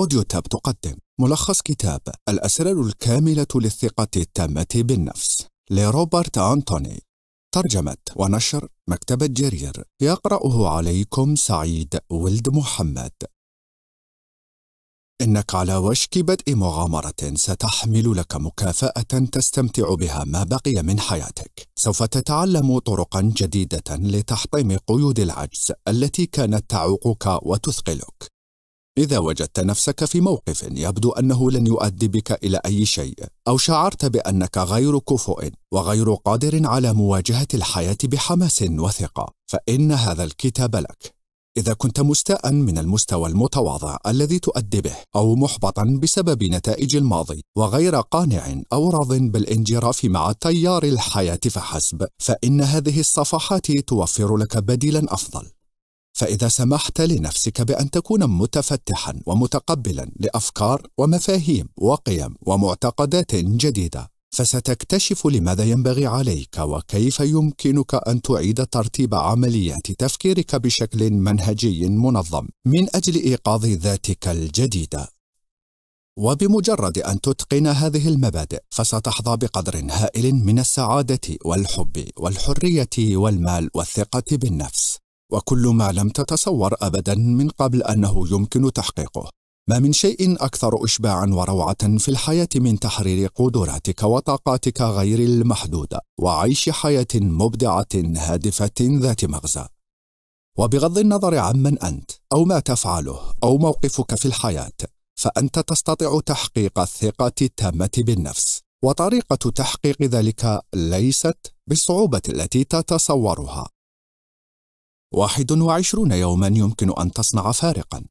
أوديو تاب تقدم ملخص كتاب الأسرار الكاملة للثقة التامة بالنفس لروبرت أنتوني ترجمة ونشر مكتبة جرير يقرأه عليكم سعيد ولد محمد إنك على وشك بدء مغامرة ستحمل لك مكافأة تستمتع بها ما بقي من حياتك. سوف تتعلم طرقا جديدة لتحطيم قيود العجز التي كانت تعوقك وتثقلك. إذا وجدت نفسك في موقف يبدو أنه لن يؤدي بك إلى أي شيء، أو شعرت بأنك غير كفؤ وغير قادر على مواجهة الحياة بحماس وثقة، فإن هذا الكتاب لك. إذا كنت مستاء من المستوى المتواضع الذي تؤدي به، أو محبطا بسبب نتائج الماضي، وغير قانع أو راض بالانجراف مع تيار الحياة فحسب، فإن هذه الصفحات توفر لك بديلا أفضل. فاذا سمحت لنفسك بان تكون متفتحا ومتقبلا لافكار ومفاهيم وقيم ومعتقدات جديده فستكتشف لماذا ينبغي عليك وكيف يمكنك ان تعيد ترتيب عمليات تفكيرك بشكل منهجي منظم من اجل ايقاظ ذاتك الجديده وبمجرد ان تتقن هذه المبادئ فستحظى بقدر هائل من السعاده والحب والحريه والمال والثقه بالنفس وكل ما لم تتصور أبدا من قبل أنه يمكن تحقيقه ما من شيء أكثر إشباعا وروعة في الحياة من تحرير قدراتك وطاقاتك غير المحدودة وعيش حياة مبدعة هادفة ذات مغزى وبغض النظر عمن أنت أو ما تفعله أو موقفك في الحياة فأنت تستطيع تحقيق الثقة التامة بالنفس وطريقة تحقيق ذلك ليست بالصعوبة التي تتصورها 21 يوما يمكن أن تصنع فارقا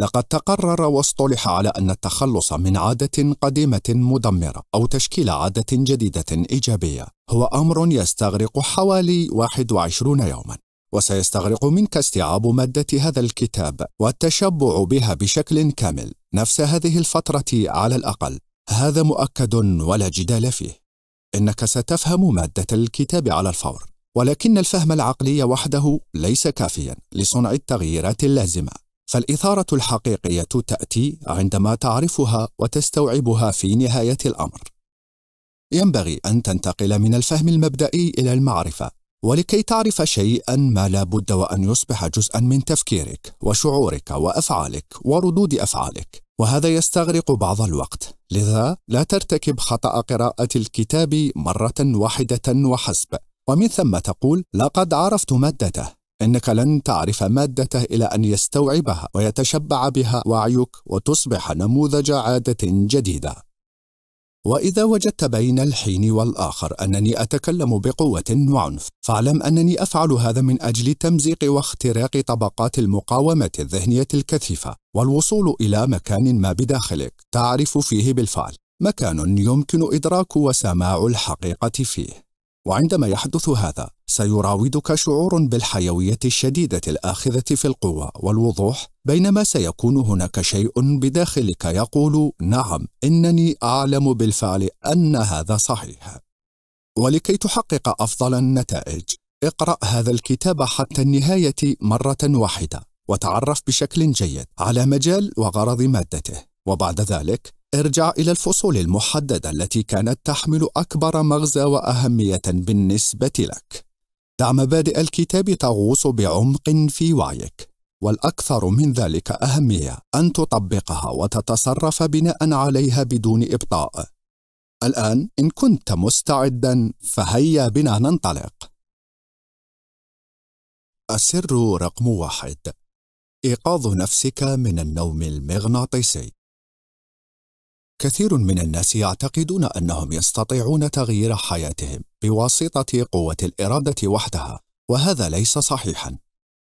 لقد تقرر واصطلح على أن التخلص من عادة قديمة مدمرة أو تشكيل عادة جديدة إيجابية هو أمر يستغرق حوالي 21 يوما وسيستغرق منك استيعاب مادة هذا الكتاب والتشبع بها بشكل كامل نفس هذه الفترة على الأقل هذا مؤكد ولا جدال فيه إنك ستفهم مادة الكتاب على الفور ولكن الفهم العقلي وحده ليس كافيا لصنع التغييرات اللازمه فالاثاره الحقيقيه تاتي عندما تعرفها وتستوعبها في نهايه الامر ينبغي ان تنتقل من الفهم المبدئي الى المعرفه ولكي تعرف شيئا ما لا بد وان يصبح جزءا من تفكيرك وشعورك وافعالك وردود افعالك وهذا يستغرق بعض الوقت لذا لا ترتكب خطا قراءه الكتاب مره واحده وحسب ومن ثم تقول لقد عرفت مادته إنك لن تعرف مادته إلى أن يستوعبها ويتشبع بها وعيك وتصبح نموذج عادة جديدة وإذا وجدت بين الحين والآخر أنني أتكلم بقوة وعنف، فاعلم أنني أفعل هذا من أجل تمزيق واختراق طبقات المقاومة الذهنية الكثيفة، والوصول إلى مكان ما بداخلك تعرف فيه بالفعل، مكان يمكن إدراك وسماع الحقيقة فيه. وعندما يحدث هذا سيراودك شعور بالحيويه الشديده الاخذه في القوه والوضوح بينما سيكون هناك شيء بداخلك يقول نعم انني اعلم بالفعل ان هذا صحيح ولكي تحقق افضل النتائج اقرا هذا الكتاب حتى النهايه مره واحده وتعرف بشكل جيد على مجال وغرض مادته وبعد ذلك ارجع إلى الفصول المحددة التي كانت تحمل أكبر مغزى وأهمية بالنسبة لك. دع مبادئ الكتاب تغوص بعمق في وعيك، والأكثر من ذلك أهمية أن تطبقها وتتصرف بناء عليها بدون إبطاء. الآن إن كنت مستعدًا فهيا بنا ننطلق. السر رقم واحد: إيقاظ نفسك من النوم المغناطيسي. كثير من الناس يعتقدون أنهم يستطيعون تغيير حياتهم بواسطة قوة الإرادة وحدها، وهذا ليس صحيحًا.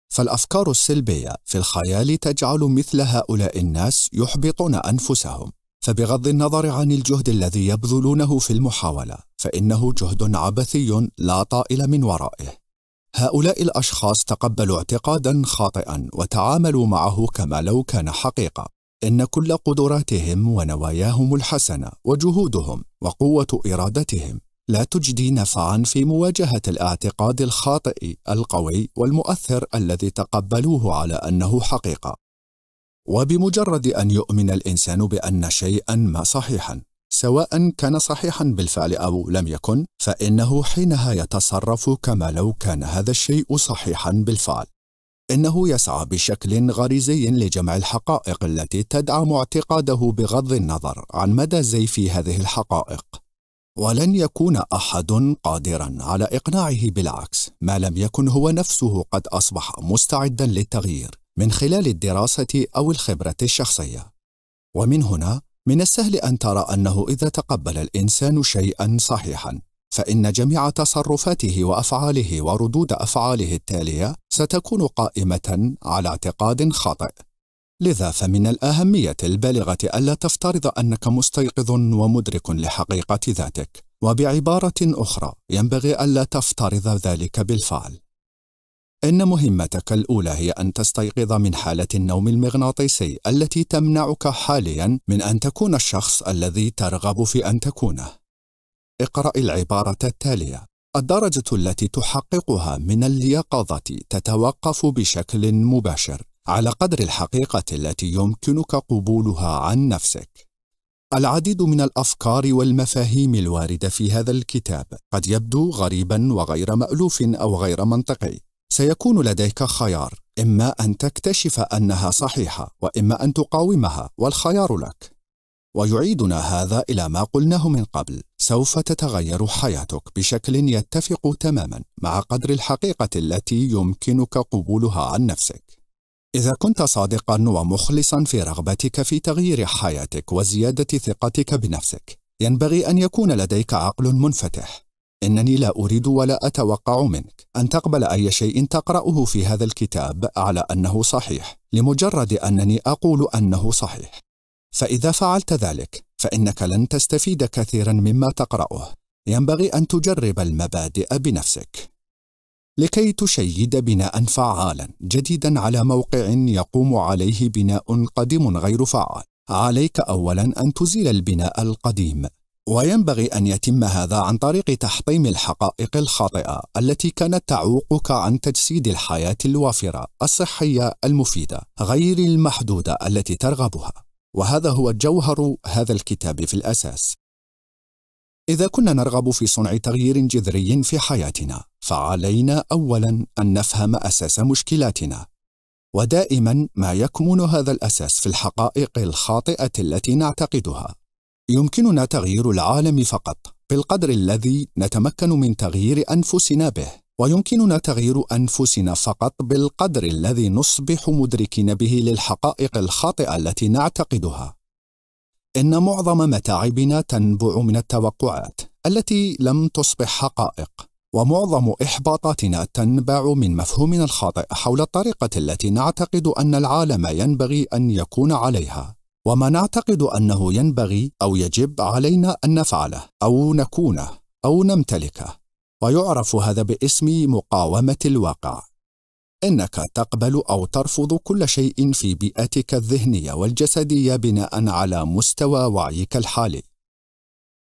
فالأفكار السلبية في الخيال تجعل مثل هؤلاء الناس يحبطون أنفسهم، فبغض النظر عن الجهد الذي يبذلونه في المحاولة، فإنه جهد عبثي لا طائل من ورائه. هؤلاء الأشخاص تقبلوا اعتقادًا خاطئًا وتعاملوا معه كما لو كان حقيقة، إن كل قدراتهم ونواياهم الحسنة وجهودهم وقوة إرادتهم لا تجدي نفعا في مواجهة الاعتقاد الخاطئ القوي والمؤثر الذي تقبلوه على أنه حقيقة. وبمجرد أن يؤمن الإنسان بأن شيئا ما صحيحا، سواء كان صحيحا بالفعل أو لم يكن، فإنه حينها يتصرف كما لو كان هذا الشيء صحيحا بالفعل. إنه يسعى بشكل غريزي لجمع الحقائق التي تدعم اعتقاده بغض النظر عن مدى زيف هذه الحقائق ولن يكون احد قادرا على اقناعه بالعكس ما لم يكن هو نفسه قد اصبح مستعدا للتغيير من خلال الدراسه او الخبره الشخصيه ومن هنا من السهل ان ترى انه اذا تقبل الانسان شيئا صحيحا فإن جميع تصرفاته وأفعاله وردود أفعاله التالية ستكون قائمة على اعتقاد خاطئ. لذا فمن الأهمية البالغة ألا تفترض أنك مستيقظ ومدرك لحقيقة ذاتك، وبعبارة أخرى ينبغي ألا تفترض ذلك بالفعل. إن مهمتك الأولى هي أن تستيقظ من حالة النوم المغناطيسي التي تمنعك حاليًا من أن تكون الشخص الذي ترغب في أن تكونه. اقرأ العبارة التالية الدرجة التي تحققها من اليقظة تتوقف بشكل مباشر على قدر الحقيقة التي يمكنك قبولها عن نفسك. العديد من الأفكار والمفاهيم الواردة في هذا الكتاب قد يبدو غريبًا وغير مألوف أو غير منطقي. سيكون لديك خيار، إما أن تكتشف أنها صحيحة، وإما أن تقاومها، والخيار لك. ويعيدنا هذا الى ما قلناه من قبل سوف تتغير حياتك بشكل يتفق تماما مع قدر الحقيقه التي يمكنك قبولها عن نفسك اذا كنت صادقا ومخلصا في رغبتك في تغيير حياتك وزياده ثقتك بنفسك ينبغي ان يكون لديك عقل منفتح انني لا اريد ولا اتوقع منك ان تقبل اي شيء تقراه في هذا الكتاب على انه صحيح لمجرد انني اقول انه صحيح فإذا فعلت ذلك فإنك لن تستفيد كثيرا مما تقرأه ينبغي أن تجرب المبادئ بنفسك لكي تشيد بناء فعالا جديدا على موقع يقوم عليه بناء قديم غير فعال عليك أولا أن تزيل البناء القديم وينبغي أن يتم هذا عن طريق تحطيم الحقائق الخاطئة التي كانت تعوقك عن تجسيد الحياة الوافرة الصحية المفيدة غير المحدودة التي ترغبها وهذا هو جوهر هذا الكتاب في الأساس. إذا كنا نرغب في صنع تغيير جذري في حياتنا، فعلينا أولاً أن نفهم أساس مشكلاتنا، ودائماً ما يكمن هذا الأساس في الحقائق الخاطئة التي نعتقدها. يمكننا تغيير العالم فقط بالقدر الذي نتمكن من تغيير أنفسنا به. ويمكننا تغيير انفسنا فقط بالقدر الذي نصبح مدركين به للحقائق الخاطئه التي نعتقدها ان معظم متاعبنا تنبع من التوقعات التي لم تصبح حقائق ومعظم احباطاتنا تنبع من مفهومنا الخاطئ حول الطريقه التي نعتقد ان العالم ينبغي ان يكون عليها وما نعتقد انه ينبغي او يجب علينا ان نفعله او نكونه او نمتلكه ويعرف هذا باسم مقاومة الواقع. إنك تقبل أو ترفض كل شيء في بيئتك الذهنية والجسدية بناء على مستوى وعيك الحالي.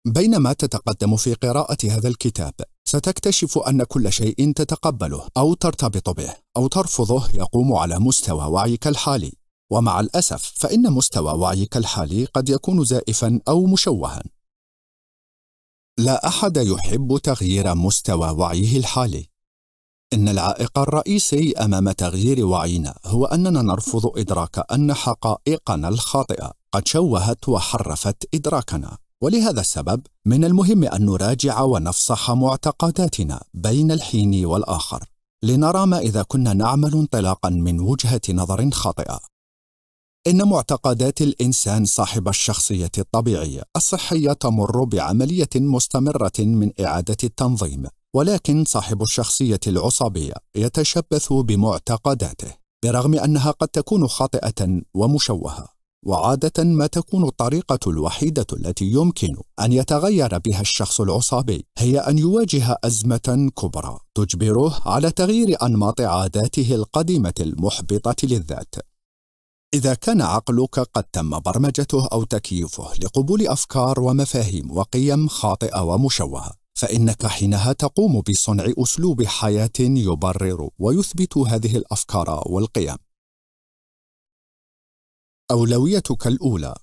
بينما تتقدم في قراءة هذا الكتاب، ستكتشف أن كل شيء تتقبله أو ترتبط به أو ترفضه يقوم على مستوى وعيك الحالي، ومع الأسف فإن مستوى وعيك الحالي قد يكون زائفًا أو مشوهًا. لا احد يحب تغيير مستوى وعيه الحالي ان العائق الرئيسي امام تغيير وعينا هو اننا نرفض ادراك ان حقائقنا الخاطئه قد شوهت وحرفت ادراكنا ولهذا السبب من المهم ان نراجع ونفصح معتقداتنا بين الحين والاخر لنرى ما اذا كنا نعمل انطلاقا من وجهه نظر خاطئه إن معتقدات الإنسان صاحب الشخصية الطبيعية الصحية تمر بعملية مستمرة من إعادة التنظيم، ولكن صاحب الشخصية العصبية يتشبث بمعتقداته، برغم أنها قد تكون خاطئة ومشوهة. وعادة ما تكون الطريقة الوحيدة التي يمكن أن يتغير بها الشخص العصبي هي أن يواجه أزمة كبرى تجبره على تغيير أنماط عاداته القديمة المحبطة للذات، إذا كان عقلك قد تم برمجته أو تكييفه لقبول أفكار ومفاهيم وقيم خاطئة ومشوهة، فإنك حينها تقوم بصنع أسلوب حياة يبرر ويثبت هذه الأفكار والقيم. أولويتك الأولى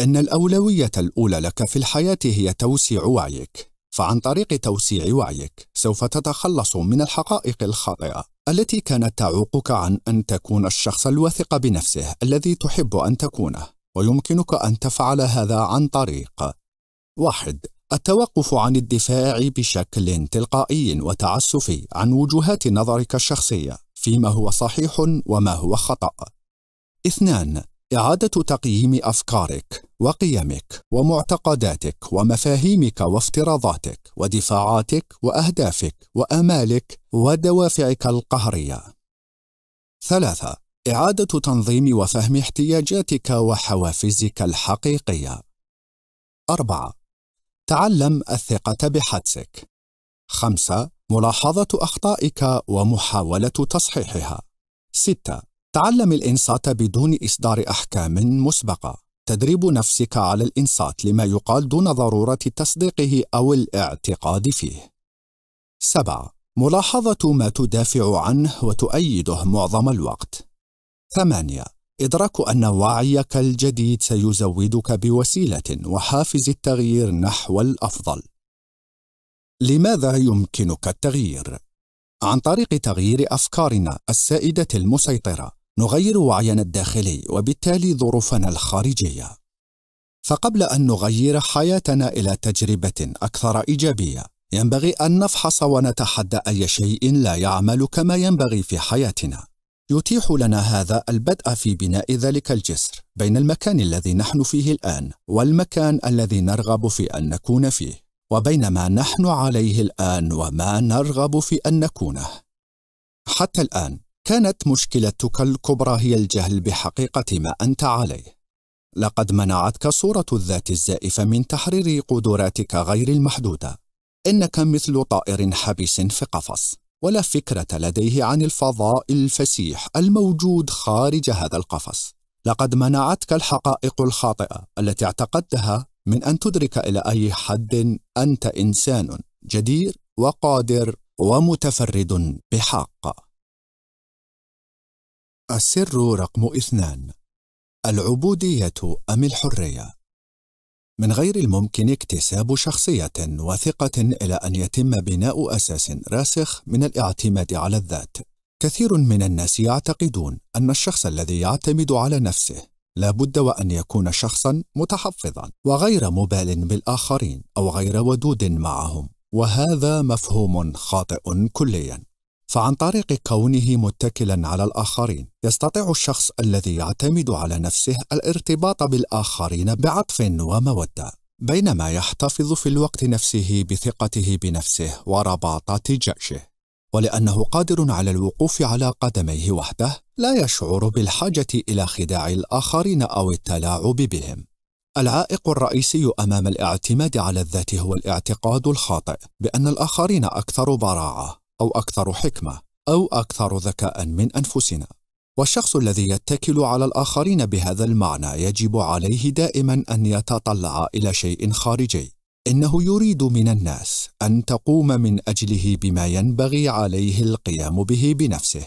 إن الأولوية الأولى لك في الحياة هي توسيع وعيك، فعن طريق توسيع وعيك سوف تتخلص من الحقائق الخاطئة التي كانت تعوقك عن أن تكون الشخص الواثق بنفسه الذي تحب أن تكونه ويمكنك أن تفعل هذا عن طريق واحد التوقف عن الدفاع بشكل تلقائي وتعسفي عن وجهات نظرك الشخصية فيما هو صحيح وما هو خطأ. اثنان إعادة تقييم أفكارك وقيمك ومعتقداتك ومفاهيمك وافتراضاتك ودفاعاتك وأهدافك وآمالك ودوافعك القهرية. ثلاثة: إعادة تنظيم وفهم احتياجاتك وحوافزك الحقيقية. أربعة: تعلم الثقة بحدسك. خمسة: ملاحظة أخطائك ومحاولة تصحيحها. ستة: تعلم الإنصات بدون إصدار أحكام مسبقة تدريب نفسك على الإنصات لما يقال دون ضرورة تصديقه أو الاعتقاد فيه 7. ملاحظة ما تدافع عنه وتؤيده معظم الوقت 8. إدراك أن وعيك الجديد سيزودك بوسيلة وحافز التغيير نحو الأفضل لماذا يمكنك التغيير؟ عن طريق تغيير أفكارنا السائدة المسيطرة نغير وعينا الداخلي وبالتالي ظروفنا الخارجية فقبل أن نغير حياتنا إلى تجربة أكثر إيجابية ينبغي أن نفحص ونتحدى أي شيء لا يعمل كما ينبغي في حياتنا يتيح لنا هذا البدء في بناء ذلك الجسر بين المكان الذي نحن فيه الآن والمكان الذي نرغب في أن نكون فيه وبين ما نحن عليه الآن وما نرغب في أن نكونه حتى الآن كانت مشكلتك الكبرى هي الجهل بحقيقة ما أنت عليه لقد منعتك صورة الذات الزائفة من تحرير قدراتك غير المحدودة إنك مثل طائر حبيس في قفص ولا فكرة لديه عن الفضاء الفسيح الموجود خارج هذا القفص لقد منعتك الحقائق الخاطئة التي اعتقدتها من أن تدرك إلى أي حد أنت إنسان جدير وقادر ومتفرد بحق السر رقم اثنان العبودية أم الحرية من غير الممكن اكتساب شخصية وثقة إلى أن يتم بناء أساس راسخ من الاعتماد على الذات كثير من الناس يعتقدون أن الشخص الذي يعتمد على نفسه لا بد وأن يكون شخصا متحفظا وغير مبال بالآخرين أو غير ودود معهم وهذا مفهوم خاطئ كليا فعن طريق كونه متكلا على الآخرين يستطيع الشخص الذي يعتمد على نفسه الارتباط بالآخرين بعطف ومودة بينما يحتفظ في الوقت نفسه بثقته بنفسه ورباطة جأشه ولأنه قادر على الوقوف على قدميه وحده لا يشعر بالحاجة إلى خداع الآخرين أو التلاعب بهم العائق الرئيسي أمام الاعتماد على الذات هو الاعتقاد الخاطئ بأن الآخرين أكثر براعة أو أكثر حكمة أو أكثر ذكاء من أنفسنا والشخص الذي يتكل على الآخرين بهذا المعنى يجب عليه دائما أن يتطلع إلى شيء خارجي إنه يريد من الناس أن تقوم من أجله بما ينبغي عليه القيام به بنفسه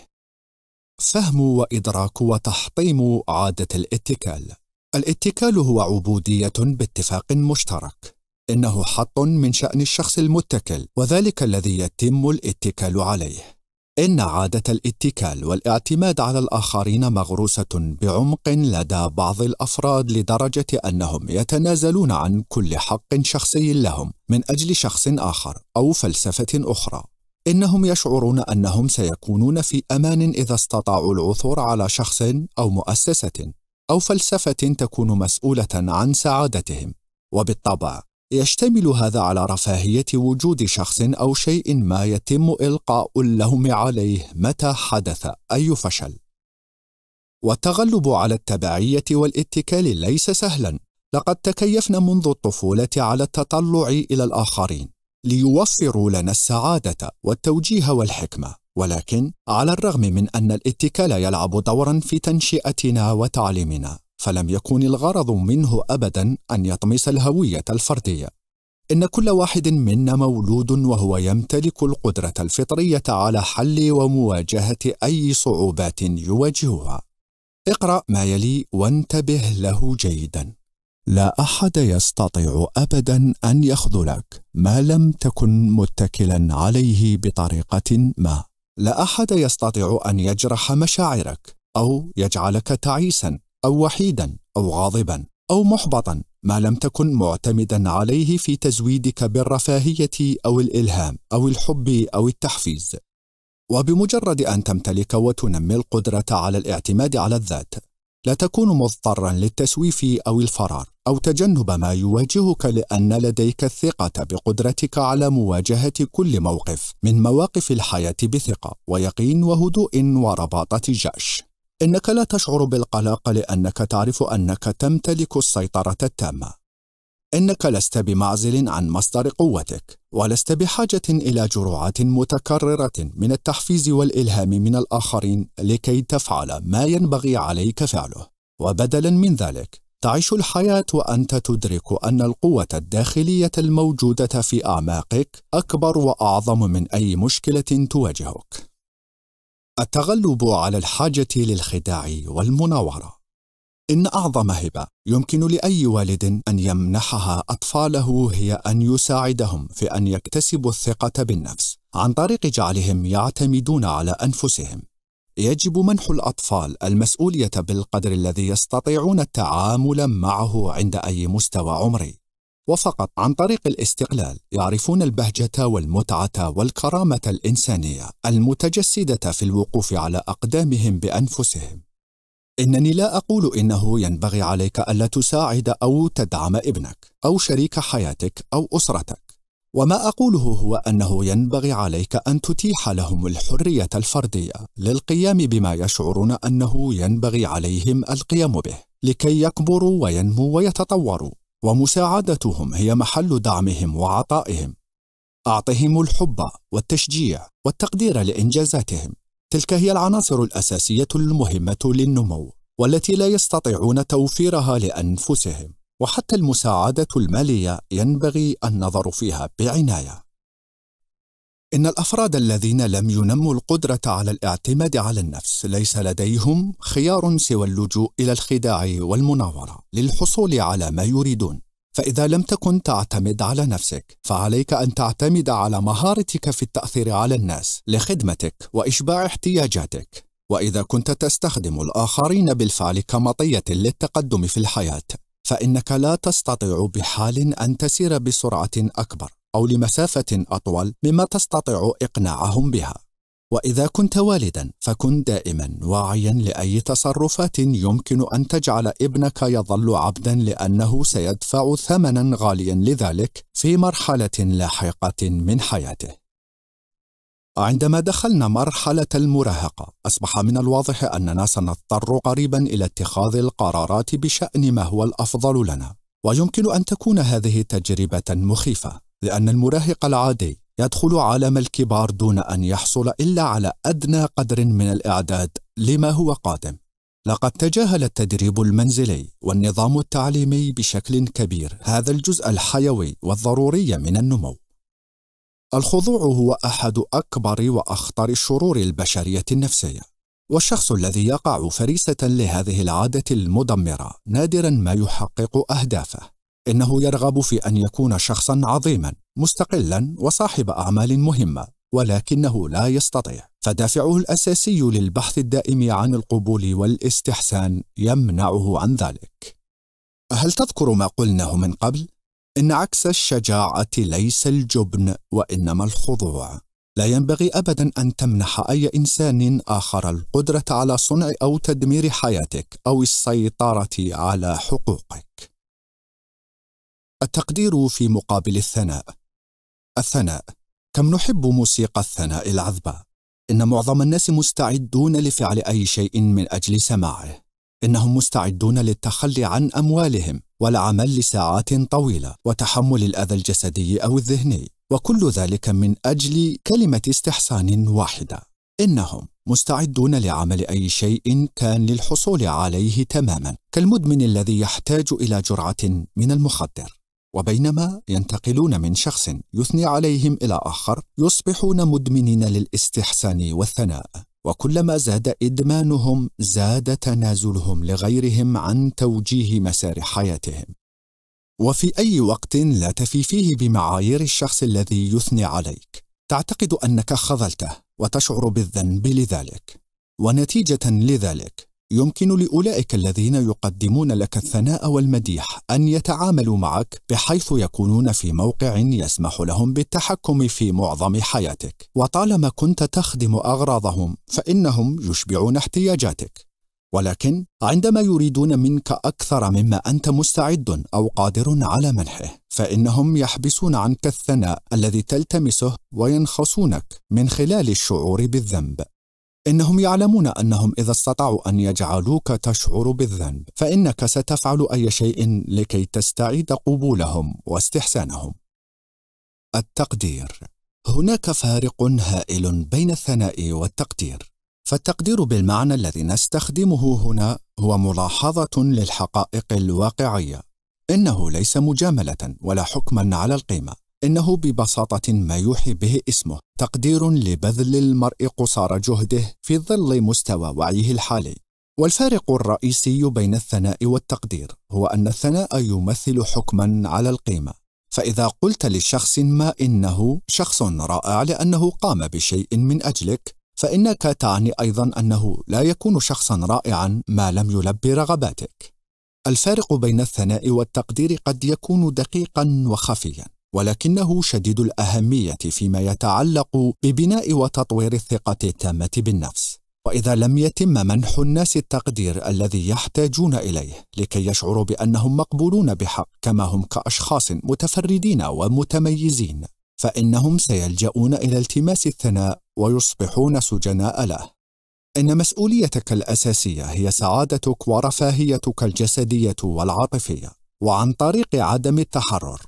فهم وإدراك وتحطيم عادة الاتكال الاتكال هو عبودية باتفاق مشترك إنه حق من شأن الشخص المتكل وذلك الذي يتم الاتكال عليه إن عادة الاتكال والاعتماد على الآخرين مغروسة بعمق لدى بعض الأفراد لدرجة أنهم يتنازلون عن كل حق شخصي لهم من أجل شخص آخر أو فلسفة أخرى. إنهم يشعرون أنهم سيكونون في أمان إذا استطاعوا العثور على شخص أو مؤسسة أو فلسفة تكون مسؤولة عن سعادتهم. وبالطبع يشتمل هذا على رفاهية وجود شخص أو شيء ما يتم إلقاء اللوم عليه متى حدث أي فشل. والتغلب على التبعية والاتكال ليس سهلا، لقد تكيفنا منذ الطفولة على التطلع إلى الآخرين ليوفروا لنا السعادة والتوجيه والحكمة، ولكن على الرغم من أن الاتكال يلعب دورا في تنشئتنا وتعليمنا، فلم يكن الغرض منه ابدا ان يطمس الهويه الفرديه ان كل واحد منا مولود وهو يمتلك القدره الفطريه على حل ومواجهه اي صعوبات يواجهها اقرا ما يلي وانتبه له جيدا لا احد يستطيع ابدا ان يخذلك ما لم تكن متكلا عليه بطريقه ما لا احد يستطيع ان يجرح مشاعرك او يجعلك تعيسا أو وحيدا أو غاضبا أو محبطا ما لم تكن معتمدا عليه في تزويدك بالرفاهية أو الإلهام أو الحب أو التحفيز وبمجرد أن تمتلك وتنمي القدرة على الاعتماد على الذات لا تكون مضطرا للتسويف أو الفرار أو تجنب ما يواجهك لأن لديك الثقة بقدرتك على مواجهة كل موقف من مواقف الحياة بثقة ويقين وهدوء ورباطة جأش إنك لا تشعر بالقلق لأنك تعرف أنك تمتلك السيطرة التامة. إنك لست بمعزل عن مصدر قوتك، ولست بحاجة إلى جرعات متكررة من التحفيز والإلهام من الآخرين لكي تفعل ما ينبغي عليك فعله. وبدلاً من ذلك، تعيش الحياة وأنت تدرك أن القوة الداخلية الموجودة في أعماقك أكبر وأعظم من أي مشكلة تواجهك. التغلب على الحاجة للخداع والمناورة إن أعظم هبة يمكن لأي والد أن يمنحها أطفاله هي أن يساعدهم في أن يكتسبوا الثقة بالنفس عن طريق جعلهم يعتمدون على أنفسهم. يجب منح الأطفال المسؤولية بالقدر الذي يستطيعون التعامل معه عند أي مستوى عمري. وفقط عن طريق الاستقلال يعرفون البهجة والمتعة والكرامة الإنسانية المتجسدة في الوقوف على أقدامهم بأنفسهم. إنني لا أقول إنه ينبغي عليك ألا تساعد أو تدعم ابنك أو شريك حياتك أو أسرتك. وما أقوله هو أنه ينبغي عليك أن تتيح لهم الحرية الفردية للقيام بما يشعرون أنه ينبغي عليهم القيام به لكي يكبروا وينموا ويتطوروا ومساعدتهم هي محل دعمهم وعطائهم اعطهم الحب والتشجيع والتقدير لانجازاتهم تلك هي العناصر الاساسيه المهمه للنمو والتي لا يستطيعون توفيرها لانفسهم وحتى المساعده الماليه ينبغي النظر فيها بعنايه إن الأفراد الذين لم ينموا القدرة على الاعتماد على النفس ليس لديهم خيار سوى اللجوء إلى الخداع والمناورة للحصول على ما يريدون. فإذا لم تكن تعتمد على نفسك، فعليك أن تعتمد على مهارتك في التأثير على الناس لخدمتك وإشباع احتياجاتك. وإذا كنت تستخدم الآخرين بالفعل كمطية للتقدم في الحياة، فإنك لا تستطيع بحال أن تسير بسرعة أكبر. أو لمسافة أطول مما تستطيع إقناعهم بها. وإذا كنت والدا فكن دائما واعيا لأي تصرفات يمكن أن تجعل ابنك يظل عبدا لأنه سيدفع ثمنا غاليا لذلك في مرحلة لاحقة من حياته. عندما دخلنا مرحلة المراهقة، أصبح من الواضح أننا سنضطر قريبا إلى اتخاذ القرارات بشأن ما هو الأفضل لنا، ويمكن أن تكون هذه تجربة مخيفة، لأن المراهق العادي يدخل عالم الكبار دون أن يحصل إلا على أدنى قدر من الإعداد لما هو قادم. لقد تجاهل التدريب المنزلي والنظام التعليمي بشكل كبير هذا الجزء الحيوي والضروري من النمو. الخضوع هو أحد أكبر وأخطر الشرور البشرية النفسية، والشخص الذي يقع فريسة لهذه العادة المدمرة نادرا ما يحقق أهدافه. إنه يرغب في أن يكون شخصا عظيما مستقلا وصاحب أعمال مهمة ولكنه لا يستطيع فدافعه الأساسي للبحث الدائم عن القبول والاستحسان يمنعه عن ذلك هل تذكر ما قلناه من قبل؟ إن عكس الشجاعة ليس الجبن وإنما الخضوع لا ينبغي أبدا أن تمنح أي إنسان آخر القدرة على صنع أو تدمير حياتك أو السيطرة على حقوقك التقدير في مقابل الثناء الثناء كم نحب موسيقى الثناء العذبة إن معظم الناس مستعدون لفعل أي شيء من أجل سماعه إنهم مستعدون للتخلي عن أموالهم والعمل لساعات طويلة وتحمل الأذى الجسدي أو الذهني وكل ذلك من أجل كلمة استحسان واحدة إنهم مستعدون لعمل أي شيء كان للحصول عليه تماما كالمدمن الذي يحتاج إلى جرعة من المخدر وبينما ينتقلون من شخص يثني عليهم إلى آخر يصبحون مدمنين للاستحسان والثناء وكلما زاد إدمانهم زاد تنازلهم لغيرهم عن توجيه مسار حياتهم وفي أي وقت لا تفي فيه بمعايير الشخص الذي يثني عليك تعتقد أنك خذلته وتشعر بالذنب لذلك ونتيجة لذلك يمكن لأولئك الذين يقدمون لك الثناء والمديح أن يتعاملوا معك بحيث يكونون في موقع يسمح لهم بالتحكم في معظم حياتك وطالما كنت تخدم أغراضهم فإنهم يشبعون احتياجاتك ولكن عندما يريدون منك أكثر مما أنت مستعد أو قادر على منحه فإنهم يحبسون عنك الثناء الذي تلتمسه وينخصونك من خلال الشعور بالذنب إنهم يعلمون أنهم إذا استطاعوا أن يجعلوك تشعر بالذنب فإنك ستفعل أي شيء لكي تستعيد قبولهم واستحسانهم. التقدير هناك فارق هائل بين الثناء والتقدير، فالتقدير بالمعنى الذي نستخدمه هنا هو ملاحظة للحقائق الواقعية، إنه ليس مجاملة ولا حكما على القيمة، إنه ببساطة ما يوحي به اسمه تقدير لبذل المرء قصارى جهده في ظل مستوى وعيه الحالي والفارق الرئيسي بين الثناء والتقدير هو أن الثناء يمثل حكما على القيمة فإذا قلت لشخص ما إنه شخص رائع لأنه قام بشيء من أجلك فإنك تعني أيضا أنه لا يكون شخصا رائعا ما لم يلبي رغباتك الفارق بين الثناء والتقدير قد يكون دقيقا وخفيا ولكنه شديد الأهمية فيما يتعلق ببناء وتطوير الثقة التامة بالنفس. وإذا لم يتم منح الناس التقدير الذي يحتاجون إليه لكي يشعروا بأنهم مقبولون بحق كما هم كأشخاص متفردين ومتميزين، فإنهم سيلجؤون إلى التماس الثناء ويصبحون سجناء له. إن مسؤوليتك الأساسية هي سعادتك ورفاهيتك الجسدية والعاطفية، وعن طريق عدم التحرر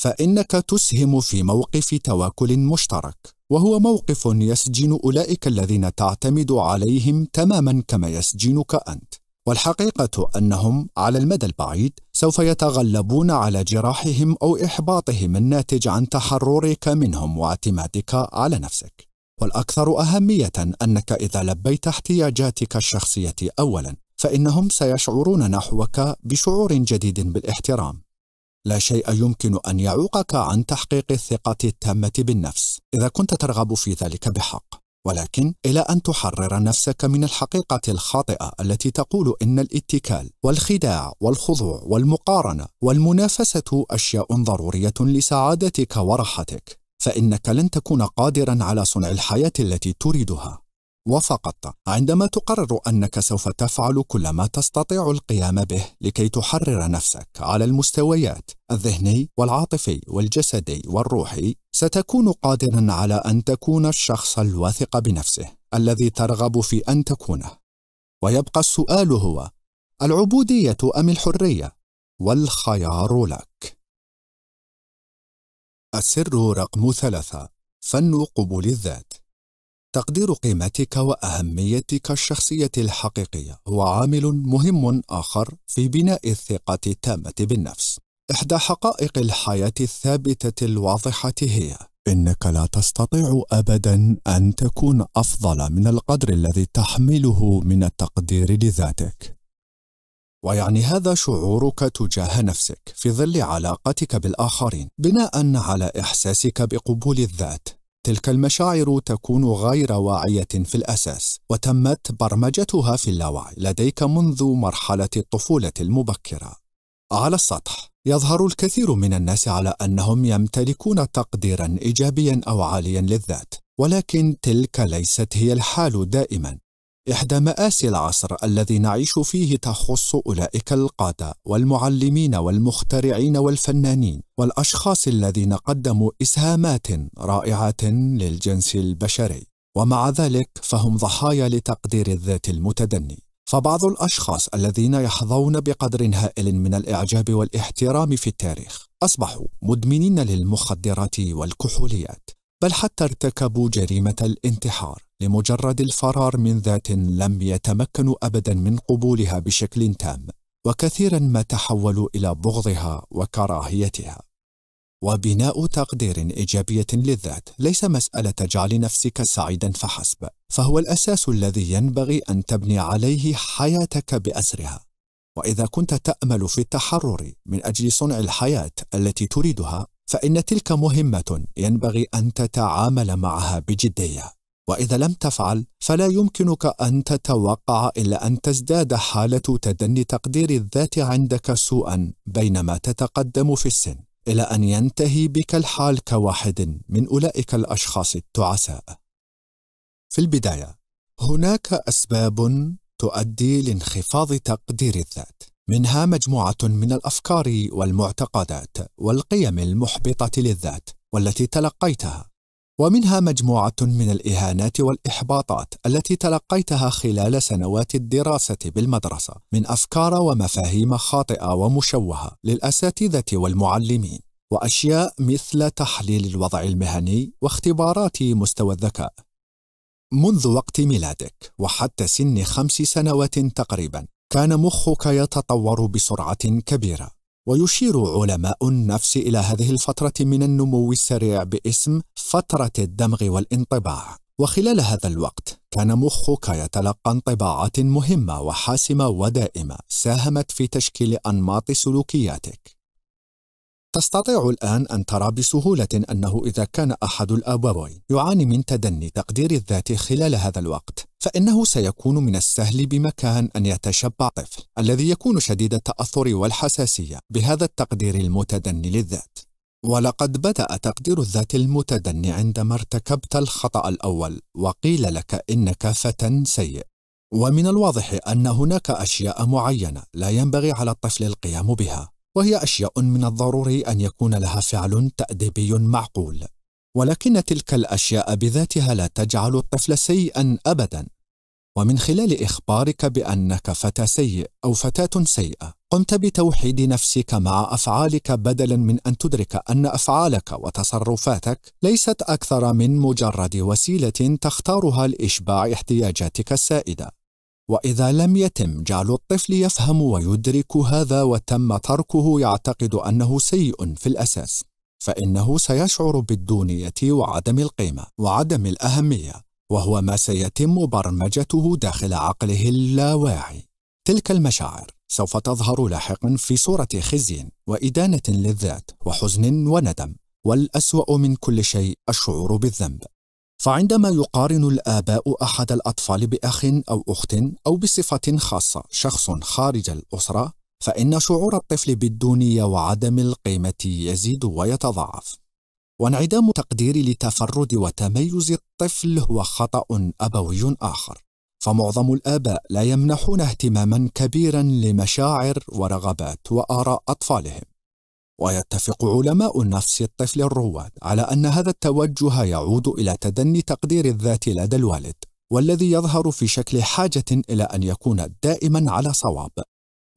فإنك تسهم في موقف تواكل مشترك، وهو موقف يسجن أولئك الذين تعتمد عليهم تماما كما يسجنك أنت. والحقيقة أنهم على المدى البعيد سوف يتغلبون على جراحهم أو إحباطهم الناتج عن تحررك منهم واعتمادك على نفسك. والأكثر أهمية أنك إذا لبيت احتياجاتك الشخصية أولاً، فإنهم سيشعرون نحوك بشعور جديد بالاحترام. لا شيء يمكن أن يعوقك عن تحقيق الثقة التامة بالنفس إذا كنت ترغب في ذلك بحق ولكن إلى أن تحرر نفسك من الحقيقة الخاطئة التي تقول إن الاتكال والخداع والخضوع والمقارنة والمنافسة أشياء ضرورية لسعادتك وراحتك، فإنك لن تكون قادرا على صنع الحياة التي تريدها. وفقط عندما تقرر أنك سوف تفعل كل ما تستطيع القيام به لكي تحرر نفسك على المستويات الذهني والعاطفي والجسدي والروحي ستكون قادرا على أن تكون الشخص الواثق بنفسه الذي ترغب في أن تكونه ويبقى السؤال هو العبودية أم الحرية؟ والخيار لك السر رقم ثلاثة فن قبول الذات تقدير قيمتك وأهميتك الشخصية الحقيقية هو عامل مهم آخر في بناء الثقة التامة بالنفس. إحدى حقائق الحياة الثابتة الواضحة هي: إنك لا تستطيع أبدًا أن تكون أفضل من القدر الذي تحمله من التقدير لذاتك. ويعني هذا شعورك تجاه نفسك في ظل علاقتك بالآخرين، بناءً على إحساسك بقبول الذات. تلك المشاعر تكون غير واعية في الأساس وتمت برمجتها في اللاوعي لديك منذ مرحلة الطفولة المبكرة على السطح يظهر الكثير من الناس على أنهم يمتلكون تقديرا إيجابيا أو عاليا للذات ولكن تلك ليست هي الحال دائما إحدى مآسي العصر الذي نعيش فيه تخص أولئك القادة والمعلمين والمخترعين والفنانين والأشخاص الذين قدموا إسهامات رائعة للجنس البشري ومع ذلك فهم ضحايا لتقدير الذات المتدني فبعض الأشخاص الذين يحظون بقدر هائل من الإعجاب والاحترام في التاريخ أصبحوا مدمنين للمخدرات والكحوليات بل حتى ارتكبوا جريمة الانتحار لمجرد الفرار من ذات لم يتمكنوا ابدا من قبولها بشكل تام وكثيرا ما تحولوا الى بغضها وكراهيتها وبناء تقدير ايجابيه للذات ليس مساله جعل نفسك سعيدا فحسب فهو الاساس الذي ينبغي ان تبني عليه حياتك باسرها واذا كنت تامل في التحرر من اجل صنع الحياه التي تريدها فان تلك مهمه ينبغي ان تتعامل معها بجديه واذا لم تفعل فلا يمكنك ان تتوقع الا ان تزداد حاله تدني تقدير الذات عندك سوءا بينما تتقدم في السن الى ان ينتهي بك الحال كواحد من اولئك الاشخاص التعساء في البدايه هناك اسباب تؤدي لانخفاض تقدير الذات منها مجموعه من الافكار والمعتقدات والقيم المحبطه للذات والتي تلقيتها ومنها مجموعة من الإهانات والإحباطات التي تلقيتها خلال سنوات الدراسة بالمدرسة من أفكار ومفاهيم خاطئة ومشوهة للأساتذة والمعلمين، وأشياء مثل تحليل الوضع المهني واختبارات مستوى الذكاء. منذ وقت ميلادك وحتى سن خمس سنوات تقريبا، كان مخك يتطور بسرعة كبيرة، ويشير علماء النفس إلى هذه الفترة من النمو السريع باسم فترة الدمغ والانطباع، وخلال هذا الوقت كان مخك يتلقى انطباعات مهمة وحاسمة ودائمة ساهمت في تشكيل أنماط سلوكياتك. تستطيع الآن أن ترى بسهولة أنه إذا كان أحد الأبوين يعاني من تدني تقدير الذات خلال هذا الوقت، فإنه سيكون من السهل بمكان أن يتشبع طفل الذي يكون شديد التأثر والحساسية بهذا التقدير المتدني للذات. ولقد بدأ تقدير الذات المتدني عندما ارتكبت الخطأ الأول وقيل لك إنك فتى سيء. ومن الواضح أن هناك أشياء معينة لا ينبغي على الطفل القيام بها، وهي أشياء من الضروري أن يكون لها فعل تأديبي معقول ولكن تلك الأشياء بذاتها لا تجعل الطفل سيئا أبدا ومن خلال إخبارك بأنك فتى سيء أو فتاة سيئة قمت بتوحيد نفسك مع أفعالك بدلا من أن تدرك أن أفعالك وتصرفاتك ليست أكثر من مجرد وسيلة تختارها لإشباع احتياجاتك السائدة واذا لم يتم جعل الطفل يفهم ويدرك هذا وتم تركه يعتقد انه سيء في الاساس فانه سيشعر بالدونيه وعدم القيمه وعدم الاهميه وهو ما سيتم برمجته داخل عقله اللاواعي تلك المشاعر سوف تظهر لاحقا في صوره خزي وادانه للذات وحزن وندم والاسوا من كل شيء الشعور بالذنب فعندما يقارن الآباء أحد الأطفال بأخ أو أخت أو بصفة خاصة شخص خارج الأسرة، فإن شعور الطفل بالدونية وعدم القيمة يزيد ويتضاعف. وانعدام تقدير لتفرد وتميز الطفل هو خطأ أبوي آخر. فمعظم الآباء لا يمنحون اهتماما كبيرا لمشاعر ورغبات وآراء أطفالهم ويتفق علماء نفس الطفل الرواد على أن هذا التوجه يعود إلى تدني تقدير الذات لدى الوالد والذي يظهر في شكل حاجة إلى أن يكون دائما على صواب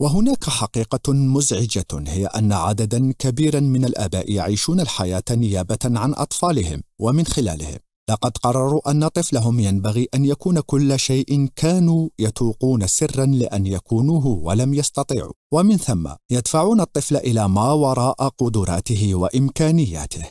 وهناك حقيقة مزعجة هي أن عددا كبيرا من الآباء يعيشون الحياة نيابة عن أطفالهم ومن خلالهم لقد قرروا أن طفلهم ينبغي أن يكون كل شيء كانوا يتوقون سرا لأن يكونوه ولم يستطيعوا ومن ثم يدفعون الطفل إلى ما وراء قدراته وإمكانياته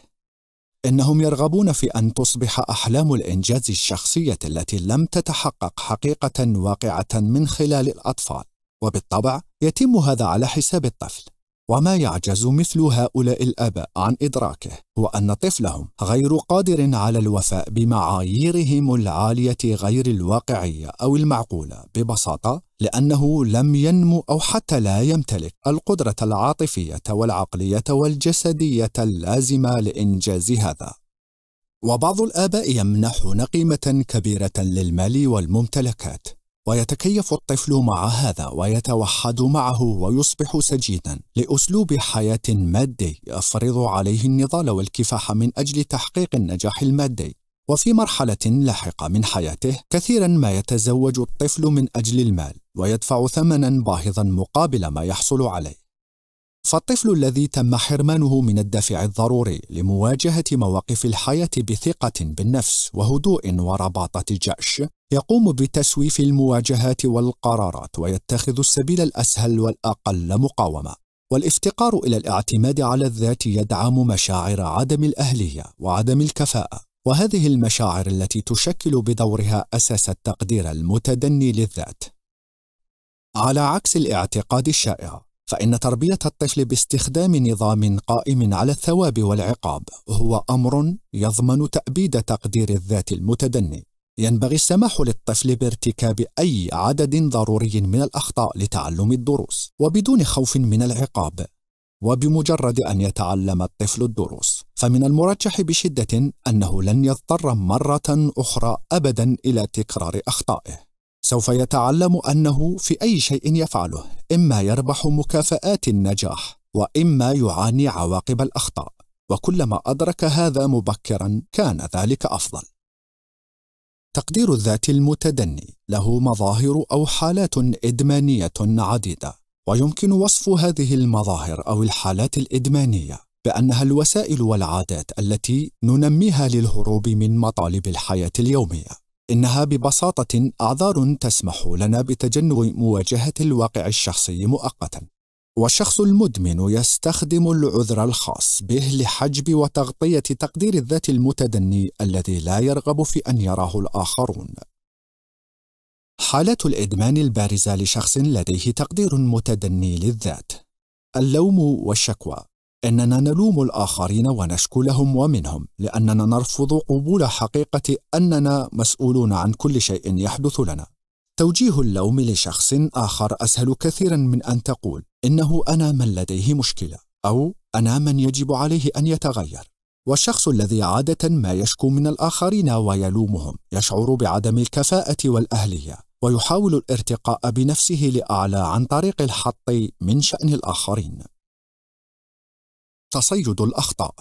إنهم يرغبون في أن تصبح أحلام الإنجاز الشخصية التي لم تتحقق حقيقة واقعة من خلال الأطفال وبالطبع يتم هذا على حساب الطفل وما يعجز مثل هؤلاء الآباء عن إدراكه هو أن طفلهم غير قادر على الوفاء بمعاييرهم العالية غير الواقعية أو المعقولة ببساطة لأنه لم ينمو أو حتى لا يمتلك القدرة العاطفية والعقلية والجسدية اللازمة لإنجاز هذا وبعض الآباء يمنحون قيمة كبيرة للمال والممتلكات ويتكيف الطفل مع هذا ويتوحد معه ويصبح سجينا لأسلوب حياة مادي يفرض عليه النضال والكفاح من أجل تحقيق النجاح المادي وفي مرحلة لاحقة من حياته كثيرا ما يتزوج الطفل من أجل المال ويدفع ثمنا باهظا مقابل ما يحصل عليه فالطفل الذي تم حرمانه من الدافع الضروري لمواجهة مواقف الحياة بثقة بالنفس وهدوء ورباطة جأش يقوم بتسويف المواجهات والقرارات ويتخذ السبيل الأسهل والأقل مقاومة والافتقار إلى الاعتماد على الذات يدعم مشاعر عدم الأهلية وعدم الكفاءة وهذه المشاعر التي تشكل بدورها أساس التقدير المتدني للذات على عكس الاعتقاد الشائع فإن تربية الطفل باستخدام نظام قائم على الثواب والعقاب هو أمر يضمن تأبيد تقدير الذات المتدني. ينبغي السماح للطفل بارتكاب أي عدد ضروري من الأخطاء لتعلم الدروس، وبدون خوف من العقاب. وبمجرد أن يتعلم الطفل الدروس، فمن المرجح بشدة أنه لن يضطر مرة أخرى أبدا إلى تكرار أخطائه. سوف يتعلم أنه في أي شيء يفعله إما يربح مكافآت النجاح وإما يعاني عواقب الأخطاء وكلما أدرك هذا مبكرا كان ذلك أفضل تقدير الذات المتدني له مظاهر أو حالات إدمانية عديدة ويمكن وصف هذه المظاهر أو الحالات الإدمانية بأنها الوسائل والعادات التي ننميها للهروب من مطالب الحياة اليومية إنها ببساطة أعذار تسمح لنا بتجنب مواجهة الواقع الشخصي مؤقتا والشخص المدمن يستخدم العذر الخاص به لحجب وتغطية تقدير الذات المتدني الذي لا يرغب في أن يراه الآخرون حالة الإدمان البارزة لشخص لديه تقدير متدني للذات اللوم والشكوى إننا نلوم الآخرين ونشكو لهم ومنهم لأننا نرفض قبول حقيقة أننا مسؤولون عن كل شيء يحدث لنا. توجيه اللوم لشخص آخر أسهل كثيرا من أن تقول إنه أنا من لديه مشكلة أو أنا من يجب عليه أن يتغير. والشخص الذي عادة ما يشكو من الآخرين ويلومهم يشعر بعدم الكفاءة والأهلية ويحاول الارتقاء بنفسه لأعلى عن طريق الحط من شأن الآخرين. تصيد الأخطاء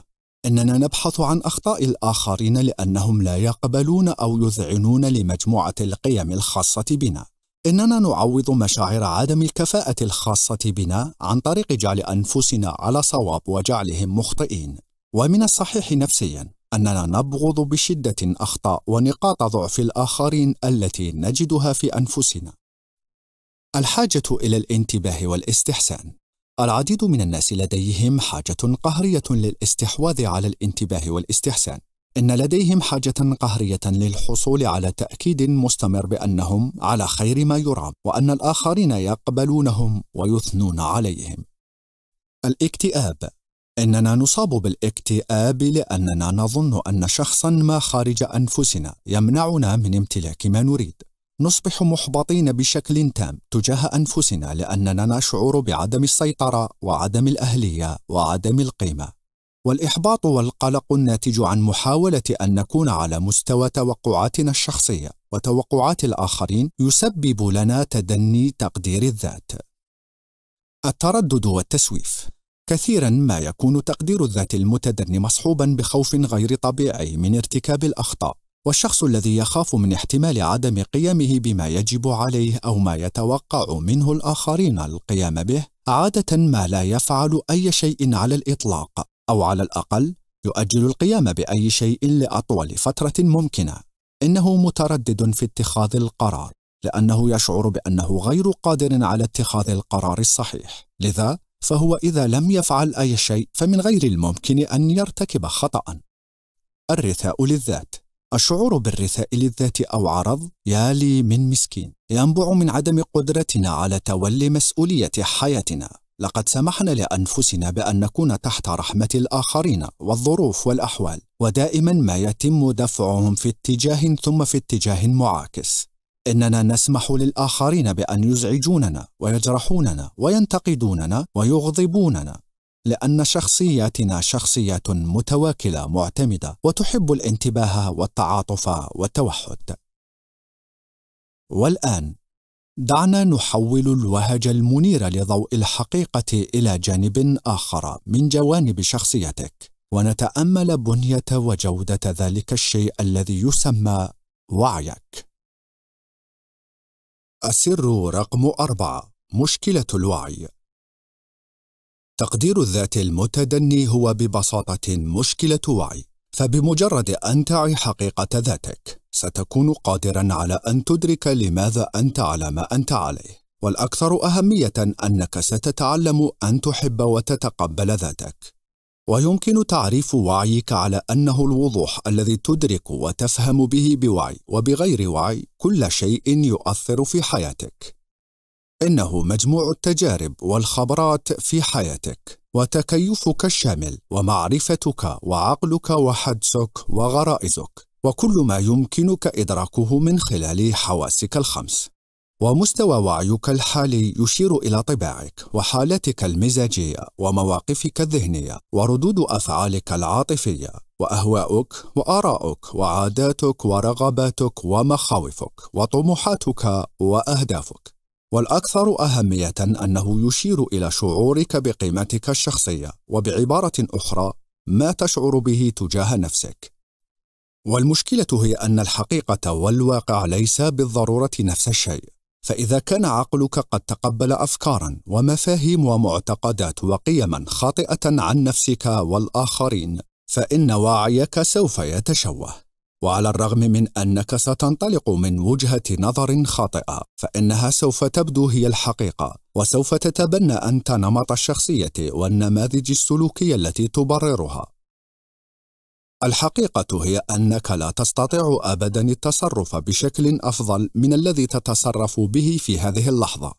إننا نبحث عن أخطاء الآخرين لأنهم لا يقبلون أو يذعنون لمجموعة القيم الخاصة بنا إننا نعوض مشاعر عدم الكفاءة الخاصة بنا عن طريق جعل أنفسنا على صواب وجعلهم مخطئين ومن الصحيح نفسياً أننا نبغض بشدة أخطاء ونقاط ضعف الآخرين التي نجدها في أنفسنا الحاجة إلى الانتباه والاستحسان العديد من الناس لديهم حاجة قهرية للاستحواذ على الانتباه والاستحسان. إن لديهم حاجة قهرية للحصول على تأكيد مستمر بأنهم على خير ما يرام، وأن الآخرين يقبلونهم ويثنون عليهم. الاكتئاب إننا نصاب بالاكتئاب لأننا نظن أن شخصا ما خارج أنفسنا يمنعنا من امتلاك ما نريد. نصبح محبطين بشكل تام تجاه انفسنا لاننا نشعر بعدم السيطره وعدم الاهليه وعدم القيمه والاحباط والقلق الناتج عن محاوله ان نكون على مستوى توقعاتنا الشخصيه وتوقعات الاخرين يسبب لنا تدني تقدير الذات التردد والتسويف كثيرا ما يكون تقدير الذات المتدني مصحوبا بخوف غير طبيعي من ارتكاب الاخطاء والشخص الذي يخاف من احتمال عدم قيامه بما يجب عليه أو ما يتوقع منه الآخرين القيام به عادة ما لا يفعل أي شيء على الإطلاق أو على الأقل يؤجل القيام بأي شيء لأطول فترة ممكنة إنه متردد في اتخاذ القرار لأنه يشعر بأنه غير قادر على اتخاذ القرار الصحيح لذا فهو إذا لم يفعل أي شيء فمن غير الممكن أن يرتكب خطأ الرثاء للذات الشعور بالرثاء للذات أو عرض يا لي من مسكين ينبع من عدم قدرتنا على تولي مسؤولية حياتنا لقد سمحنا لأنفسنا بأن نكون تحت رحمة الآخرين والظروف والأحوال ودائما ما يتم دفعهم في اتجاه ثم في اتجاه معاكس إننا نسمح للآخرين بأن يزعجوننا ويجرحوننا وينتقدوننا ويغضبوننا لأن شخصياتنا شخصيات متواكلة معتمدة وتحب الانتباه والتعاطف والتوحد. والآن دعنا نحول الوهج المنير لضوء الحقيقة إلى جانب آخر من جوانب شخصيتك، ونتأمل بنية وجودة ذلك الشيء الذي يسمى وعيك. السر رقم أربعة: مشكلة الوعي تقدير الذات المتدني هو ببساطة مشكلة وعي، فبمجرد أن تعي حقيقة ذاتك، ستكون قادرًا على أن تدرك لماذا أنت على ما أنت عليه، والأكثر أهمية أنك ستتعلم أن تحب وتتقبل ذاتك. ويمكن تعريف وعيك على أنه الوضوح الذي تدرك وتفهم به بوعي وبغير وعي كل شيء يؤثر في حياتك. إنه مجموع التجارب والخبرات في حياتك وتكيفك الشامل ومعرفتك وعقلك وحدسك وغرائزك وكل ما يمكنك إدراكه من خلال حواسك الخمس ومستوى وعيك الحالي يشير إلى طباعك وحالتك المزاجية ومواقفك الذهنية وردود أفعالك العاطفية وأهواؤك وآراؤك وعاداتك ورغباتك ومخاوفك وطموحاتك وأهدافك والأكثر أهمية أنه يشير إلى شعورك بقيمتك الشخصية وبعبارة أخرى ما تشعر به تجاه نفسك والمشكلة هي أن الحقيقة والواقع ليس بالضرورة نفس الشيء فإذا كان عقلك قد تقبل أفكارا ومفاهيم ومعتقدات وقيما خاطئة عن نفسك والآخرين فإن وعيك سوف يتشوه وعلى الرغم من انك ستنطلق من وجهه نظر خاطئه فانها سوف تبدو هي الحقيقه وسوف تتبنى انت نمط الشخصيه والنماذج السلوكيه التي تبررها الحقيقه هي انك لا تستطيع ابدا التصرف بشكل افضل من الذي تتصرف به في هذه اللحظه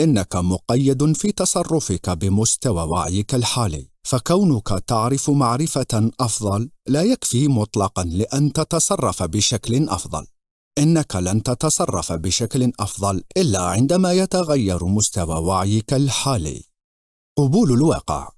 انك مقيد في تصرفك بمستوى وعيك الحالي فكونك تعرف معرفة أفضل لا يكفي مطلقا لأن تتصرف بشكل أفضل. إنك لن تتصرف بشكل أفضل إلا عندما يتغير مستوى وعيك الحالي. قبول الواقع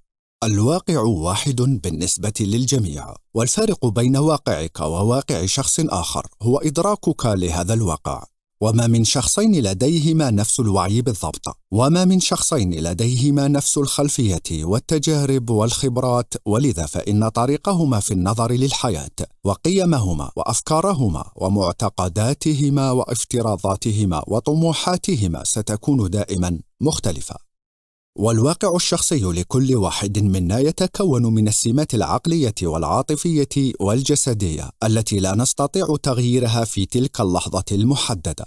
الواقع واحد بالنسبة للجميع، والفارق بين واقعك وواقع شخص آخر هو إدراكك لهذا الواقع. وما من شخصين لديهما نفس الوعي بالضبط وما من شخصين لديهما نفس الخلفيه والتجارب والخبرات ولذا فان طريقهما في النظر للحياه وقيمهما وافكارهما ومعتقداتهما وافتراضاتهما وطموحاتهما ستكون دائما مختلفه والواقع الشخصي لكل واحد منا يتكون من السمات العقليه والعاطفيه والجسديه التي لا نستطيع تغييرها في تلك اللحظه المحدده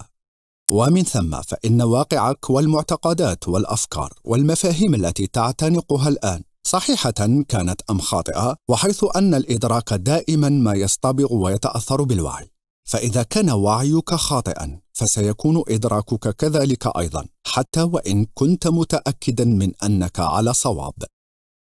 ومن ثم فان واقعك والمعتقدات والافكار والمفاهيم التي تعتنقها الان صحيحه كانت ام خاطئه وحيث ان الادراك دائما ما يصطبغ ويتاثر بالوعي فاذا كان وعيك خاطئا فسيكون إدراكك كذلك أيضا حتى وإن كنت متأكدا من أنك على صواب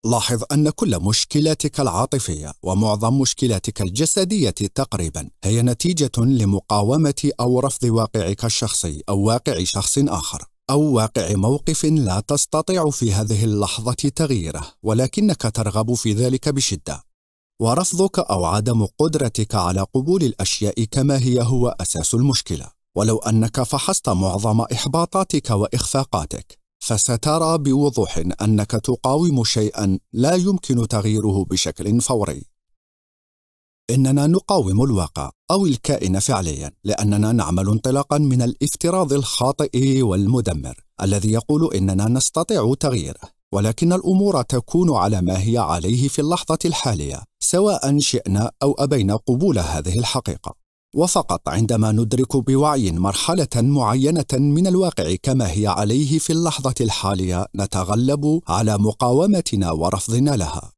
لاحظ أن كل مشكلاتك العاطفية ومعظم مشكلاتك الجسدية تقريبا هي نتيجة لمقاومة أو رفض واقعك الشخصي أو واقع شخص آخر أو واقع موقف لا تستطيع في هذه اللحظة تغييره ولكنك ترغب في ذلك بشدة ورفضك أو عدم قدرتك على قبول الأشياء كما هي هو أساس المشكلة ولو أنك فحصت معظم إحباطاتك وإخفاقاتك فسترى بوضوح أنك تقاوم شيئا لا يمكن تغييره بشكل فوري إننا نقاوم الواقع أو الكائن فعليا لأننا نعمل انطلاقا من الافتراض الخاطئ والمدمر الذي يقول إننا نستطيع تغييره ولكن الأمور تكون على ما هي عليه في اللحظة الحالية سواء شئنا أو أبينا قبول هذه الحقيقة وفقط عندما ندرك بوعي مرحله معينه من الواقع كما هي عليه في اللحظه الحاليه نتغلب على مقاومتنا ورفضنا لها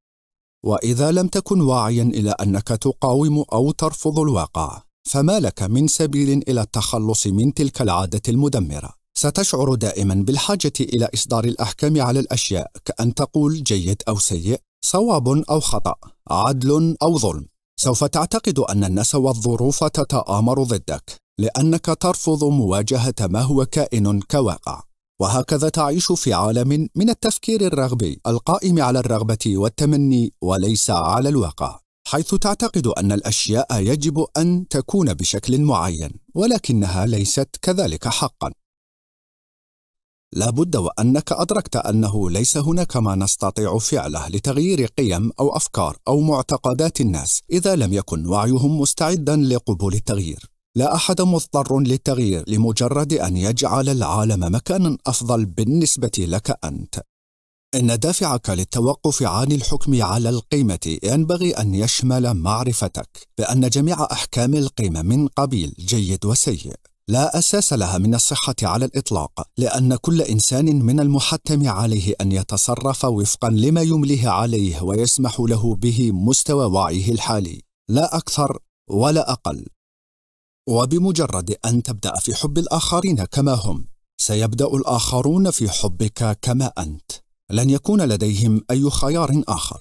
واذا لم تكن واعيا الى انك تقاوم او ترفض الواقع فما لك من سبيل الى التخلص من تلك العاده المدمره ستشعر دائما بالحاجه الى اصدار الاحكام على الاشياء كان تقول جيد او سيء صواب او خطا عدل او ظلم سوف تعتقد أن الناس والظروف تتآمر ضدك لأنك ترفض مواجهة ما هو كائن كواقع وهكذا تعيش في عالم من التفكير الرغبي القائم على الرغبة والتمني وليس على الواقع حيث تعتقد أن الأشياء يجب أن تكون بشكل معين ولكنها ليست كذلك حقا لابد وأنك أدركت أنه ليس هناك ما نستطيع فعله لتغيير قيم أو أفكار أو معتقدات الناس إذا لم يكن وعيهم مستعدا لقبول التغيير لا أحد مضطر للتغيير لمجرد أن يجعل العالم مكانا أفضل بالنسبة لك أنت إن دافعك للتوقف عن الحكم على القيمة ينبغي أن يشمل معرفتك بأن جميع أحكام القيمة من قبيل جيد وسيء لا أساس لها من الصحة على الإطلاق، لأن كل إنسان من المحتم عليه أن يتصرف وفقًا لما يمليه عليه ويسمح له به مستوى وعيه الحالي، لا أكثر ولا أقل. وبمجرد أن تبدأ في حب الآخرين كما هم، سيبدأ الآخرون في حبك كما أنت. لن يكون لديهم أي خيار آخر.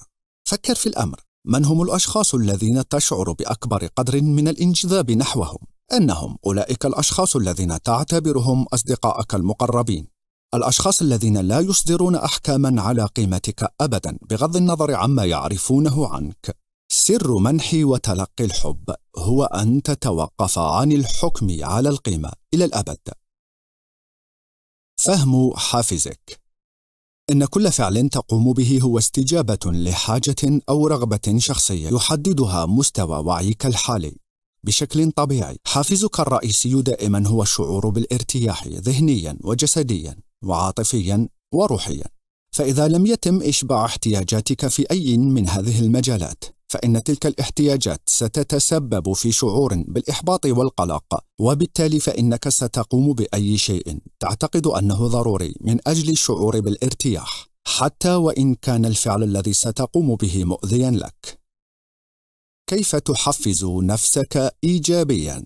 فكر في الأمر، من هم الأشخاص الذين تشعر بأكبر قدر من الانجذاب نحوهم؟ إنهم أولئك الأشخاص الذين تعتبرهم أصدقائك المقربين الأشخاص الذين لا يصدرون أحكاما على قيمتك أبدا بغض النظر عما يعرفونه عنك سر منح وتلقي الحب هو أن تتوقف عن الحكم على القيمة إلى الأبد فهم حافزك إن كل فعل تقوم به هو استجابة لحاجة أو رغبة شخصية يحددها مستوى وعيك الحالي بشكل طبيعي حافزك الرئيسي دائما هو الشعور بالارتياح ذهنيا وجسديا وعاطفيا وروحيا فإذا لم يتم إشباع احتياجاتك في أي من هذه المجالات فإن تلك الاحتياجات ستتسبب في شعور بالإحباط والقلق، وبالتالي فإنك ستقوم بأي شيء تعتقد أنه ضروري من أجل الشعور بالارتياح، حتى وإن كان الفعل الذي ستقوم به مؤذيا لك. كيف تحفز نفسك إيجابياً؟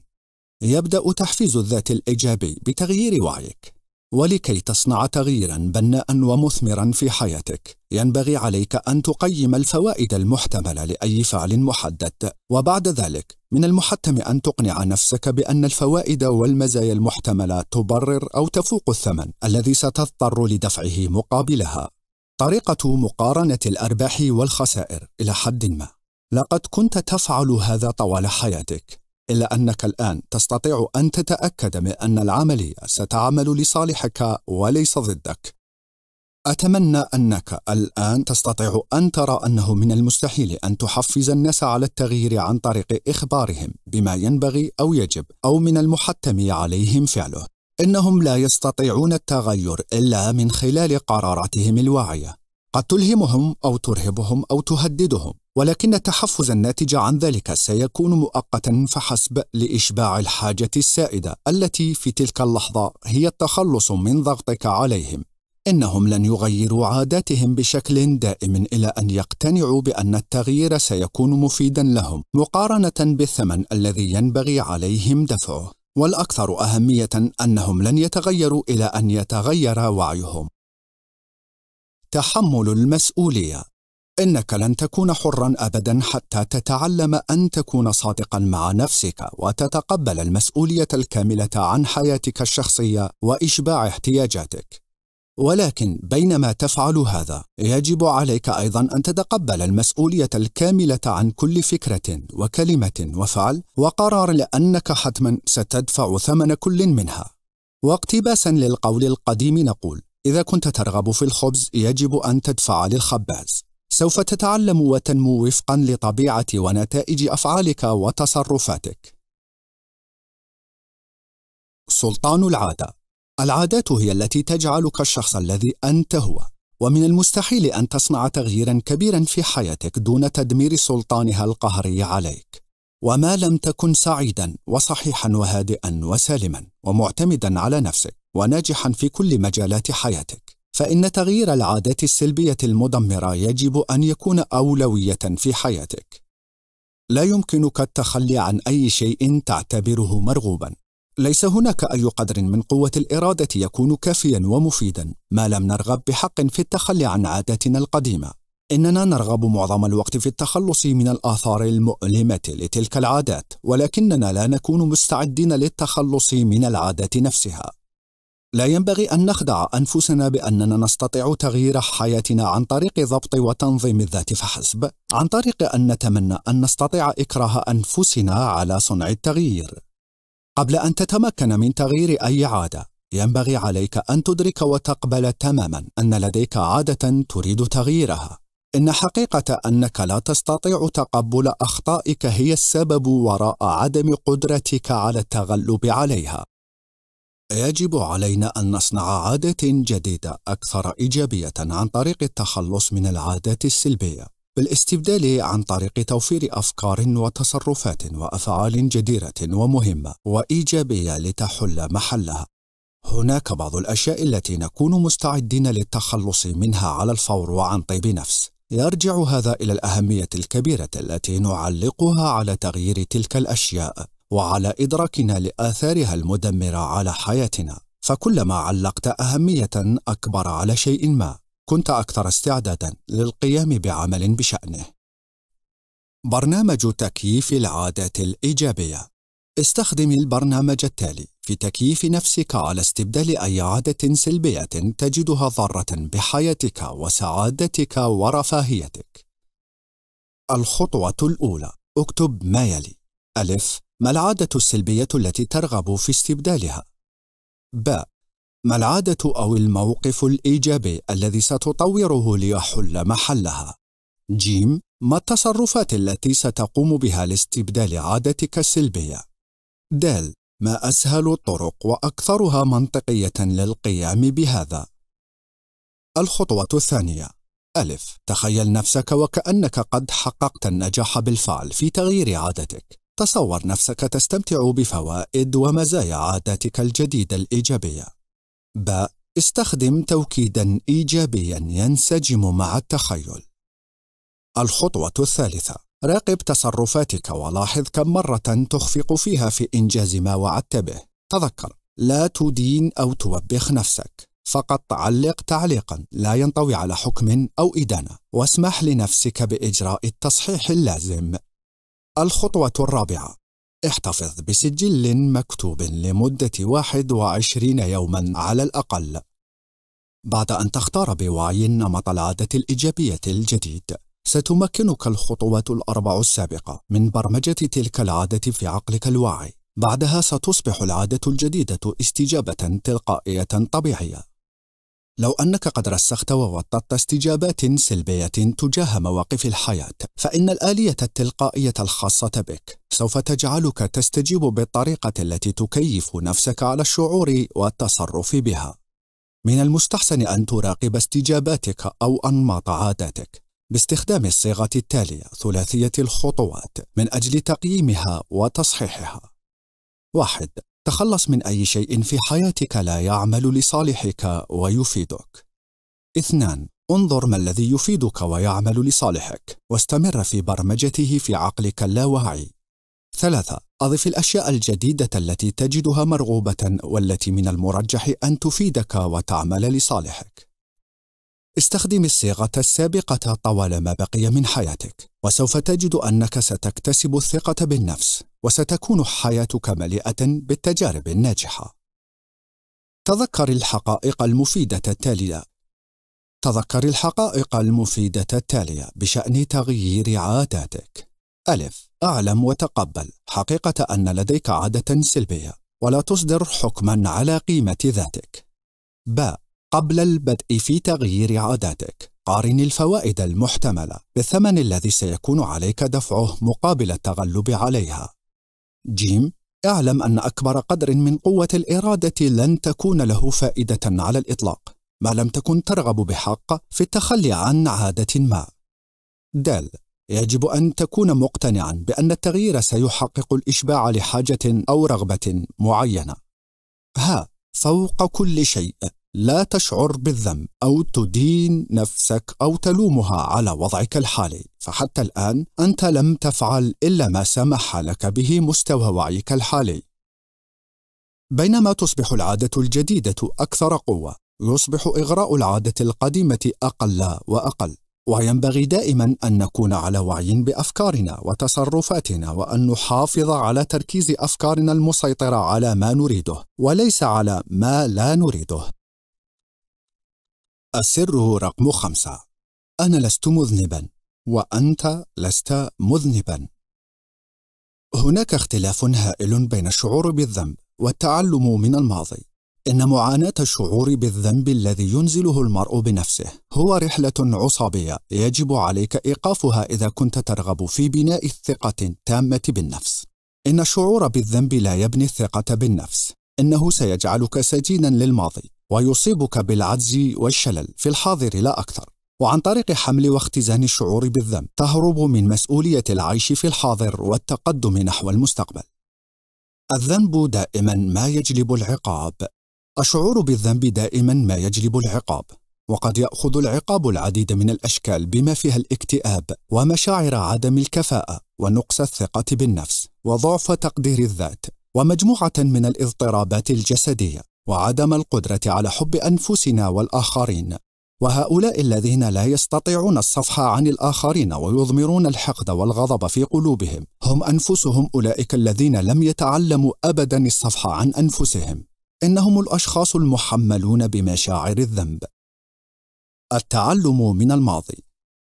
يبدأ تحفيز الذات الإيجابي بتغيير وعيك ولكي تصنع تغييرا بناء ومثمرا في حياتك ينبغي عليك أن تقيم الفوائد المحتملة لأي فعل محدد وبعد ذلك من المحتم أن تقنع نفسك بأن الفوائد والمزايا المحتملة تبرر أو تفوق الثمن الذي ستضطر لدفعه مقابلها طريقة مقارنة الأرباح والخسائر إلى حد ما لقد كنت تفعل هذا طوال حياتك إلا أنك الآن تستطيع أن تتأكد من أن العملية ستعمل لصالحك وليس ضدك. أتمنى أنك الآن تستطيع أن ترى أنه من المستحيل أن تحفز الناس على التغيير عن طريق إخبارهم بما ينبغي أو يجب أو من المحتم عليهم فعله. إنهم لا يستطيعون التغير إلا من خلال قراراتهم الواعية. قد تلهمهم أو ترهبهم أو تهددهم ولكن التحفز الناتج عن ذلك سيكون مؤقتا فحسب لإشباع الحاجة السائدة التي في تلك اللحظة هي التخلص من ضغطك عليهم. إنهم لن يغيروا عاداتهم بشكل دائم إلى أن يقتنعوا بأن التغيير سيكون مفيدا لهم مقارنة بالثمن الذي ينبغي عليهم دفعه. والأكثر أهمية أنهم لن يتغيروا إلى أن يتغير وعيهم. تحمل المسؤولية انك لن تكون حرا ابدا حتى تتعلم ان تكون صادقا مع نفسك وتتقبل المسؤوليه الكامله عن حياتك الشخصيه واشباع احتياجاتك ولكن بينما تفعل هذا يجب عليك ايضا ان تتقبل المسؤوليه الكامله عن كل فكره وكلمه وفعل وقرار لانك حتما ستدفع ثمن كل منها واقتباسا للقول القديم نقول اذا كنت ترغب في الخبز يجب ان تدفع للخباز سوف تتعلم وتنمو وفقا لطبيعة ونتائج أفعالك وتصرفاتك. سلطان العادة العادات هي التي تجعلك الشخص الذي أنت هو، ومن المستحيل أن تصنع تغييرا كبيرا في حياتك دون تدمير سلطانها القهري عليك. وما لم تكن سعيدا وصحيحا وهادئا وسالما ومعتمدا على نفسك وناجحا في كل مجالات حياتك فإن تغيير العادات السلبية المدمرة يجب أن يكون أولوية في حياتك. لا يمكنك التخلي عن أي شيء تعتبره مرغوبًا. ليس هناك أي قدر من قوة الإرادة يكون كافيًا ومفيدًا ما لم نرغب بحق في التخلي عن عاداتنا القديمة. إننا نرغب معظم الوقت في التخلص من الآثار المؤلمة لتلك العادات، ولكننا لا نكون مستعدين للتخلص من العادة نفسها. لا ينبغي أن نخدع أنفسنا بأننا نستطيع تغيير حياتنا عن طريق ضبط وتنظيم الذات فحسب، عن طريق أن نتمنى أن نستطيع إكراه أنفسنا على صنع التغيير. قبل أن تتمكن من تغيير أي عادة، ينبغي عليك أن تدرك وتقبل تماما أن لديك عادة تريد تغييرها. إن حقيقة أنك لا تستطيع تقبل أخطائك هي السبب وراء عدم قدرتك على التغلب عليها. يجب علينا أن نصنع عادة جديدة أكثر إيجابية عن طريق التخلص من العادات السلبية، بالاستبدال عن طريق توفير أفكار وتصرفات وأفعال جديرة ومهمة وإيجابية لتحل محلها. هناك بعض الأشياء التي نكون مستعدين للتخلص منها على الفور وعن طيب نفس. يرجع هذا إلى الأهمية الكبيرة التي نعلقها على تغيير تلك الأشياء وعلى إدراكنا لآثارها المدمرة على حياتنا فكلما علقت أهمية أكبر على شيء ما كنت أكثر استعدادا للقيام بعمل بشأنه برنامج تكييف العادات الإيجابية استخدم البرنامج التالي في تكييف نفسك على استبدال أي عادة سلبية تجدها ضارة بحياتك وسعادتك ورفاهيتك. الخطوة الأولى: اكتب ما يلي: ألف ما العادة السلبية التي ترغب في استبدالها؟ ب ما العادة أو الموقف الإيجابي الذي ستطوره ليحل محلها؟ ج ما التصرفات التي ستقوم بها لاستبدال عادتك السلبية؟ د ما أسهل الطرق وأكثرها منطقية للقيام بهذا؟ الخطوة الثانية ألف تخيل نفسك وكأنك قد حققت النجاح بالفعل في تغيير عادتك تصور نفسك تستمتع بفوائد ومزايا عاداتك الجديدة الإيجابية. ب. استخدم توكيدا إيجابيا ينسجم مع التخيل. الخطوة الثالثة: راقب تصرفاتك ولاحظ كم مرة تخفق فيها في إنجاز ما وعدت به. تذكر، لا تدين أو توبخ نفسك، فقط علق تعليقا لا ينطوي على حكم أو إدانة، واسمح لنفسك بإجراء التصحيح اللازم. الخطوة الرابعة احتفظ بسجل مكتوب لمدة 21 يوماً على الأقل. بعد أن تختار بوعي نمط العادة الإيجابية الجديد، ستمكنك الخطوة الأربع السابقة من برمجة تلك العادة في عقلك الواعي. بعدها ستصبح العادة الجديدة استجابة تلقائية طبيعية. لو أنك قد رسخت ووطدت استجابات سلبية تجاه مواقف الحياة، فإن الآلية التلقائية الخاصة بك سوف تجعلك تستجيب بالطريقة التي تكيف نفسك على الشعور والتصرف بها. من المستحسن أن تراقب استجاباتك أو أنماط عاداتك باستخدام الصيغة التالية ثلاثية الخطوات من أجل تقييمها وتصحيحها. واحد تخلص من أي شيء في حياتك لا يعمل لصالحك ويفيدك. اثنان انظر ما الذي يفيدك ويعمل لصالحك، واستمر في برمجته في عقلك اللاواعي. ثلاثة أضف الأشياء الجديدة التي تجدها مرغوبة والتي من المرجح أن تفيدك وتعمل لصالحك. استخدم الصيغة السابقة طوال ما بقي من حياتك وسوف تجد أنك ستكتسب الثقة بالنفس وستكون حياتك مليئة بالتجارب الناجحة تذكر الحقائق المفيدة التالية تذكر الحقائق المفيدة التالية بشأن تغيير عاداتك ألف أعلم وتقبل حقيقة أن لديك عادة سلبية ولا تصدر حكما على قيمة ذاتك ب قبل البدء في تغيير عاداتك قارن الفوائد المحتملة بالثمن الذي سيكون عليك دفعه مقابل التغلب عليها جيم اعلم أن أكبر قدر من قوة الإرادة لن تكون له فائدة على الإطلاق ما لم تكن ترغب بحق في التخلي عن عادة ما دال يجب أن تكون مقتنعا بأن التغيير سيحقق الإشباع لحاجة أو رغبة معينة ها فوق كل شيء لا تشعر بالذنب أو تدين نفسك أو تلومها على وضعك الحالي فحتى الآن أنت لم تفعل إلا ما سمح لك به مستوى وعيك الحالي بينما تصبح العادة الجديدة أكثر قوة يصبح إغراء العادة القديمة أقل وأقل وينبغي دائما أن نكون على وعي بأفكارنا وتصرفاتنا وأن نحافظ على تركيز أفكارنا المسيطرة على ما نريده وليس على ما لا نريده السر رقم خمسة أنا لست مذنبا وأنت لست مذنبا هناك اختلاف هائل بين الشعور بالذنب والتعلم من الماضي إن معاناة الشعور بالذنب الذي ينزله المرء بنفسه هو رحلة عصبية يجب عليك إيقافها إذا كنت ترغب في بناء الثقة التامة بالنفس. إن الشعور بالذنب لا يبني الثقة بالنفس، إنه سيجعلك سجينا للماضي، ويصيبك بالعجز والشلل في الحاضر لا أكثر وعن طريق حمل واختزان الشعور بالذنب تهرب من مسؤولية العيش في الحاضر والتقدم نحو المستقبل الذنب دائما ما يجلب العقاب الشعور بالذنب دائما ما يجلب العقاب وقد ياخذ العقاب العديد من الاشكال بما فيها الاكتئاب ومشاعر عدم الكفاءه ونقص الثقه بالنفس وضعف تقدير الذات ومجموعه من الاضطرابات الجسديه وعدم القدره على حب انفسنا والاخرين وهؤلاء الذين لا يستطيعون الصفح عن الآخرين ويضمرون الحقد والغضب في قلوبهم هم أنفسهم أولئك الذين لم يتعلموا أبدا الصفح عن أنفسهم إنهم الأشخاص المحملون بمشاعر الذنب التعلم من الماضي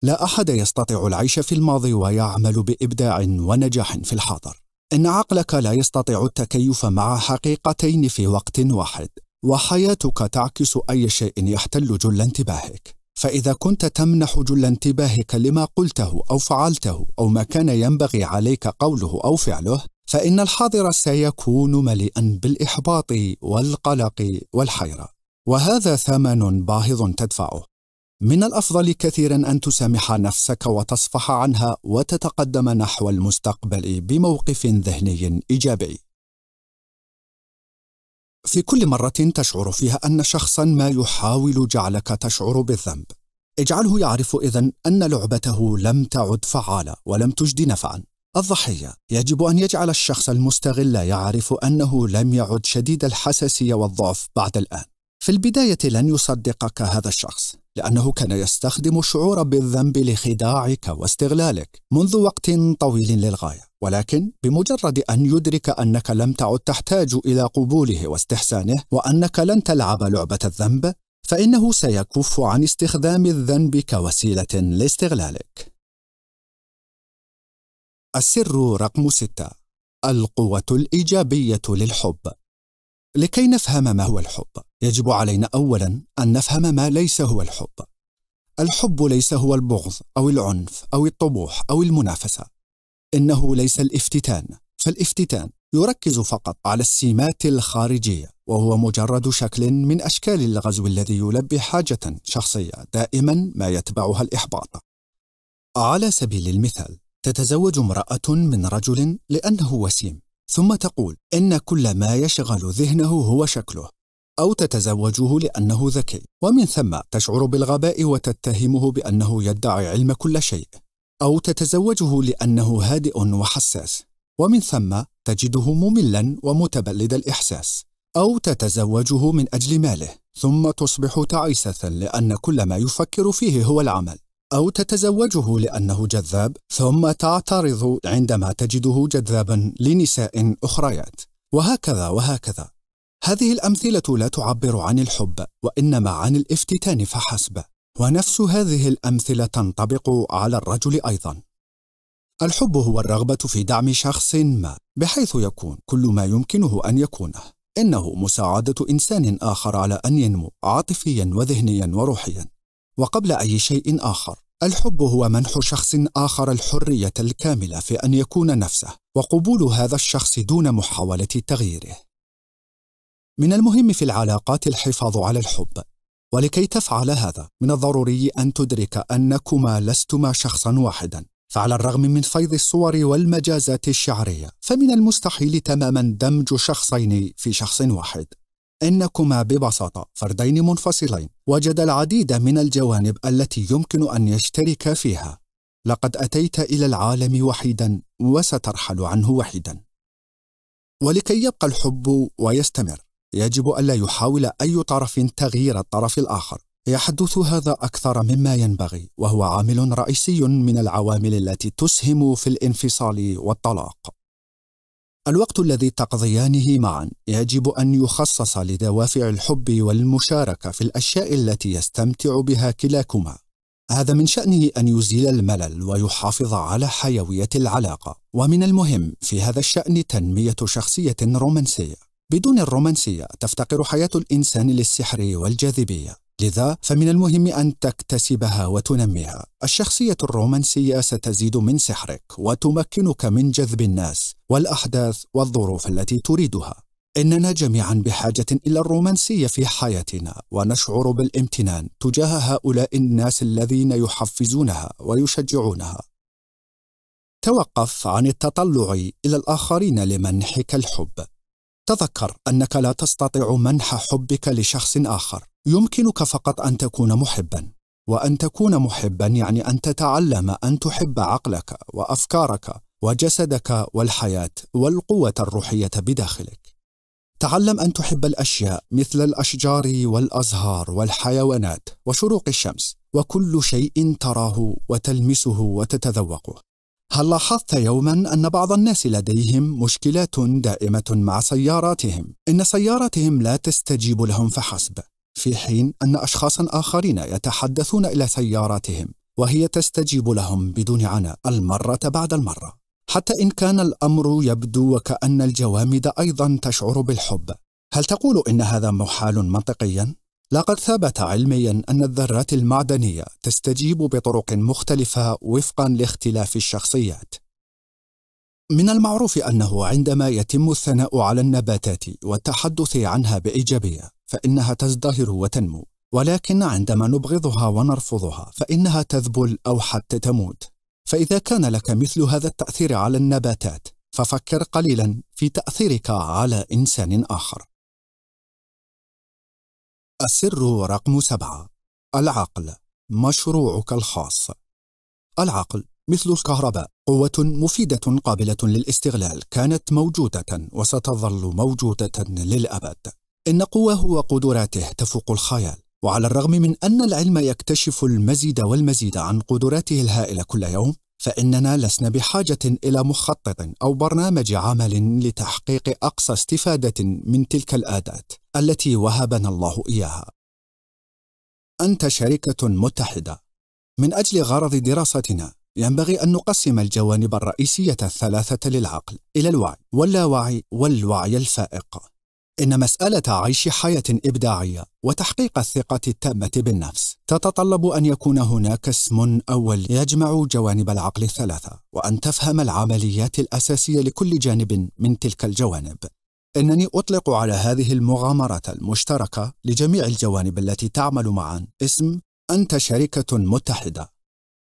لا أحد يستطيع العيش في الماضي ويعمل بإبداع ونجاح في الحاضر إن عقلك لا يستطيع التكيف مع حقيقتين في وقت واحد، وحياتك تعكس أي شيء يحتل جل انتباهك، فإذا كنت تمنح جل انتباهك لما قلته أو فعلته أو ما كان ينبغي عليك قوله أو فعله، فإن الحاضر سيكون مليئا بالإحباط والقلق والحيرة، وهذا ثمن باهظ تدفعه، من الافضل كثيرا ان تسامح نفسك وتصفح عنها وتتقدم نحو المستقبل بموقف ذهني ايجابي في كل مره تشعر فيها ان شخصا ما يحاول جعلك تشعر بالذنب اجعله يعرف اذا ان لعبته لم تعد فعاله ولم تجد نفعا الضحيه يجب ان يجعل الشخص المستغل يعرف انه لم يعد شديد الحساسيه والضعف بعد الان في البدايه لن يصدقك هذا الشخص لأنه كان يستخدم الشعور بالذنب لخداعك واستغلالك منذ وقت طويل للغاية ولكن بمجرد أن يدرك أنك لم تعد تحتاج إلى قبوله واستحسانه وأنك لن تلعب لعبة الذنب فإنه سيكف عن استخدام الذنب كوسيلة لاستغلالك السر رقم ستة القوة الإيجابية للحب لكي نفهم ما هو الحب يجب علينا اولا ان نفهم ما ليس هو الحب الحب ليس هو البغض او العنف او الطموح او المنافسه انه ليس الافتتان فالافتتان يركز فقط على السمات الخارجيه وهو مجرد شكل من اشكال الغزو الذي يلبي حاجه شخصيه دائما ما يتبعها الاحباط على سبيل المثال تتزوج امراه من رجل لانه وسيم ثم تقول إن كل ما يشغل ذهنه هو شكله أو تتزوجه لأنه ذكي ومن ثم تشعر بالغباء وتتهمه بأنه يدعي علم كل شيء أو تتزوجه لأنه هادئ وحساس ومن ثم تجده مملا ومتبلد الإحساس أو تتزوجه من أجل ماله ثم تصبح تعيسة لأن كل ما يفكر فيه هو العمل أو تتزوجه لأنه جذاب ثم تعترض عندما تجده جذابا لنساء أخريات وهكذا وهكذا هذه الأمثلة لا تعبر عن الحب وإنما عن الافتتان فحسب ونفس هذه الأمثلة تنطبق على الرجل أيضا الحب هو الرغبة في دعم شخص ما بحيث يكون كل ما يمكنه أن يكونه إنه مساعدة إنسان آخر على أن ينمو عاطفيا وذهنيا وروحيا وقبل أي شيء آخر الحب هو منح شخص اخر الحريه الكامله في ان يكون نفسه وقبول هذا الشخص دون محاوله تغييره من المهم في العلاقات الحفاظ على الحب ولكي تفعل هذا من الضروري ان تدرك انكما لستما شخصا واحدا فعلى الرغم من فيض الصور والمجازات الشعريه فمن المستحيل تماما دمج شخصين في شخص واحد إنكما ببساطة فردين منفصلين وجد العديد من الجوانب التي يمكن أن يشترك فيها لقد أتيت إلى العالم وحيدا وسترحل عنه وحيدا ولكي يبقى الحب ويستمر يجب ألا يحاول أي طرف تغيير الطرف الآخر يحدث هذا أكثر مما ينبغي وهو عامل رئيسي من العوامل التي تسهم في الانفصال والطلاق الوقت الذي تقضيانه معا يجب أن يخصص لدوافع الحب والمشاركة في الأشياء التي يستمتع بها كلاكما. هذا من شأنه أن يزيل الملل ويحافظ على حيوية العلاقة، ومن المهم في هذا الشأن تنمية شخصية رومانسية. بدون الرومانسية تفتقر حياة الإنسان للسحر والجاذبية. لذا فمن المهم أن تكتسبها وتنميها. الشخصية الرومانسية ستزيد من سحرك وتمكنك من جذب الناس والأحداث والظروف التي تريدها. إننا جميعا بحاجة إلى الرومانسية في حياتنا ونشعر بالامتنان تجاه هؤلاء الناس الذين يحفزونها ويشجعونها. توقف عن التطلع إلى الآخرين لمنحك الحب. تذكر أنك لا تستطيع منح حبك لشخص آخر يمكنك فقط أن تكون محبا وأن تكون محبا يعني أن تتعلم أن تحب عقلك وأفكارك وجسدك والحياة والقوة الروحية بداخلك تعلم أن تحب الأشياء مثل الأشجار والأزهار والحيوانات وشروق الشمس وكل شيء تراه وتلمسه وتتذوقه هل لاحظت يوما أن بعض الناس لديهم مشكلات دائمة مع سياراتهم؟ إن سياراتهم لا تستجيب لهم فحسب، في حين أن أشخاصا آخرين يتحدثون إلى سياراتهم وهي تستجيب لهم بدون عناء المرة بعد المرة، حتى إن كان الأمر يبدو وكأن الجوامد أيضا تشعر بالحب. هل تقول إن هذا محال منطقيا؟ لقد ثبت علميا أن الذرات المعدنية تستجيب بطرق مختلفة وفقا لاختلاف الشخصيات. من المعروف أنه عندما يتم الثناء على النباتات والتحدث عنها بإيجابية فإنها تزدهر وتنمو، ولكن عندما نبغضها ونرفضها فإنها تذبل أو حتى تموت. فإذا كان لك مثل هذا التأثير على النباتات، ففكر قليلا في تأثيرك على إنسان آخر. السر رقم سبعة العقل مشروعك الخاص العقل مثل الكهرباء قوة مفيدة قابلة للاستغلال كانت موجودة وستظل موجودة للأبد إن قواه وقدراته تفوق الخيال وعلى الرغم من أن العلم يكتشف المزيد والمزيد عن قدراته الهائلة كل يوم فإننا لسنا بحاجة إلى مخطط أو برنامج عمل لتحقيق أقصى استفادة من تلك الآدات التي وهبنا الله إياها. أنت شركة متحدة. من أجل غرض دراستنا، ينبغي أن نقسم الجوانب الرئيسية الثلاثة للعقل إلى الوعي واللاوعي والوعي الفائق. إن مسألة عيش حياة إبداعية وتحقيق الثقة التامة بالنفس تتطلب أن يكون هناك اسم أول يجمع جوانب العقل الثلاثة، وأن تفهم العمليات الأساسية لكل جانب من تلك الجوانب، انني اطلق على هذه المغامره المشتركه لجميع الجوانب التي تعمل معا اسم انت شركه متحده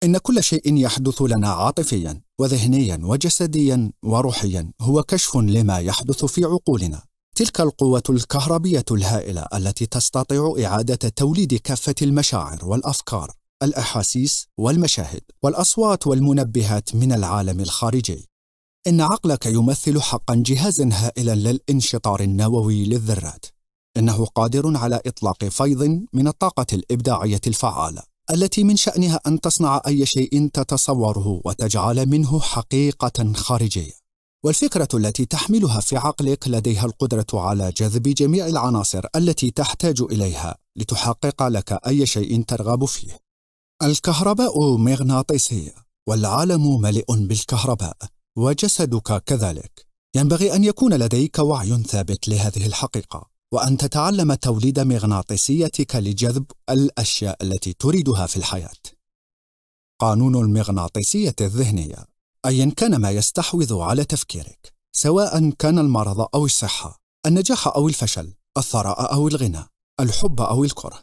ان كل شيء يحدث لنا عاطفيا وذهنيا وجسديا وروحيا هو كشف لما يحدث في عقولنا تلك القوه الكهربيه الهائله التي تستطيع اعاده توليد كافه المشاعر والافكار الاحاسيس والمشاهد والاصوات والمنبهات من العالم الخارجي إن عقلك يمثل حقا جهازا هائلا للانشطار النووي للذرات إنه قادر على إطلاق فيض من الطاقة الإبداعية الفعالة التي من شأنها أن تصنع أي شيء تتصوره وتجعل منه حقيقة خارجية والفكرة التي تحملها في عقلك لديها القدرة على جذب جميع العناصر التي تحتاج إليها لتحقق لك أي شيء ترغب فيه. الكهرباء مغناطيسية، والعالم مليء بالكهرباء، وجسدك كذلك ينبغي ان يكون لديك وعي ثابت لهذه الحقيقه وان تتعلم توليد مغناطيسيتك لجذب الاشياء التي تريدها في الحياه قانون المغناطيسيه الذهنيه ايا كان ما يستحوذ على تفكيرك سواء كان المرض او الصحه النجاح او الفشل الثراء او الغنى الحب او الكره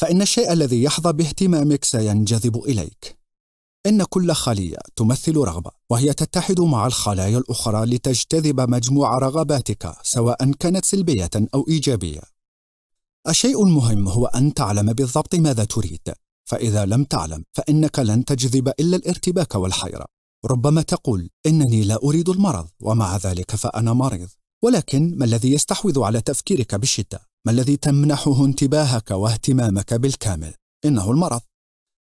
فان الشيء الذي يحظى باهتمامك سينجذب اليك إن كل خلية تمثل رغبة وهي تتحد مع الخلايا الأخرى لتجتذب مجموع رغباتك سواء كانت سلبية أو إيجابية الشيء المهم هو أن تعلم بالضبط ماذا تريد فإذا لم تعلم فإنك لن تجذب إلا الارتباك والحيرة ربما تقول إنني لا أريد المرض ومع ذلك فأنا مريض ولكن ما الذي يستحوذ على تفكيرك بشدة؟ ما الذي تمنحه انتباهك واهتمامك بالكامل؟ إنه المرض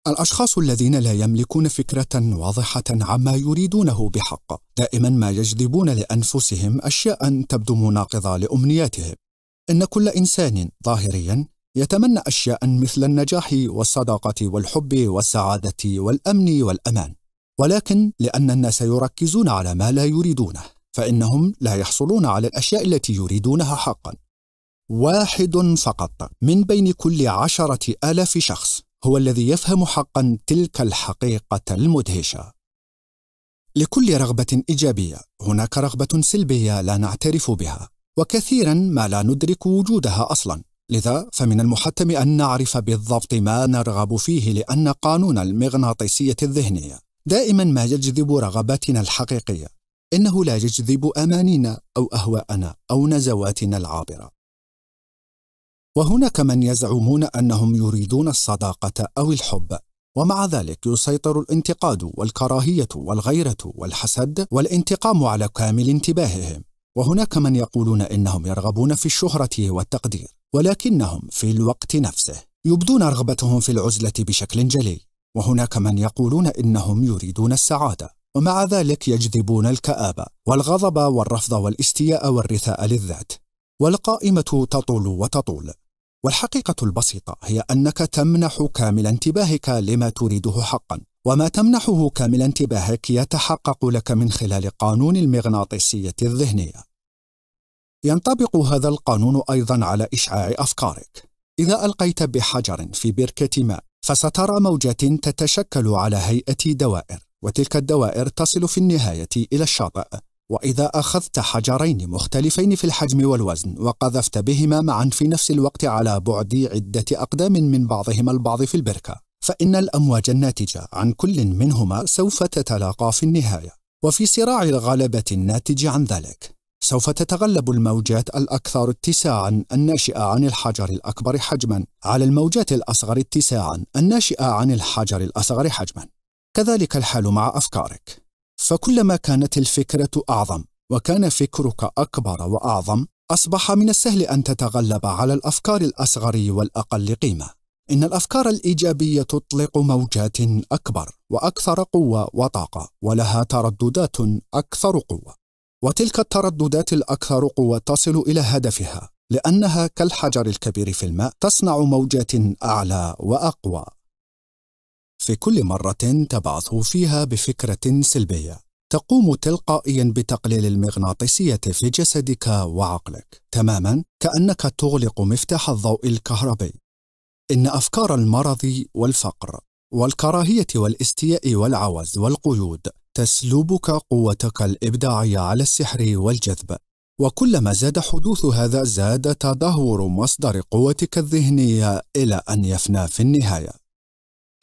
الاشخاص الذين لا يملكون فكره واضحه عما يريدونه بحق دائما ما يجذبون لانفسهم اشياء تبدو مناقضه لامنياتهم ان كل انسان ظاهريا يتمنى اشياء مثل النجاح والصداقه والحب والسعاده والامن والامان ولكن لان الناس يركزون على ما لا يريدونه فانهم لا يحصلون على الاشياء التي يريدونها حقا واحد فقط من بين كل عشره الاف شخص هو الذي يفهم حقا تلك الحقيقه المدهشه لكل رغبه ايجابيه هناك رغبه سلبيه لا نعترف بها وكثيرا ما لا ندرك وجودها اصلا لذا فمن المحتم ان نعرف بالضبط ما نرغب فيه لان قانون المغناطيسيه الذهنيه دائما ما يجذب رغباتنا الحقيقيه انه لا يجذب امانينا او اهواءنا او نزواتنا العابره وهناك من يزعمون أنهم يريدون الصداقة أو الحب ومع ذلك يسيطر الانتقاد والكراهية والغيرة والحسد والانتقام على كامل انتباههم وهناك من يقولون إنهم يرغبون في الشهرة والتقدير ولكنهم في الوقت نفسه يبدون رغبتهم في العزلة بشكل جلي وهناك من يقولون إنهم يريدون السعادة ومع ذلك يجذبون الكآبة والغضب والرفض والاستياء والرثاء للذات والقائمة تطول وتطول والحقيقة البسيطة هي أنك تمنح كامل انتباهك لما تريده حقا وما تمنحه كامل انتباهك يتحقق لك من خلال قانون المغناطيسية الذهنية ينطبق هذا القانون أيضا على إشعاع أفكارك إذا ألقيت بحجر في بركة ماء فسترى موجات تتشكل على هيئة دوائر وتلك الدوائر تصل في النهاية إلى الشاطئ وإذا أخذت حجرين مختلفين في الحجم والوزن وقذفت بهما معا في نفس الوقت على بعد عدة أقدام من بعضهما البعض في البركة فإن الأمواج الناتجة عن كل منهما سوف تتلاقى في النهاية وفي صراع الغلبة الناتج عن ذلك سوف تتغلب الموجات الأكثر اتساعا الناشئة عن الحجر الأكبر حجما على الموجات الأصغر اتساعا الناشئة عن الحجر الأصغر حجما كذلك الحال مع أفكارك فكلما كانت الفكرة أعظم وكان فكرك أكبر وأعظم أصبح من السهل أن تتغلب على الأفكار الأصغر والأقل قيمة إن الأفكار الإيجابية تطلق موجات أكبر وأكثر قوة وطاقة ولها ترددات أكثر قوة وتلك الترددات الأكثر قوة تصل إلى هدفها لأنها كالحجر الكبير في الماء تصنع موجات أعلى وأقوى في كل مرة تبعث فيها بفكرة سلبية تقوم تلقائيا بتقليل المغناطيسية في جسدك وعقلك تماما كأنك تغلق مفتاح الضوء الكهربي إن أفكار المرض والفقر والكراهية والاستياء والعوز والقيود تسلبك قوتك الإبداعية على السحر والجذب وكلما زاد حدوث هذا زاد تدهور مصدر قوتك الذهنية إلى أن يفنى في النهاية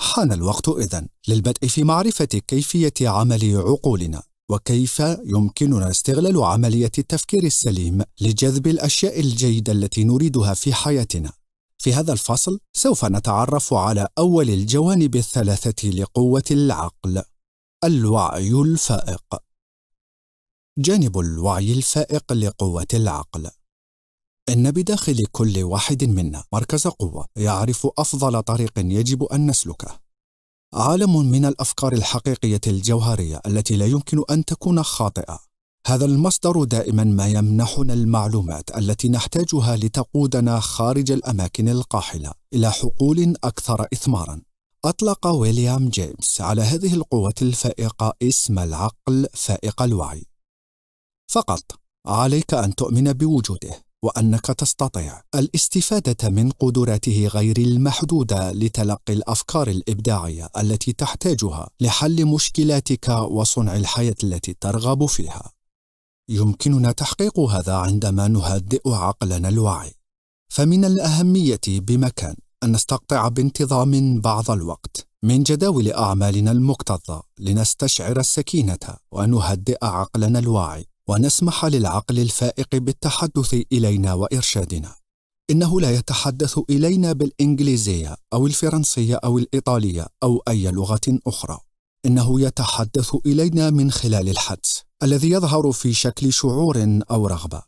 حان الوقت إذن للبدء في معرفة كيفية عمل عقولنا وكيف يمكننا استغلال عملية التفكير السليم لجذب الأشياء الجيدة التي نريدها في حياتنا. في هذا الفصل سوف نتعرف على أول الجوانب الثلاثة لقوة العقل الوعي الفائق جانب الوعي الفائق لقوة العقل إن بداخل كل واحد منا مركز قوة يعرف أفضل طريق يجب أن نسلكه. عالم من الأفكار الحقيقية الجوهرية التي لا يمكن أن تكون خاطئة. هذا المصدر دائما ما يمنحنا المعلومات التي نحتاجها لتقودنا خارج الأماكن القاحلة إلى حقول أكثر إثمارا. أطلق ويليام جيمس على هذه القوة الفائقة اسم العقل فائق الوعي. فقط عليك أن تؤمن بوجوده وانك تستطيع الاستفاده من قدراته غير المحدوده لتلقي الافكار الابداعيه التي تحتاجها لحل مشكلاتك وصنع الحياه التي ترغب فيها يمكننا تحقيق هذا عندما نهدئ عقلنا الواعي فمن الاهميه بمكان ان نستقطع بانتظام بعض الوقت من جداول اعمالنا المكتظه لنستشعر السكينه ونهدئ عقلنا الواعي ونسمح للعقل الفائق بالتحدث الينا وارشادنا انه لا يتحدث الينا بالانجليزيه او الفرنسيه او الايطاليه او اي لغه اخرى انه يتحدث الينا من خلال الحدس الذي يظهر في شكل شعور او رغبه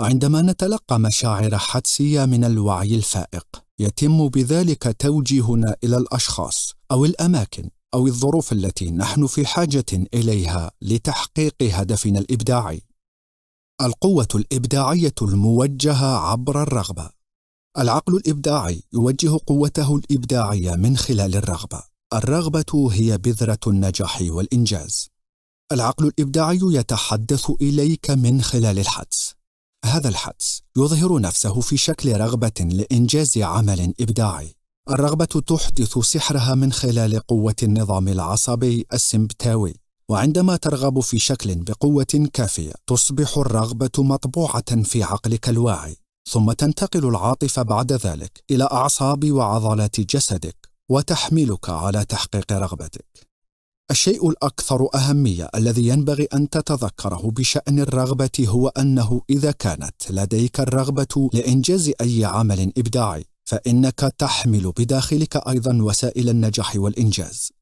عندما نتلقى مشاعر حدسيه من الوعي الفائق يتم بذلك توجيهنا الى الاشخاص او الاماكن او الظروف التي نحن في حاجه اليها لتحقيق هدفنا الابداعي القوه الابداعيه الموجهه عبر الرغبه العقل الابداعي يوجه قوته الابداعيه من خلال الرغبه الرغبه هي بذره النجاح والانجاز العقل الابداعي يتحدث اليك من خلال الحدس هذا الحدس يظهر نفسه في شكل رغبه لانجاز عمل ابداعي الرغبة تحدث سحرها من خلال قوة النظام العصبي السمبتاوي، وعندما ترغب في شكل بقوة كافية، تصبح الرغبة مطبوعة في عقلك الواعي، ثم تنتقل العاطفة بعد ذلك إلى أعصاب وعضلات جسدك، وتحملك على تحقيق رغبتك. الشيء الأكثر أهمية الذي ينبغي أن تتذكره بشأن الرغبة هو أنه إذا كانت لديك الرغبة لإنجاز أي عمل إبداعي، فإنك تحمل بداخلك أيضا وسائل النجاح والإنجاز.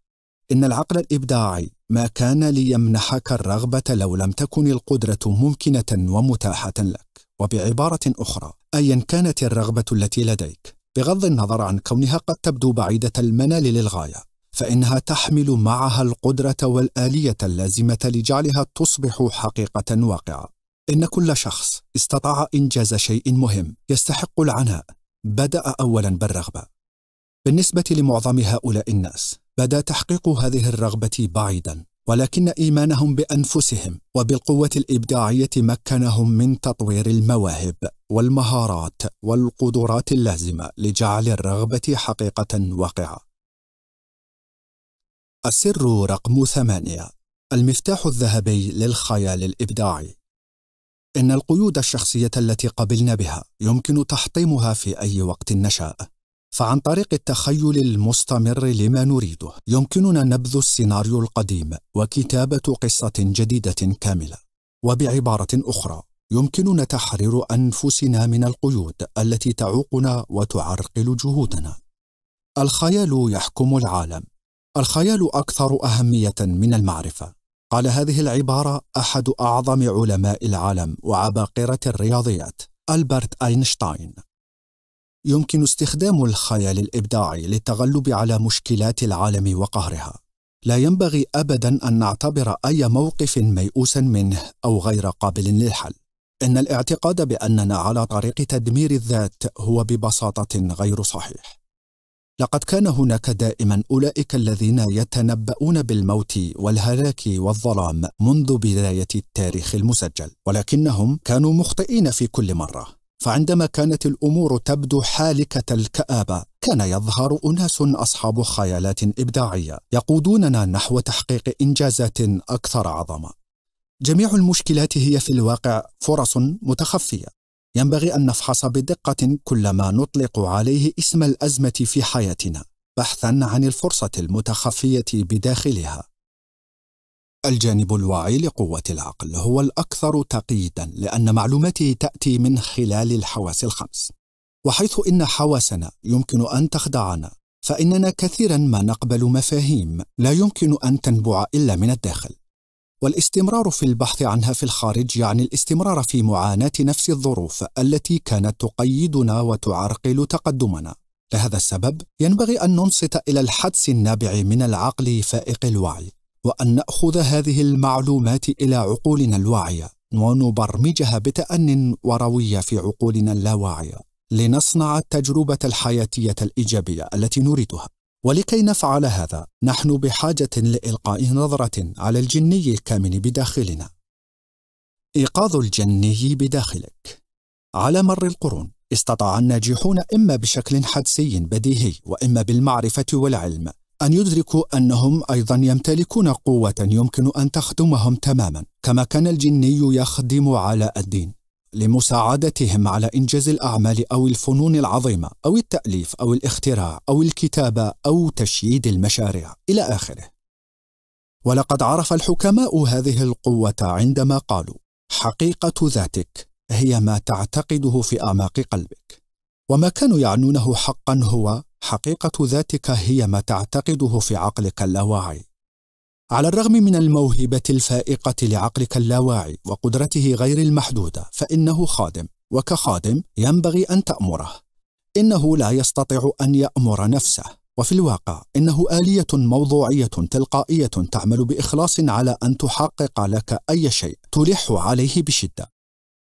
إن العقل الإبداعي ما كان ليمنحك الرغبة لو لم تكن القدرة ممكنة ومتاحة لك. وبعبارة أخرى، أيا كانت الرغبة التي لديك، بغض النظر عن كونها قد تبدو بعيدة المنال للغاية، فإنها تحمل معها القدرة والآلية اللازمة لجعلها تصبح حقيقة واقعة. إن كل شخص استطاع إنجاز شيء مهم يستحق العناء بدأ أولا بالرغبة بالنسبة لمعظم هؤلاء الناس بدا تحقيق هذه الرغبة بعيدا ولكن إيمانهم بأنفسهم وبالقوة الإبداعية مكنهم من تطوير المواهب والمهارات والقدرات اللازمة لجعل الرغبة حقيقة واقعة السر رقم ثمانية المفتاح الذهبي للخيال الإبداعي إن القيود الشخصية التي قبلنا بها يمكن تحطيمها في أي وقت نشاء، فعن طريق التخيل المستمر لما نريده، يمكننا نبذ السيناريو القديم وكتابة قصة جديدة كاملة. وبعبارة أخرى، يمكننا تحرير أنفسنا من القيود التي تعوقنا وتعرقل جهودنا. الخيال يحكم العالم. الخيال أكثر أهمية من المعرفة، قال هذه العبارة أحد أعظم علماء العالم وعباقرة الرياضيات ألبرت أينشتاين يمكن استخدام الخيال الإبداعي للتغلب على مشكلات العالم وقهرها لا ينبغي أبدا أن نعتبر أي موقف ميؤوسا منه أو غير قابل للحل إن الاعتقاد بأننا على طريق تدمير الذات هو ببساطة غير صحيح لقد كان هناك دائما أولئك الذين يتنبؤون بالموت والهلاك والظلام منذ بداية التاريخ المسجل ولكنهم كانوا مخطئين في كل مرة فعندما كانت الأمور تبدو حالكة الكآبة كان يظهر أناس أصحاب خيالات إبداعية يقودوننا نحو تحقيق إنجازات أكثر عظمة جميع المشكلات هي في الواقع فرص متخفية ينبغي أن نفحص بدقة كل ما نطلق عليه اسم الأزمة في حياتنا بحثا عن الفرصة المتخفية بداخلها. الجانب الواعي لقوة العقل هو الأكثر تقييدا لأن معلوماته تأتي من خلال الحواس الخمس. وحيث إن حواسنا يمكن أن تخدعنا فإننا كثيرا ما نقبل مفاهيم لا يمكن أن تنبع إلا من الداخل. والاستمرار في البحث عنها في الخارج يعني الاستمرار في معاناة نفس الظروف التي كانت تقيدنا وتعرقل تقدمنا. لهذا السبب ينبغي أن ننصت إلى الحدس النابع من العقل فائق الوعي، وأن نأخذ هذه المعلومات إلى عقولنا الواعية، ونبرمجها بتأن وروية في عقولنا اللاواعية، لنصنع التجربة الحياتية الإيجابية التي نريدها. ولكي نفعل هذا نحن بحاجة لإلقاء نظرة على الجني الكامن بداخلنا. إيقاظ الجني بداخلك على مر القرون استطاع الناجحون إما بشكل حدسي بديهي وإما بالمعرفة والعلم أن يدركوا أنهم أيضا يمتلكون قوة يمكن أن تخدمهم تماما كما كان الجني يخدم على الدين لمساعدتهم على إنجاز الأعمال أو الفنون العظيمة أو التأليف أو الاختراع أو الكتابة أو تشييد المشاريع إلى آخره. ولقد عرف الحكماء هذه القوة عندما قالوا: حقيقة ذاتك هي ما تعتقده في أعماق قلبك. وما كانوا يعنونه حقا هو حقيقة ذاتك هي ما تعتقده في عقلك اللاواعي. على الرغم من الموهبة الفائقة لعقلك اللاواعي وقدرته غير المحدودة فإنه خادم وكخادم ينبغي أن تأمره إنه لا يستطيع أن يأمر نفسه وفي الواقع إنه آلية موضوعية تلقائية تعمل بإخلاص على أن تحقق لك أي شيء تلح عليه بشدة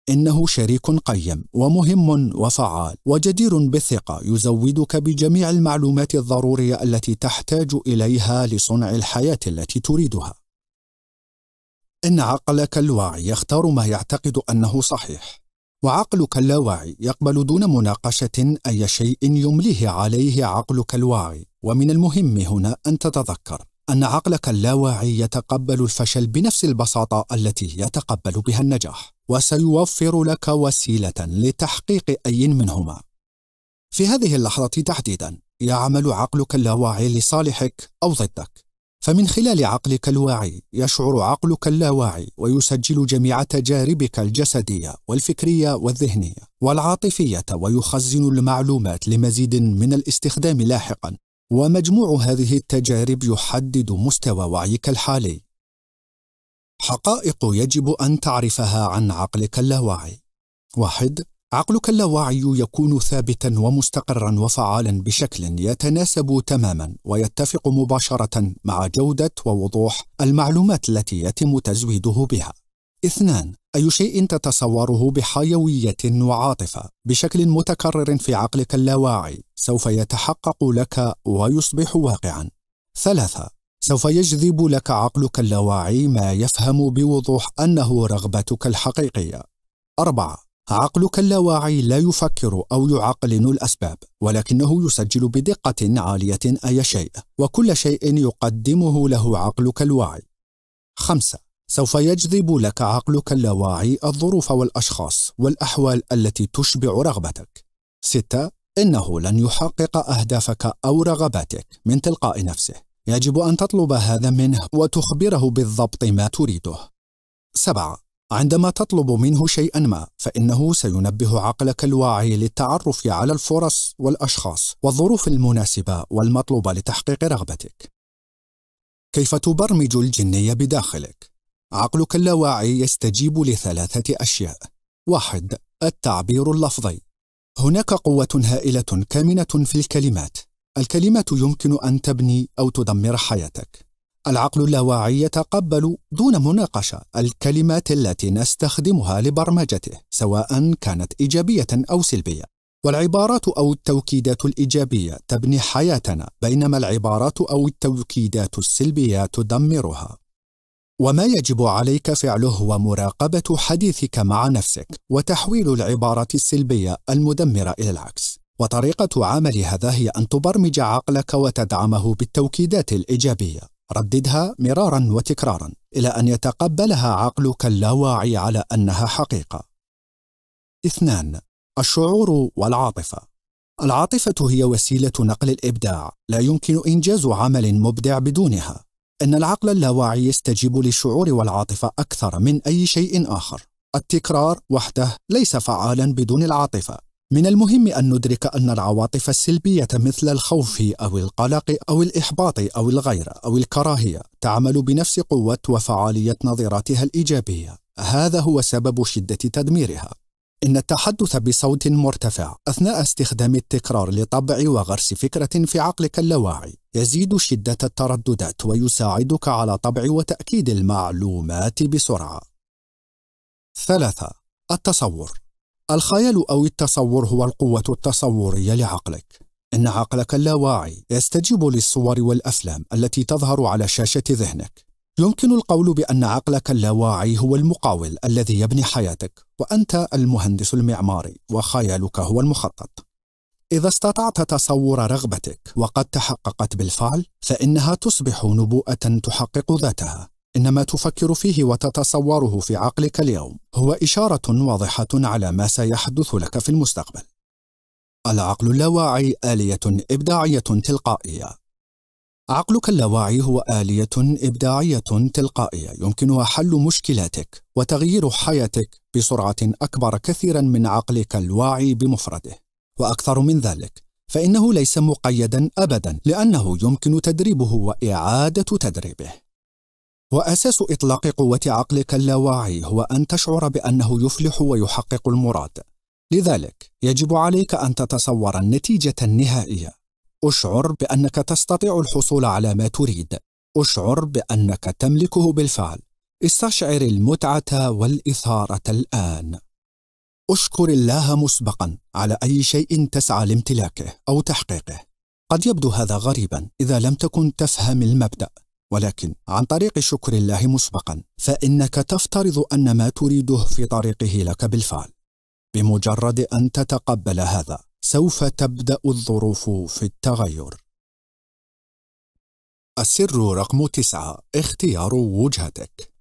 إنه شريك قيم ومهم وفعال وجدير بالثقة يزودك بجميع المعلومات الضرورية التي تحتاج إليها لصنع الحياة التي تريدها. إن عقلك الواعي يختار ما يعتقد أنه صحيح، وعقلك اللاواعي يقبل دون مناقشة أي شيء يمليه عليه عقلك الواعي، ومن المهم هنا أن تتذكر أن عقلك اللاواعي يتقبل الفشل بنفس البساطة التي يتقبل بها النجاح. وسيوفر لك وسيلة لتحقيق أي منهما. في هذه اللحظة تحديدا يعمل عقلك اللاواعي لصالحك أو ضدك. فمن خلال عقلك الواعي يشعر عقلك اللاواعي ويسجل جميع تجاربك الجسدية والفكرية والذهنية والعاطفية ويخزن المعلومات لمزيد من الاستخدام لاحقا ومجموع هذه التجارب يحدد مستوى وعيك الحالي حقائق يجب أن تعرفها عن عقلك اللاواعي. واحد عقلك اللاواعي يكون ثابتا ومستقرا وفعالا بشكل يتناسب تماما ويتفق مباشرة مع جودة ووضوح المعلومات التي يتم تزويده بها. اثنان أي شيء تتصوره بحيوية وعاطفة بشكل متكرر في عقلك اللاواعي سوف يتحقق لك ويصبح واقعا. ثلاثة سوف يجذب لك عقلك اللاواعي ما يفهم بوضوح أنه رغبتك الحقيقية. أربعة عقلك اللاواعي لا يفكر أو يعقلن الأسباب، ولكنه يسجل بدقة عالية أي شيء، وكل شيء يقدمه له عقلك الواعي. خمسة سوف يجذب لك عقلك اللاواعي الظروف والأشخاص والأحوال التي تشبع رغبتك. ستة إنه لن يحقق أهدافك أو رغباتك من تلقاء نفسه. يجب أن تطلب هذا منه وتخبره بالضبط ما تريده. 7. عندما تطلب منه شيئًا ما، فإنه سينبه عقلك الواعي للتعرف على الفرص والأشخاص والظروف المناسبة والمطلوبة لتحقيق رغبتك. كيف تبرمج الجنية بداخلك؟ عقلك اللاواعي يستجيب لثلاثة أشياء. واحد التعبير اللفظي هناك قوة هائلة كامنة في الكلمات الكلمة يمكن أن تبني أو تدمر حياتك. العقل اللاواعي يتقبل دون مناقشة الكلمات التي نستخدمها لبرمجته، سواء كانت إيجابية أو سلبية. والعبارات أو التوكيدات الإيجابية تبني حياتنا، بينما العبارات أو التوكيدات السلبية تدمرها. وما يجب عليك فعله هو مراقبة حديثك مع نفسك، وتحويل العبارة السلبية المدمرة إلى العكس. وطريقة عملها هي أن تبرمج عقلك وتدعمه بالتوكيدات الإيجابية رددها مرارا وتكرارا إلى أن يتقبلها عقلك اللاواعي على أنها حقيقة اثنان الشعور والعاطفة العاطفة هي وسيلة نقل الإبداع لا يمكن إنجاز عمل مبدع بدونها إن العقل اللاواعي يستجيب للشعور والعاطفة أكثر من أي شيء آخر التكرار وحده ليس فعالا بدون العاطفة من المهم أن ندرك أن العواطف السلبية مثل الخوف أو القلق أو الإحباط أو الغيرة أو الكراهية تعمل بنفس قوة وفعالية نظيراتها الإيجابية. هذا هو سبب شدة تدميرها. إن التحدث بصوت مرتفع أثناء استخدام التكرار لطبع وغرس فكرة في عقلك اللاواعي يزيد شدة الترددات ويساعدك على طبع وتأكيد المعلومات بسرعة. ثلاثة التصور الخيال أو التصور هو القوة التصورية لعقلك إن عقلك اللاواعي يستجيب للصور والأفلام التي تظهر على شاشة ذهنك يمكن القول بأن عقلك اللاواعي هو المقاول الذي يبني حياتك وأنت المهندس المعماري وخيالك هو المخطط إذا استطعت تصور رغبتك وقد تحققت بالفعل فإنها تصبح نبوءة تحقق ذاتها إن ما تفكر فيه وتتصوره في عقلك اليوم هو إشارة واضحة على ما سيحدث لك في المستقبل. العقل اللاواعي آلية إبداعية تلقائية. عقلك اللاواعي هو آلية إبداعية تلقائية يمكنها حل مشكلاتك وتغيير حياتك بسرعة أكبر كثيرا من عقلك الواعي بمفرده. وأكثر من ذلك، فإنه ليس مقيدا أبدا لأنه يمكن تدريبه وإعادة تدريبه. وأساس إطلاق قوة عقلك اللاواعي هو أن تشعر بأنه يفلح ويحقق المراد لذلك يجب عليك أن تتصور النتيجة النهائية أشعر بأنك تستطيع الحصول على ما تريد أشعر بأنك تملكه بالفعل استشعر المتعة والإثارة الآن أشكر الله مسبقا على أي شيء تسعى لامتلاكه أو تحقيقه قد يبدو هذا غريبا إذا لم تكن تفهم المبدأ ولكن عن طريق شكر الله مسبقا فانك تفترض ان ما تريده في طريقه لك بالفعل بمجرد ان تتقبل هذا سوف تبدا الظروف في التغير السر رقم تسعة اختيار وجهتك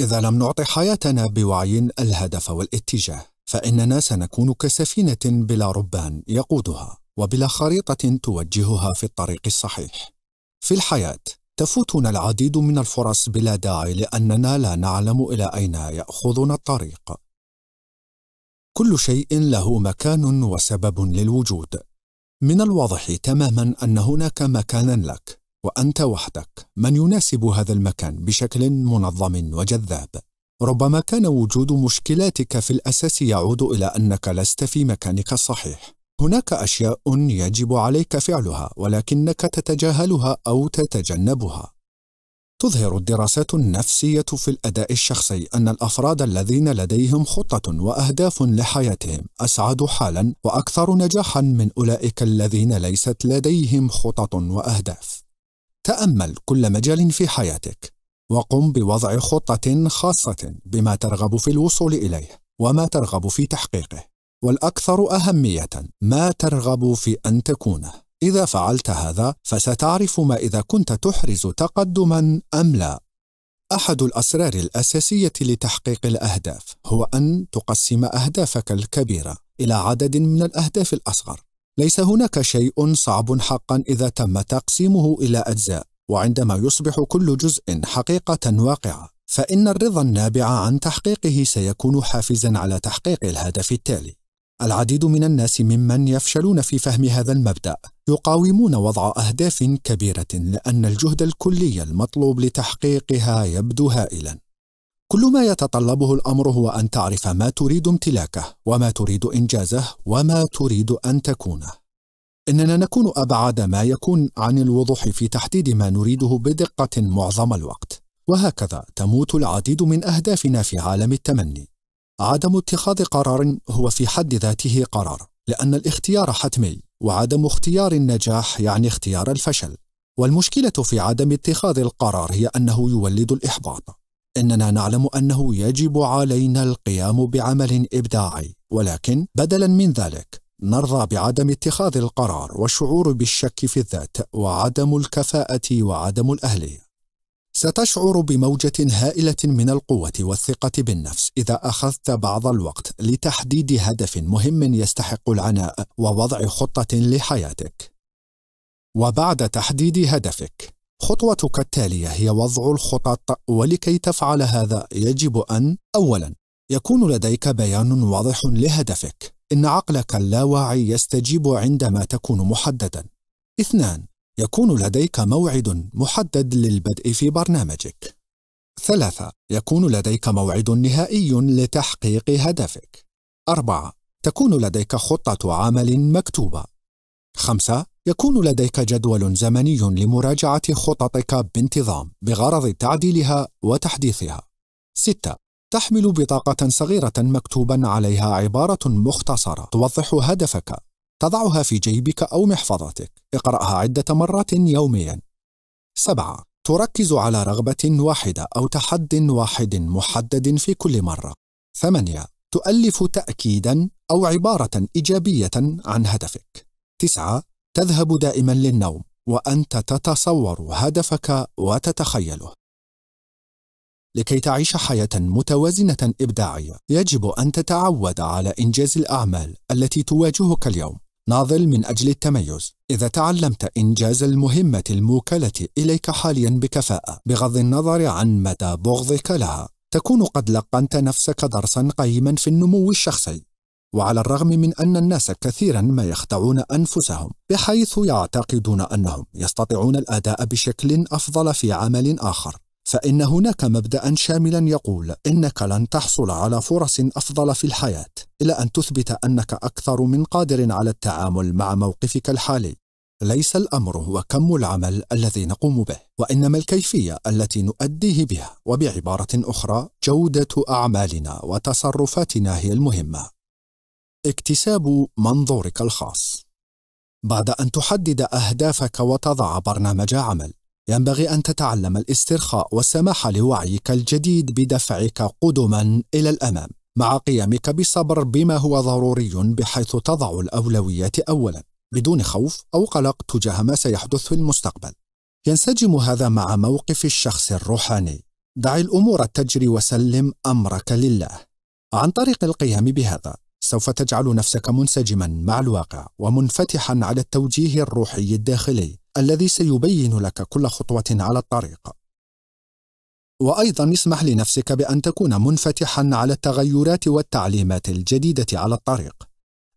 إذا لم نعطي حياتنا بوعي الهدف والاتجاه فإننا سنكون كسفينة بلا ربان يقودها وبلا خريطة توجهها في الطريق الصحيح في الحياة تفوتنا العديد من الفرص بلا داعي لأننا لا نعلم إلى أين يأخذنا الطريق. كل شيء له مكان وسبب للوجود. من الواضح تماما أن هناك مكانا لك، وأنت وحدك، من يناسب هذا المكان بشكل منظم وجذاب. ربما كان وجود مشكلاتك في الأساس يعود إلى أنك لست في مكانك الصحيح. هناك أشياء يجب عليك فعلها ولكنك تتجاهلها أو تتجنبها. تظهر الدراسات النفسية في الأداء الشخصي أن الأفراد الذين لديهم خطة وأهداف لحياتهم أسعد حالا وأكثر نجاحا من أولئك الذين ليست لديهم خطط وأهداف. تأمل كل مجال في حياتك، وقم بوضع خطة خاصة بما ترغب في الوصول إليه، وما ترغب في تحقيقه. والأكثر أهمية ما ترغب في أن تكونه إذا فعلت هذا فستعرف ما إذا كنت تحرز تقدما أم لا أحد الأسرار الأساسية لتحقيق الأهداف هو أن تقسم أهدافك الكبيرة إلى عدد من الأهداف الأصغر ليس هناك شيء صعب حقا إذا تم تقسيمه إلى أجزاء وعندما يصبح كل جزء حقيقة واقعة فإن الرضا النابع عن تحقيقه سيكون حافزا على تحقيق الهدف التالي العديد من الناس ممن يفشلون في فهم هذا المبدا يقاومون وضع اهداف كبيره لان الجهد الكلي المطلوب لتحقيقها يبدو هائلا كل ما يتطلبه الامر هو ان تعرف ما تريد امتلاكه وما تريد انجازه وما تريد ان تكونه اننا نكون ابعد ما يكون عن الوضوح في تحديد ما نريده بدقه معظم الوقت وهكذا تموت العديد من اهدافنا في عالم التمني عدم اتخاذ قرار هو في حد ذاته قرار لأن الاختيار حتمي وعدم اختيار النجاح يعني اختيار الفشل والمشكلة في عدم اتخاذ القرار هي أنه يولد الإحباط إننا نعلم أنه يجب علينا القيام بعمل إبداعي ولكن بدلا من ذلك نرضى بعدم اتخاذ القرار والشعور بالشك في الذات وعدم الكفاءة وعدم الأهلية ستشعر بموجة هائلة من القوة والثقة بالنفس إذا أخذت بعض الوقت لتحديد هدف مهم يستحق العناء ووضع خطة لحياتك. وبعد تحديد هدفك، خطوتك التالية هي وضع الخطط ولكي تفعل هذا يجب أن أولاً يكون لديك بيان واضح لهدفك إن عقلك اللاواعي يستجيب عندما تكون محدداً اثنان يكون لديك موعد محدد للبدء في برنامجك. ثلاثة يكون لديك موعد نهائي لتحقيق هدفك. أربعة تكون لديك خطة عمل مكتوبة. خمسة يكون لديك جدول زمني لمراجعة خططك بانتظام بغرض تعديلها وتحديثها. ستة تحمل بطاقة صغيرة مكتوبا عليها عبارة مختصرة توضح هدفك تضعها في جيبك أو محفظتك اقرأها عدة مرات يوميا 7. تركز على رغبة واحدة أو تحد واحد محدد في كل مرة 8. تؤلف تأكيدا أو عبارة إيجابية عن هدفك 9. تذهب دائما للنوم وأنت تتصور هدفك وتتخيله لكي تعيش حياة متوازنة إبداعية، يجب أن تتعود على إنجاز الأعمال التي تواجهك اليوم، ناضل من أجل التميز إذا تعلمت إنجاز المهمة الموكلة إليك حاليا بكفاءة بغض النظر عن مدى بغضك لها تكون قد لقنت نفسك درسا قيما في النمو الشخصي وعلى الرغم من أن الناس كثيرا ما يخدعون أنفسهم بحيث يعتقدون أنهم يستطيعون الأداء بشكل أفضل في عمل آخر فإن هناك مبدأ شاملا يقول إنك لن تحصل على فرص أفضل في الحياة إلى أن تثبت أنك أكثر من قادر على التعامل مع موقفك الحالي ليس الأمر هو كم العمل الذي نقوم به وإنما الكيفية التي نؤديه بها وبعبارة أخرى جودة أعمالنا وتصرفاتنا هي المهمة اكتساب منظورك الخاص بعد أن تحدد أهدافك وتضع برنامج عمل ينبغي أن تتعلم الاسترخاء والسماح لوعيك الجديد بدفعك قدما إلى الأمام مع قيامك بصبر بما هو ضروري بحيث تضع الأولويات أولا بدون خوف أو قلق تجاه ما سيحدث في المستقبل ينسجم هذا مع موقف الشخص الروحاني دع الأمور تجري وسلم أمرك لله عن طريق القيام بهذا سوف تجعل نفسك منسجما مع الواقع ومنفتحا على التوجيه الروحي الداخلي الذي سيبين لك كل خطوة على الطريق. وأيضا اسمح لنفسك بأن تكون منفتحا على التغيرات والتعليمات الجديدة على الطريق،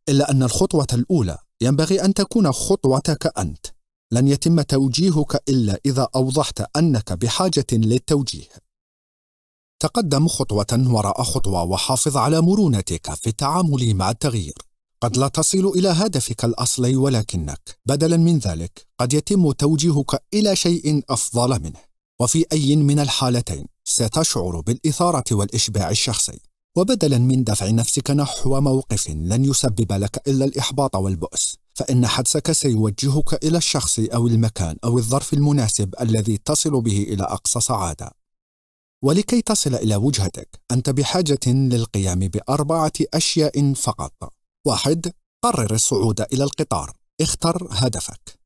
إلا أن الخطوة الأولى ينبغي أن تكون خطوتك أنت. لن يتم توجيهك إلا إذا أوضحت أنك بحاجة للتوجيه. تقدم خطوة وراء خطوة وحافظ على مرونتك في التعامل مع التغيير. قد لا تصل إلى هدفك الأصلي ولكنك بدلا من ذلك قد يتم توجيهك إلى شيء أفضل منه وفي أي من الحالتين ستشعر بالإثارة والإشباع الشخصي وبدلا من دفع نفسك نحو موقف لن يسبب لك إلا الإحباط والبؤس فإن حدسك سيوجهك إلى الشخص أو المكان أو الظرف المناسب الذي تصل به إلى أقصى سعادة ولكي تصل إلى وجهتك أنت بحاجة للقيام بأربعة أشياء فقط واحد قرر الصعود إلى القطار اختر هدفك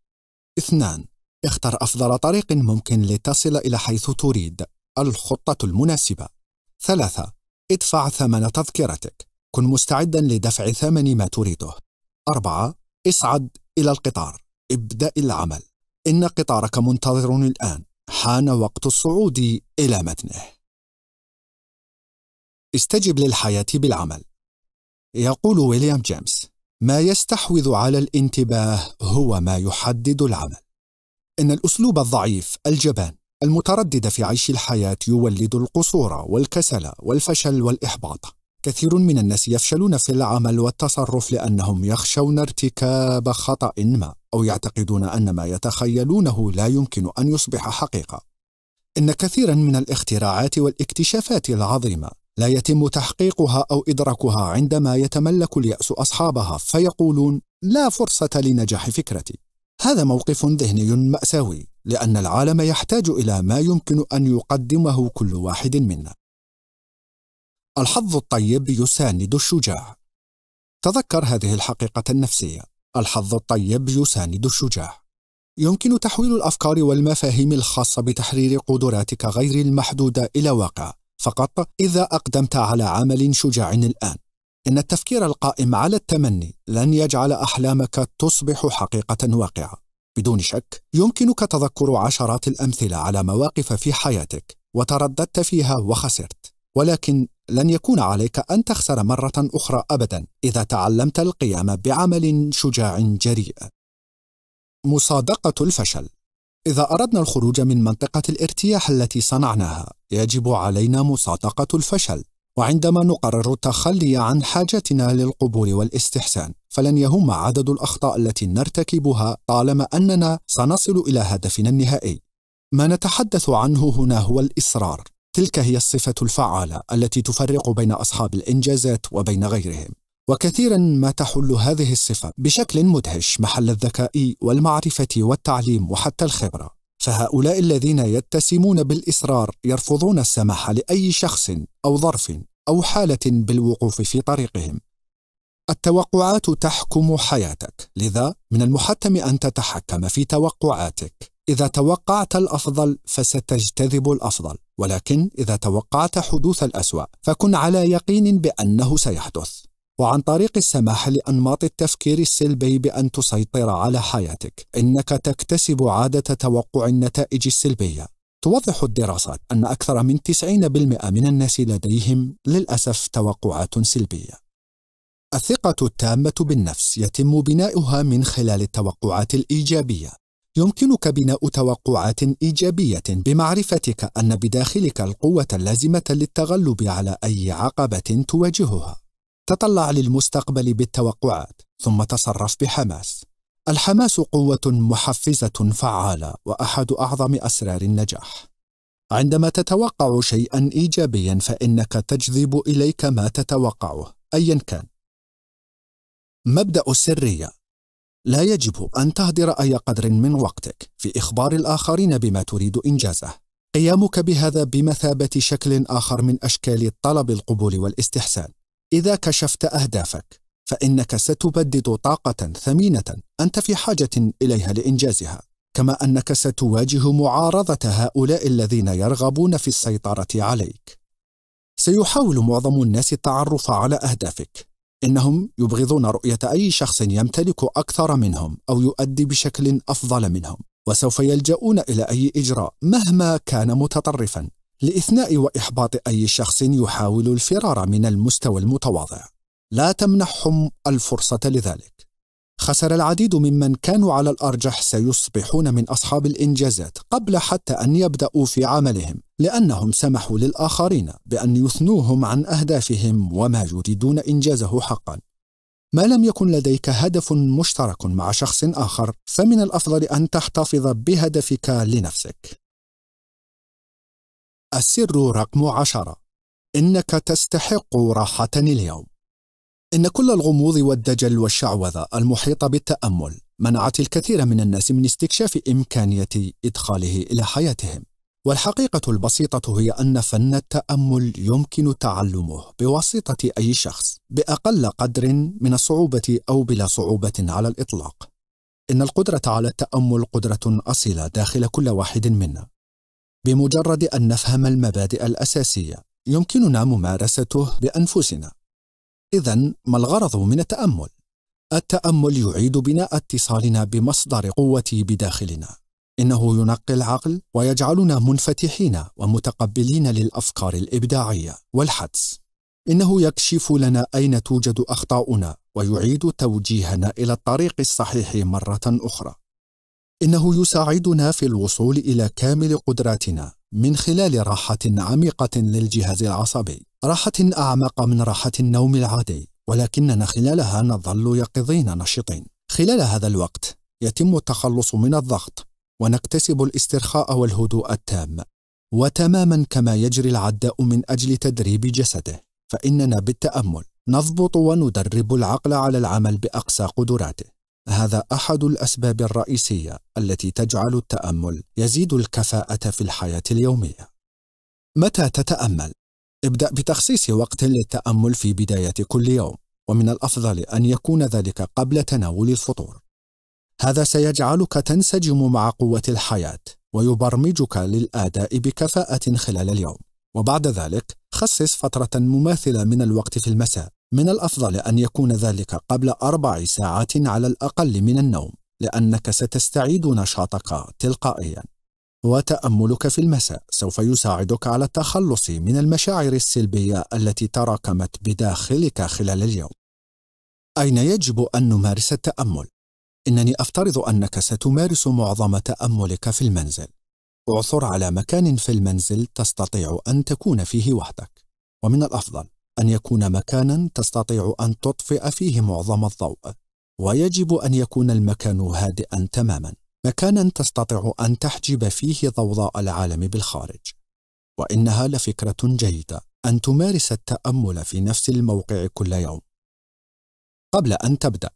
اثنان اختر أفضل طريق ممكن لتصل إلى حيث تريد الخطة المناسبة ثلاثة ادفع ثمن تذكرتك كن مستعدا لدفع ثمن ما تريده أربعة اصعد إلى القطار ابدأ العمل إن قطارك منتظر الآن حان وقت الصعود إلى متنه استجب للحياة بالعمل يقول ويليام جيمس ما يستحوذ على الانتباه هو ما يحدد العمل ان الاسلوب الضعيف الجبان المتردد في عيش الحياه يولد القصور والكسل والفشل والاحباط كثير من الناس يفشلون في العمل والتصرف لانهم يخشون ارتكاب خطا ما او يعتقدون ان ما يتخيلونه لا يمكن ان يصبح حقيقه ان كثيرا من الاختراعات والاكتشافات العظيمه لا يتم تحقيقها أو إدراكها عندما يتملك اليأس أصحابها فيقولون لا فرصة لنجاح فكرتي هذا موقف ذهني مأساوي لأن العالم يحتاج إلى ما يمكن أن يقدمه كل واحد منا الحظ الطيب يساند الشجاع تذكر هذه الحقيقة النفسية الحظ الطيب يساند الشجاع يمكن تحويل الأفكار والمفاهيم الخاصة بتحرير قدراتك غير المحدودة إلى واقع فقط إذا أقدمت على عمل شجاع الآن إن التفكير القائم على التمني لن يجعل أحلامك تصبح حقيقة واقعة بدون شك يمكنك تذكر عشرات الأمثلة على مواقف في حياتك وترددت فيها وخسرت ولكن لن يكون عليك أن تخسر مرة أخرى أبدا إذا تعلمت القيام بعمل شجاع جريء مصادقة الفشل إذا أردنا الخروج من منطقة الارتياح التي صنعناها، يجب علينا مصادقة الفشل، وعندما نقرر التخلي عن حاجتنا للقبول والاستحسان، فلن يهم عدد الأخطاء التي نرتكبها طالما أننا سنصل إلى هدفنا النهائي. ما نتحدث عنه هنا هو الإصرار، تلك هي الصفة الفعالة التي تفرق بين أصحاب الإنجازات وبين غيرهم. وكثيرا ما تحل هذه الصفة بشكل مدهش محل الذكاء والمعرفة والتعليم وحتى الخبرة فهؤلاء الذين يتسمون بالإصرار يرفضون السماح لأي شخص أو ظرف أو حالة بالوقوف في طريقهم التوقعات تحكم حياتك لذا من المحتم أن تتحكم في توقعاتك إذا توقعت الأفضل فستجتذب الأفضل ولكن إذا توقعت حدوث الأسوأ فكن على يقين بأنه سيحدث وعن طريق السماح لأنماط التفكير السلبي بأن تسيطر على حياتك إنك تكتسب عادة توقع النتائج السلبية توضح الدراسات أن أكثر من 90% من الناس لديهم للأسف توقعات سلبية الثقة التامة بالنفس يتم بناؤها من خلال التوقعات الإيجابية. يمكنك بناء توقعات إيجابية بمعرفتك أن بداخلك القوة اللازمة للتغلب على أي عقبة تواجهها. تطلع للمستقبل بالتوقعات ثم تصرف بحماس الحماس قوة محفزة فعالة وأحد أعظم أسرار النجاح. عندما تتوقع شيئًا إيجابيًا فإنك تجذب إليك ما تتوقعه، أيًا كان. مبدأ السرية: لا يجب أن تهدر أي قدر من وقتك في إخبار الآخرين بما تريد إنجازه. قيامك بهذا بمثابة شكل آخر من أشكال طلب القبول والاستحسان. إذا كشفت أهدافك فإنك ستبدد طاقة ثمينة أنت في حاجة إليها لإنجازها كما أنك ستواجه معارضة هؤلاء الذين يرغبون في السيطرة عليك سيحاول معظم الناس التعرف على أهدافك إنهم يبغضون رؤية أي شخص يمتلك أكثر منهم أو يؤدي بشكل أفضل منهم وسوف يلجؤون إلى أي إجراء مهما كان متطرفا لإثناء وإحباط أي شخص يحاول الفرار من المستوى المتواضع لا تمنحهم الفرصة لذلك خسر العديد ممن كانوا على الأرجح سيصبحون من أصحاب الإنجازات قبل حتى أن يبدأوا في عملهم لأنهم سمحوا للآخرين بأن يثنوهم عن أهدافهم وما يريدون إنجازه حقا ما لم يكن لديك هدف مشترك مع شخص آخر فمن الأفضل أن تحتفظ بهدفك لنفسك السر رقم عشرة إنك تستحق راحة اليوم إن كل الغموض والدجل والشعوذة المحيطة بالتأمل منعت الكثير من الناس من استكشاف إمكانية إدخاله إلى حياتهم والحقيقة البسيطة هي أن فن التأمل يمكن تعلمه بواسطة أي شخص بأقل قدر من الصعوبة أو بلا صعوبة على الإطلاق إن القدرة على التأمل قدرة أصيلة داخل كل واحد منا بمجرد أن نفهم المبادئ الأساسية يمكننا ممارسته بأنفسنا إذا ما الغرض من التأمل؟ التأمل يعيد بناء اتصالنا بمصدر قوة بداخلنا إنه ينقي العقل ويجعلنا منفتحين ومتقبلين للأفكار الإبداعية والحدس إنه يكشف لنا أين توجد أخطاؤنا ويعيد توجيهنا إلى الطريق الصحيح مرة أخرى إنه يساعدنا في الوصول إلى كامل قدراتنا من خلال راحة عميقة للجهاز العصبي، راحة أعمق من راحة النوم العادي، ولكننا خلالها نظل يقظين نشطين. خلال هذا الوقت يتم التخلص من الضغط، ونكتسب الاسترخاء والهدوء التام. وتماما كما يجري العداء من أجل تدريب جسده، فإننا بالتأمل نضبط وندرب العقل على العمل بأقصى قدراته. هذا أحد الأسباب الرئيسية التي تجعل التأمل يزيد الكفاءة في الحياة اليومية. متى تتأمل؟ ابدأ بتخصيص وقت للتأمل في بداية كل يوم، ومن الأفضل أن يكون ذلك قبل تناول الفطور. هذا سيجعلك تنسجم مع قوة الحياة ويبرمجك للأداء بكفاءة خلال اليوم. وبعد ذلك خصص فترة مماثلة من الوقت في المساء من الأفضل أن يكون ذلك قبل أربع ساعات على الأقل من النوم لأنك ستستعيد نشاطك تلقائيا وتأملك في المساء سوف يساعدك على التخلص من المشاعر السلبية التي تراكمت بداخلك خلال اليوم أين يجب أن نمارس التأمل؟ إنني أفترض أنك ستمارس معظم تأملك في المنزل اعثر على مكان في المنزل تستطيع أن تكون فيه وحدك ومن الأفضل أن يكون مكانا تستطيع أن تطفئ فيه معظم الضوء ويجب أن يكون المكان هادئا تماما مكانا تستطيع أن تحجب فيه ضوضاء العالم بالخارج وإنها لفكرة جيدة أن تمارس التأمل في نفس الموقع كل يوم قبل أن تبدأ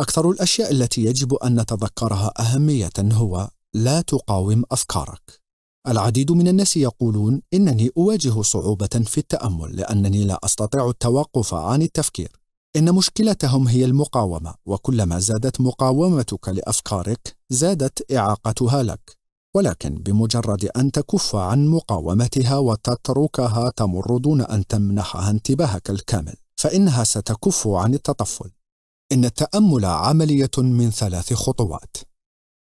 أكثر الأشياء التي يجب أن نتذكرها أهمية هو لا تقاوم أفكارك العديد من الناس يقولون إنني أواجه صعوبة في التأمل لأنني لا أستطيع التوقف عن التفكير إن مشكلتهم هي المقاومة وكلما زادت مقاومتك لأفكارك زادت إعاقتها لك ولكن بمجرد أن تكف عن مقاومتها وتتركها تمر دون أن تمنحها انتباهك الكامل فإنها ستكف عن التطفل إن التأمل عملية من ثلاث خطوات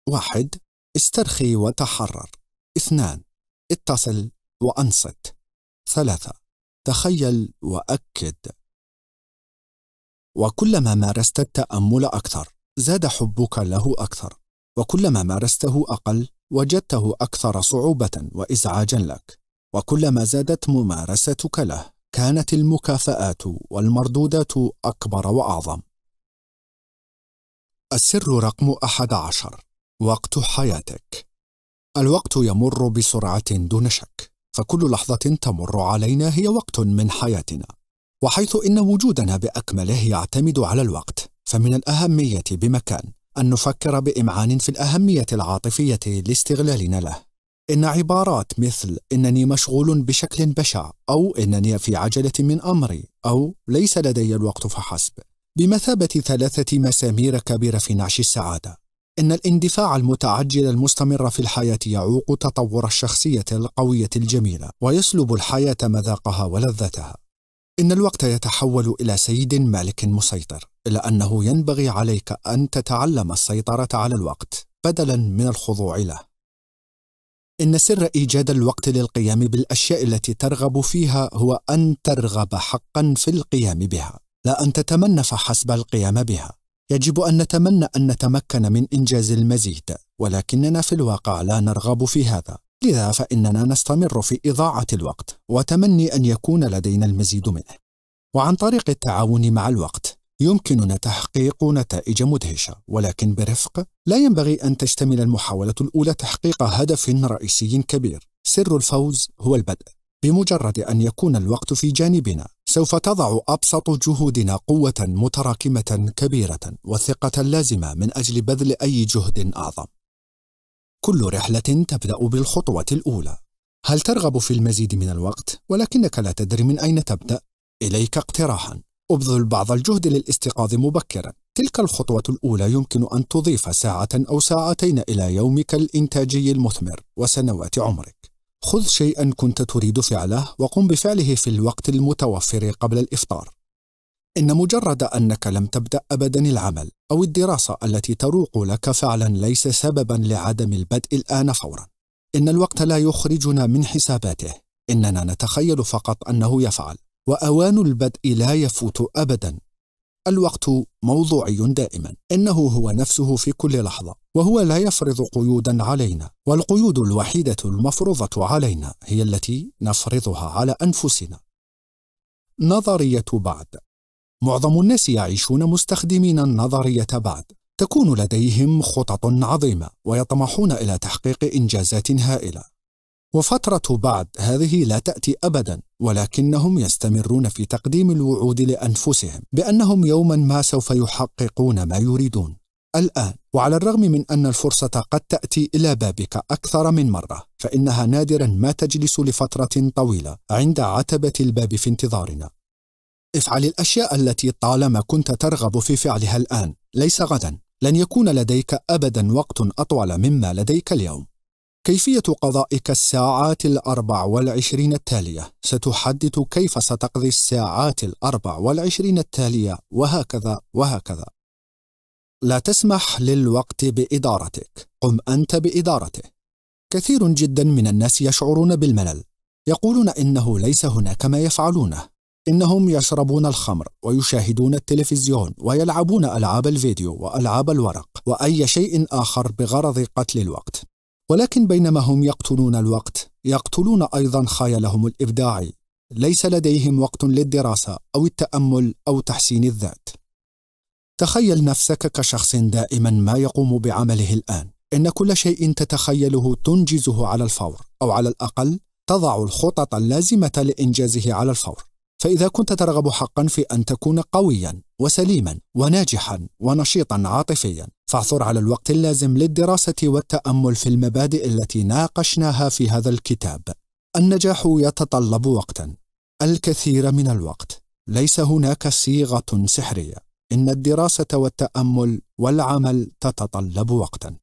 واحد استرخي وتحرر اثنان اتصل وأنصت ثلاثة تخيل وأكد وكلما مارست التأمل أكثر زاد حبك له أكثر وكلما مارسته أقل وجدته أكثر صعوبة وإزعاجا لك وكلما زادت ممارستك له كانت المكافآت والمردودات أكبر وأعظم السر رقم أحد عشر وقت حياتك الوقت يمر بسرعه دون شك فكل لحظه تمر علينا هي وقت من حياتنا وحيث ان وجودنا باكمله يعتمد على الوقت فمن الاهميه بمكان ان نفكر بامعان في الاهميه العاطفيه لاستغلالنا له ان عبارات مثل انني مشغول بشكل بشع او انني في عجله من امري او ليس لدي الوقت فحسب بمثابه ثلاثه مسامير كبيره في نعش السعاده أن الاندفاع المتعجل المستمر في الحياة يعوق تطور الشخصية القوية الجميلة ويسلب الحياة مذاقها ولذتها إن الوقت يتحول إلى سيد مالك مسيطر إلا أنه ينبغي عليك أن تتعلم السيطرة على الوقت بدلا من الخضوع له إن سر إيجاد الوقت للقيام بالأشياء التي ترغب فيها هو أن ترغب حقا في القيام بها لا أن تتمنى فحسب القيام بها يجب أن نتمنى أن نتمكن من إنجاز المزيد، ولكننا في الواقع لا نرغب في هذا، لذا فإننا نستمر في إضاعة الوقت وتمني أن يكون لدينا المزيد منه. وعن طريق التعاون مع الوقت، يمكننا تحقيق نتائج مدهشة، ولكن برفق، لا ينبغي أن تشتمل المحاولة الأولى تحقيق هدف رئيسي كبير. سر الفوز هو البدء، بمجرد أن يكون الوقت في جانبنا، سوف تضع أبسط جهودنا قوة متراكمة كبيرة والثقة اللازمة من أجل بذل أي جهد أعظم. كل رحلة تبدأ بالخطوة الأولى. هل ترغب في المزيد من الوقت ولكنك لا تدري من أين تبدأ؟ إليك اقتراحا: ابذل بعض الجهد للاستيقاظ مبكرا. تلك الخطوة الأولى يمكن أن تضيف ساعة أو ساعتين إلى يومك الإنتاجي المثمر وسنوات عمرك. خذ شيئا كنت تريد فعله وقم بفعله في الوقت المتوفر قبل الإفطار. إن مجرد أنك لم تبدأ أبدا العمل أو الدراسة التي تروق لك فعلا ليس سببا لعدم البدء الآن فورا. إن الوقت لا يخرجنا من حساباته، إننا نتخيل فقط أنه يفعل، وأوان البدء لا يفوت أبدا الوقت موضوعي دائما انه هو نفسه في كل لحظه وهو لا يفرض قيودا علينا والقيود الوحيده المفروضه علينا هي التي نفرضها على انفسنا نظريه بعد معظم الناس يعيشون مستخدمين النظريه بعد تكون لديهم خطط عظيمه ويطمحون الى تحقيق انجازات هائله وفترة بعد هذه لا تأتي أبدا ولكنهم يستمرون في تقديم الوعود لأنفسهم بأنهم يوما ما سوف يحققون ما يريدون الآن وعلى الرغم من أن الفرصة قد تأتي إلى بابك أكثر من مرة فإنها نادرا ما تجلس لفترة طويلة عند عتبة الباب في انتظارنا افعل الأشياء التي طالما كنت ترغب في فعلها الآن ليس غدا لن يكون لديك أبدا وقت أطول مما لديك اليوم كيفية قضائك الساعات الأربع والعشرين التالية ستحدد كيف ستقضي الساعات الأربع والعشرين التالية وهكذا وهكذا لا تسمح للوقت بإدارتك قم أنت بإدارته كثير جدا من الناس يشعرون بالملل يقولون إنه ليس هناك ما يفعلونه إنهم يشربون الخمر ويشاهدون التلفزيون ويلعبون ألعاب الفيديو وألعاب الورق وأي شيء آخر بغرض قتل الوقت ولكن بينما هم يقتلون الوقت يقتلون أيضا خيالهم الإبداعي ليس لديهم وقت للدراسة أو التأمل أو تحسين الذات تخيل نفسك كشخص دائما ما يقوم بعمله الآن إن كل شيء تتخيله تنجزه على الفور أو على الأقل تضع الخطط اللازمة لإنجازه على الفور فإذا كنت ترغب حقا في أن تكون قويا وسليما وناجحا ونشيطا عاطفيا فاعثر على الوقت اللازم للدراسة والتأمل في المبادئ التي ناقشناها في هذا الكتاب النجاح يتطلب وقتا الكثير من الوقت ليس هناك صيغة سحرية إن الدراسة والتأمل والعمل تتطلب وقتا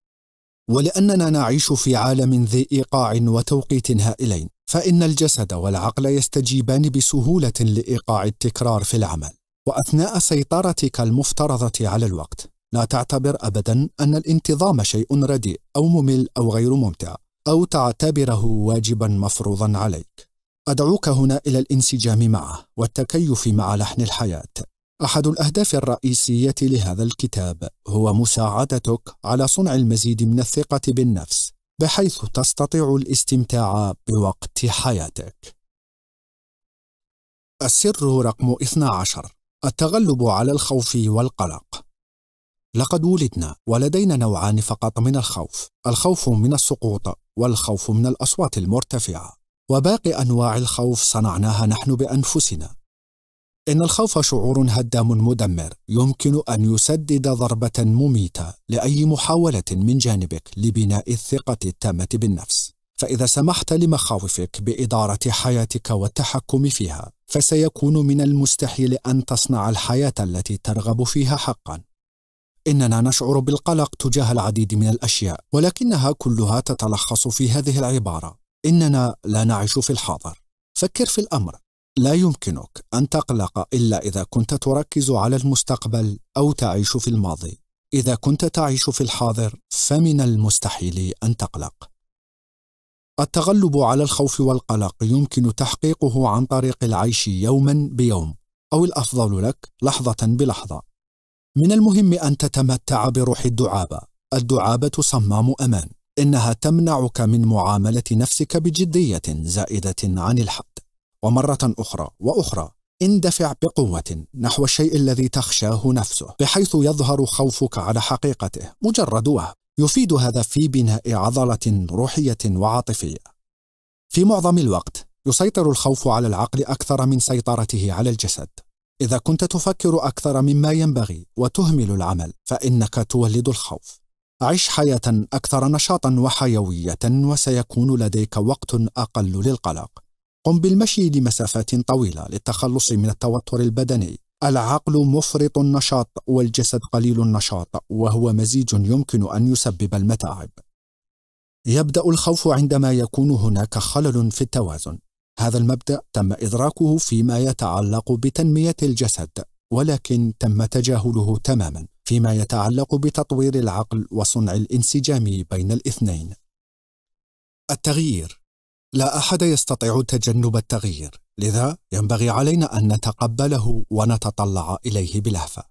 ولأننا نعيش في عالم ذي إيقاع وتوقيت هائلين فإن الجسد والعقل يستجيبان بسهولة لإيقاع التكرار في العمل وأثناء سيطرتك المفترضة على الوقت لا تعتبر أبدا أن الانتظام شيء رديء أو ممل أو غير ممتع أو تعتبره واجبا مفروضا عليك أدعوك هنا إلى الانسجام معه والتكيف مع لحن الحياة أحد الأهداف الرئيسية لهذا الكتاب هو مساعدتك على صنع المزيد من الثقة بالنفس بحيث تستطيع الاستمتاع بوقت حياتك. السر رقم 12 التغلب على الخوف والقلق لقد ولدنا ولدينا نوعان فقط من الخوف الخوف من السقوط والخوف من الأصوات المرتفعة وباقي أنواع الخوف صنعناها نحن بأنفسنا إن الخوف شعور هدام مدمر يمكن أن يسدد ضربة مميتة لأي محاولة من جانبك لبناء الثقة التامة بالنفس فإذا سمحت لمخاوفك بإدارة حياتك والتحكم فيها فسيكون من المستحيل أن تصنع الحياة التي ترغب فيها حقا إننا نشعر بالقلق تجاه العديد من الأشياء ولكنها كلها تتلخص في هذه العبارة إننا لا نعيش في الحاضر فكر في الأمر لا يمكنك أن تقلق إلا إذا كنت تركز على المستقبل أو تعيش في الماضي. إذا كنت تعيش في الحاضر فمن المستحيل أن تقلق. التغلب على الخوف والقلق يمكن تحقيقه عن طريق العيش يوما بيوم، أو الأفضل لك لحظة بلحظة. من المهم أن تتمتع بروح الدعابة. الدعابة صمام أمان، إنها تمنعك من معاملة نفسك بجدية زائدة عن الحد. ومرة أخرى وأخرى اندفع بقوة نحو الشيء الذي تخشاه نفسه بحيث يظهر خوفك على حقيقته مجرد وهم يفيد هذا في بناء عضلة روحية وعاطفية في معظم الوقت يسيطر الخوف على العقل أكثر من سيطرته على الجسد إذا كنت تفكر أكثر مما ينبغي وتهمل العمل فإنك تولد الخوف عش حياة أكثر نشاطا وحيوية وسيكون لديك وقت أقل للقلق قم بالمشي لمسافات طويلة للتخلص من التوتر البدني العقل مفرط النشاط والجسد قليل النشاط وهو مزيج يمكن أن يسبب المتاعب يبدأ الخوف عندما يكون هناك خلل في التوازن هذا المبدأ تم إدراكه فيما يتعلق بتنمية الجسد ولكن تم تجاهله تماما فيما يتعلق بتطوير العقل وصنع الانسجام بين الاثنين التغيير لا احد يستطيع تجنب التغيير لذا ينبغي علينا ان نتقبله ونتطلع اليه بلهفه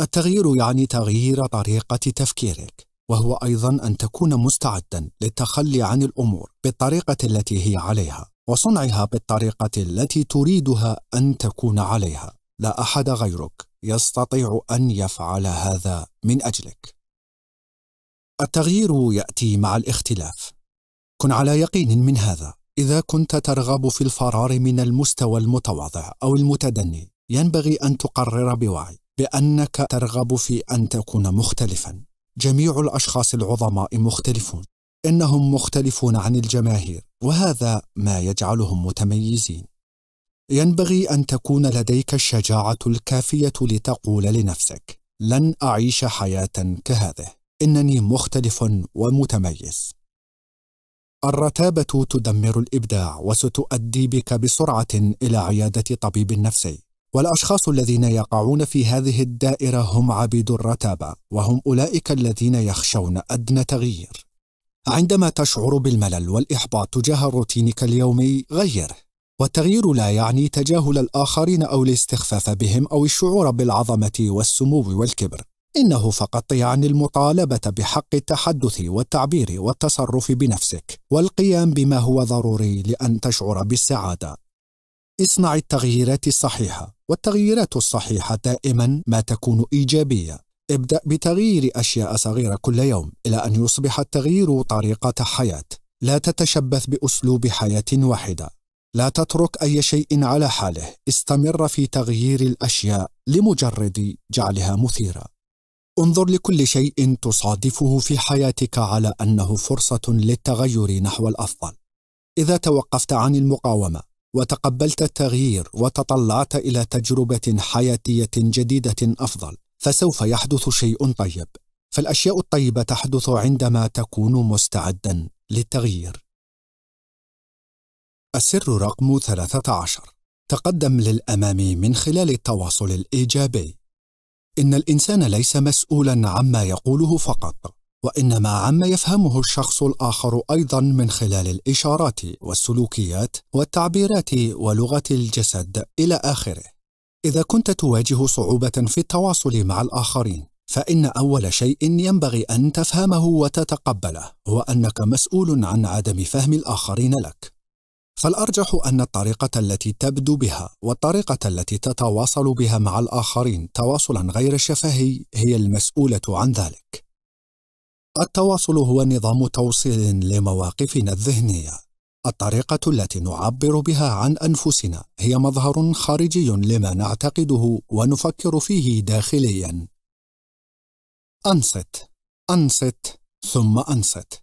التغيير يعني تغيير طريقه تفكيرك وهو ايضا ان تكون مستعدا للتخلي عن الامور بالطريقه التي هي عليها وصنعها بالطريقه التي تريدها ان تكون عليها لا احد غيرك يستطيع ان يفعل هذا من اجلك التغيير ياتي مع الاختلاف كن على يقين من هذا إذا كنت ترغب في الفرار من المستوى المتواضع أو المتدني ينبغي أن تقرر بوعي بأنك ترغب في أن تكون مختلفا جميع الأشخاص العظماء مختلفون إنهم مختلفون عن الجماهير وهذا ما يجعلهم متميزين ينبغي أن تكون لديك الشجاعة الكافية لتقول لنفسك لن أعيش حياة كهذه إنني مختلف ومتميز الرتابة تدمر الإبداع وستؤدي بك بسرعة إلى عيادة طبيب نفسي. والأشخاص الذين يقعون في هذه الدائرة هم عبيد الرتابة، وهم أولئك الذين يخشون أدنى تغيير. عندما تشعر بالملل والإحباط تجاه روتينك اليومي، غيره. والتغيير لا يعني تجاهل الآخرين أو الاستخفاف بهم أو الشعور بالعظمة والسمو والكبر. إنه فقط يعني المطالبة بحق التحدث والتعبير والتصرف بنفسك والقيام بما هو ضروري لأن تشعر بالسعادة. اصنع التغييرات الصحيحة، والتغييرات الصحيحة دائما ما تكون إيجابية. ابدأ بتغيير أشياء صغيرة كل يوم إلى أن يصبح التغيير طريقة حياة. لا تتشبث بأسلوب حياة واحدة. لا تترك أي شيء على حاله، استمر في تغيير الأشياء لمجرد جعلها مثيرة. انظر لكل شيء تصادفه في حياتك على انه فرصه للتغير نحو الافضل اذا توقفت عن المقاومه وتقبلت التغيير وتطلعت الى تجربه حياتيه جديده افضل فسوف يحدث شيء طيب فالاشياء الطيبه تحدث عندما تكون مستعدا للتغيير السر رقم 13 تقدم للامام من خلال التواصل الايجابي إن الإنسان ليس مسؤولا عما يقوله فقط، وإنما عما يفهمه الشخص الآخر أيضا من خلال الإشارات والسلوكيات والتعبيرات ولغة الجسد إلى آخره. إذا كنت تواجه صعوبة في التواصل مع الآخرين، فإن أول شيء ينبغي أن تفهمه وتتقبله هو أنك مسؤول عن عدم فهم الآخرين لك. فالأرجح أن الطريقة التي تبدو بها والطريقة التي تتواصل بها مع الآخرين تواصلا غير شفهي هي المسؤولة عن ذلك. التواصل هو نظام توصيل لمواقفنا الذهنية. الطريقة التي نعبر بها عن أنفسنا هي مظهر خارجي لما نعتقده ونفكر فيه داخليا. أنصت، أنصت، ثم أنصت.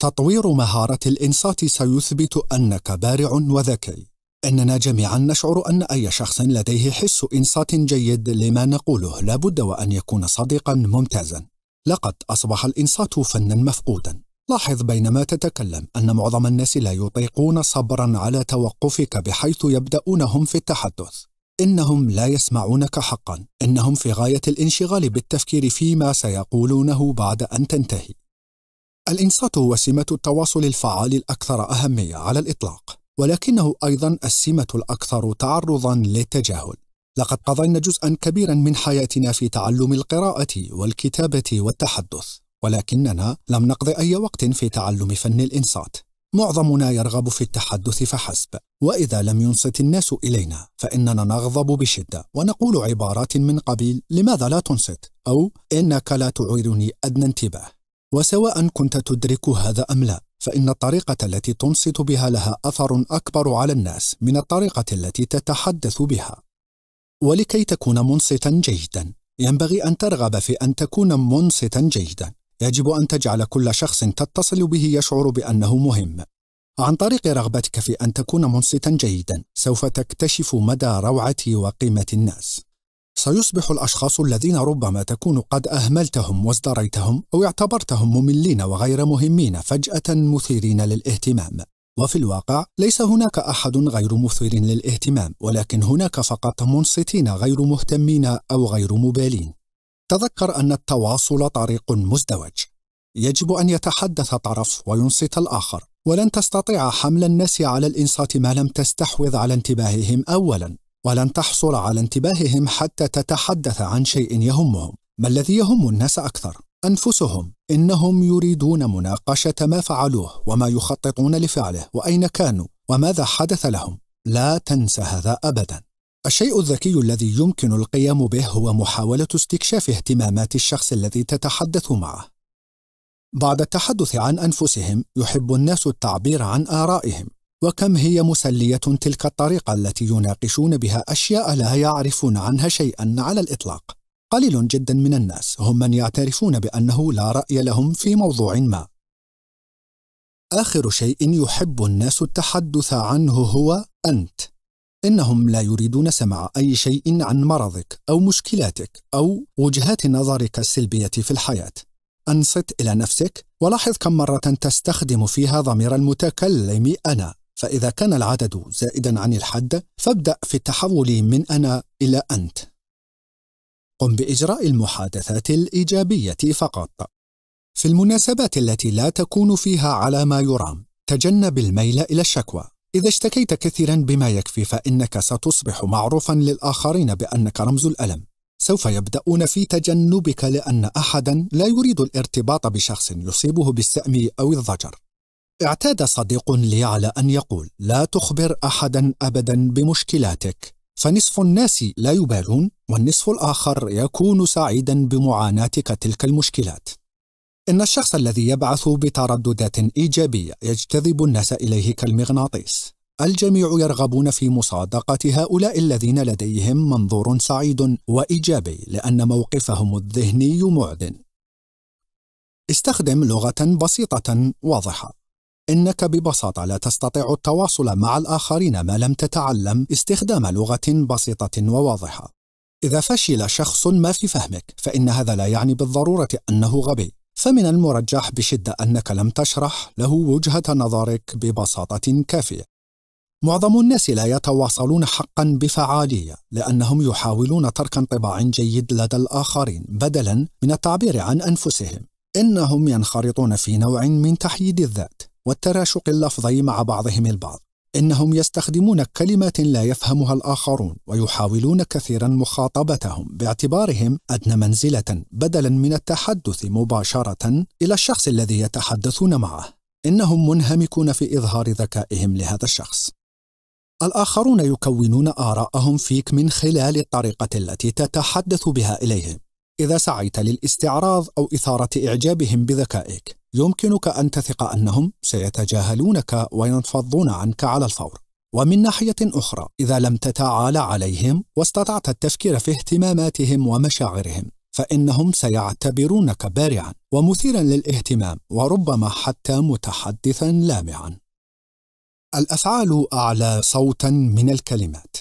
تطوير مهارة الإنصات سيثبت أنك بارع وذكي. إننا جميعا نشعر أن أي شخص لديه حس إنصات جيد لما نقوله لابد وأن يكون صديقا ممتازا. لقد أصبح الإنصات فنا مفقودا. لاحظ بينما تتكلم أن معظم الناس لا يطيقون صبرا على توقفك بحيث يبدأون هم في التحدث. إنهم لا يسمعونك حقا. إنهم في غاية الانشغال بالتفكير فيما سيقولونه بعد أن تنتهي. الإنصات هو سمة التواصل الفعال الأكثر أهمية على الإطلاق، ولكنه أيضا السمة الأكثر تعرضا للتجاهل. لقد قضينا جزءا كبيرا من حياتنا في تعلم القراءة والكتابة والتحدث، ولكننا لم نقضي أي وقت في تعلم فن الإنصات. معظمنا يرغب في التحدث فحسب، وإذا لم ينصت الناس إلينا فإننا نغضب بشدة ونقول عبارات من قبيل لماذا لا تنصت؟ أو إنك لا تعيرني أدنى انتباه. وسواء كنت تدرك هذا أم لا فإن الطريقة التي تنصت بها لها أثر أكبر على الناس من الطريقة التي تتحدث بها ولكي تكون منصتا جيدا ينبغي أن ترغب في أن تكون منصتا جيدا يجب أن تجعل كل شخص تتصل به يشعر بأنه مهم عن طريق رغبتك في أن تكون منصتا جيدا سوف تكتشف مدى روعة وقيمة الناس سيصبح الأشخاص الذين ربما تكون قد أهملتهم وازدريتهم أو اعتبرتهم مملين وغير مهمين فجأة مثيرين للاهتمام وفي الواقع ليس هناك أحد غير مثير للاهتمام ولكن هناك فقط منصتين غير مهتمين أو غير مبالين تذكر أن التواصل طريق مزدوج يجب أن يتحدث طرف وينصت الآخر ولن تستطيع حمل الناس على الإنصات ما لم تستحوذ على انتباههم أولاً ولن تحصل على انتباههم حتى تتحدث عن شيء يهمهم ما الذي يهم الناس أكثر؟ أنفسهم إنهم يريدون مناقشة ما فعلوه وما يخططون لفعله وأين كانوا وماذا حدث لهم لا تنسى هذا أبدا الشيء الذكي الذي يمكن القيام به هو محاولة استكشاف اهتمامات الشخص الذي تتحدث معه بعد التحدث عن أنفسهم يحب الناس التعبير عن آرائهم وكم هي مسلية تلك الطريقة التي يناقشون بها أشياء لا يعرفون عنها شيئا على الإطلاق قليل جدا من الناس هم من يعترفون بأنه لا رأي لهم في موضوع ما آخر شيء يحب الناس التحدث عنه هو أنت إنهم لا يريدون سماع أي شيء عن مرضك أو مشكلاتك أو وجهات نظرك السلبية في الحياة أنصت إلى نفسك ولاحظ كم مرة تستخدم فيها ضمير المتكلم أنا فإذا كان العدد زائدا عن الحد فابدأ في التحول من أنا إلى أنت قم بإجراء المحادثات الإيجابية فقط في المناسبات التي لا تكون فيها على ما يرام تجنب الميل إلى الشكوى إذا اشتكيت كثيرا بما يكفي فإنك ستصبح معروفا للآخرين بأنك رمز الألم سوف يبدأون في تجنبك لأن أحدا لا يريد الارتباط بشخص يصيبه بالسأم أو الضجر اعتاد صديق لي على أن يقول لا تخبر أحدا أبدا بمشكلاتك فنصف الناس لا يبالون والنصف الآخر يكون سعيدا بمعاناتك تلك المشكلات إن الشخص الذي يبعث بترددات إيجابية يجتذب الناس إليه كالمغناطيس الجميع يرغبون في مصادقة هؤلاء الذين لديهم منظور سعيد وإيجابي لأن موقفهم الذهني معدن استخدم لغة بسيطة واضحة إنك ببساطة لا تستطيع التواصل مع الآخرين ما لم تتعلم استخدام لغة بسيطة وواضحة. إذا فشل شخص ما في فهمك، فإن هذا لا يعني بالضرورة أنه غبي، فمن المرجح بشدة أنك لم تشرح له وجهة نظرك ببساطة كافية. معظم الناس لا يتواصلون حقا بفعالية لأنهم يحاولون ترك انطباع جيد لدى الآخرين بدلا من التعبير عن أنفسهم إنهم ينخرطون في نوع من تحييد الذات والتراشق اللفظي مع بعضهم البعض انهم يستخدمون كلمات لا يفهمها الاخرون ويحاولون كثيرا مخاطبتهم باعتبارهم ادنى منزله بدلا من التحدث مباشره الى الشخص الذي يتحدثون معه انهم منهمكون في اظهار ذكائهم لهذا الشخص الاخرون يكونون اراءهم فيك من خلال الطريقه التي تتحدث بها اليهم اذا سعيت للاستعراض او اثاره اعجابهم بذكائك يمكنك أن تثق أنهم سيتجاهلونك وينفضون عنك على الفور ومن ناحية أخرى إذا لم تتعالى عليهم واستطعت التفكير في اهتماماتهم ومشاعرهم فإنهم سيعتبرونك بارعا ومثيرا للاهتمام وربما حتى متحدثا لامعا الأفعال أعلى صوتا من الكلمات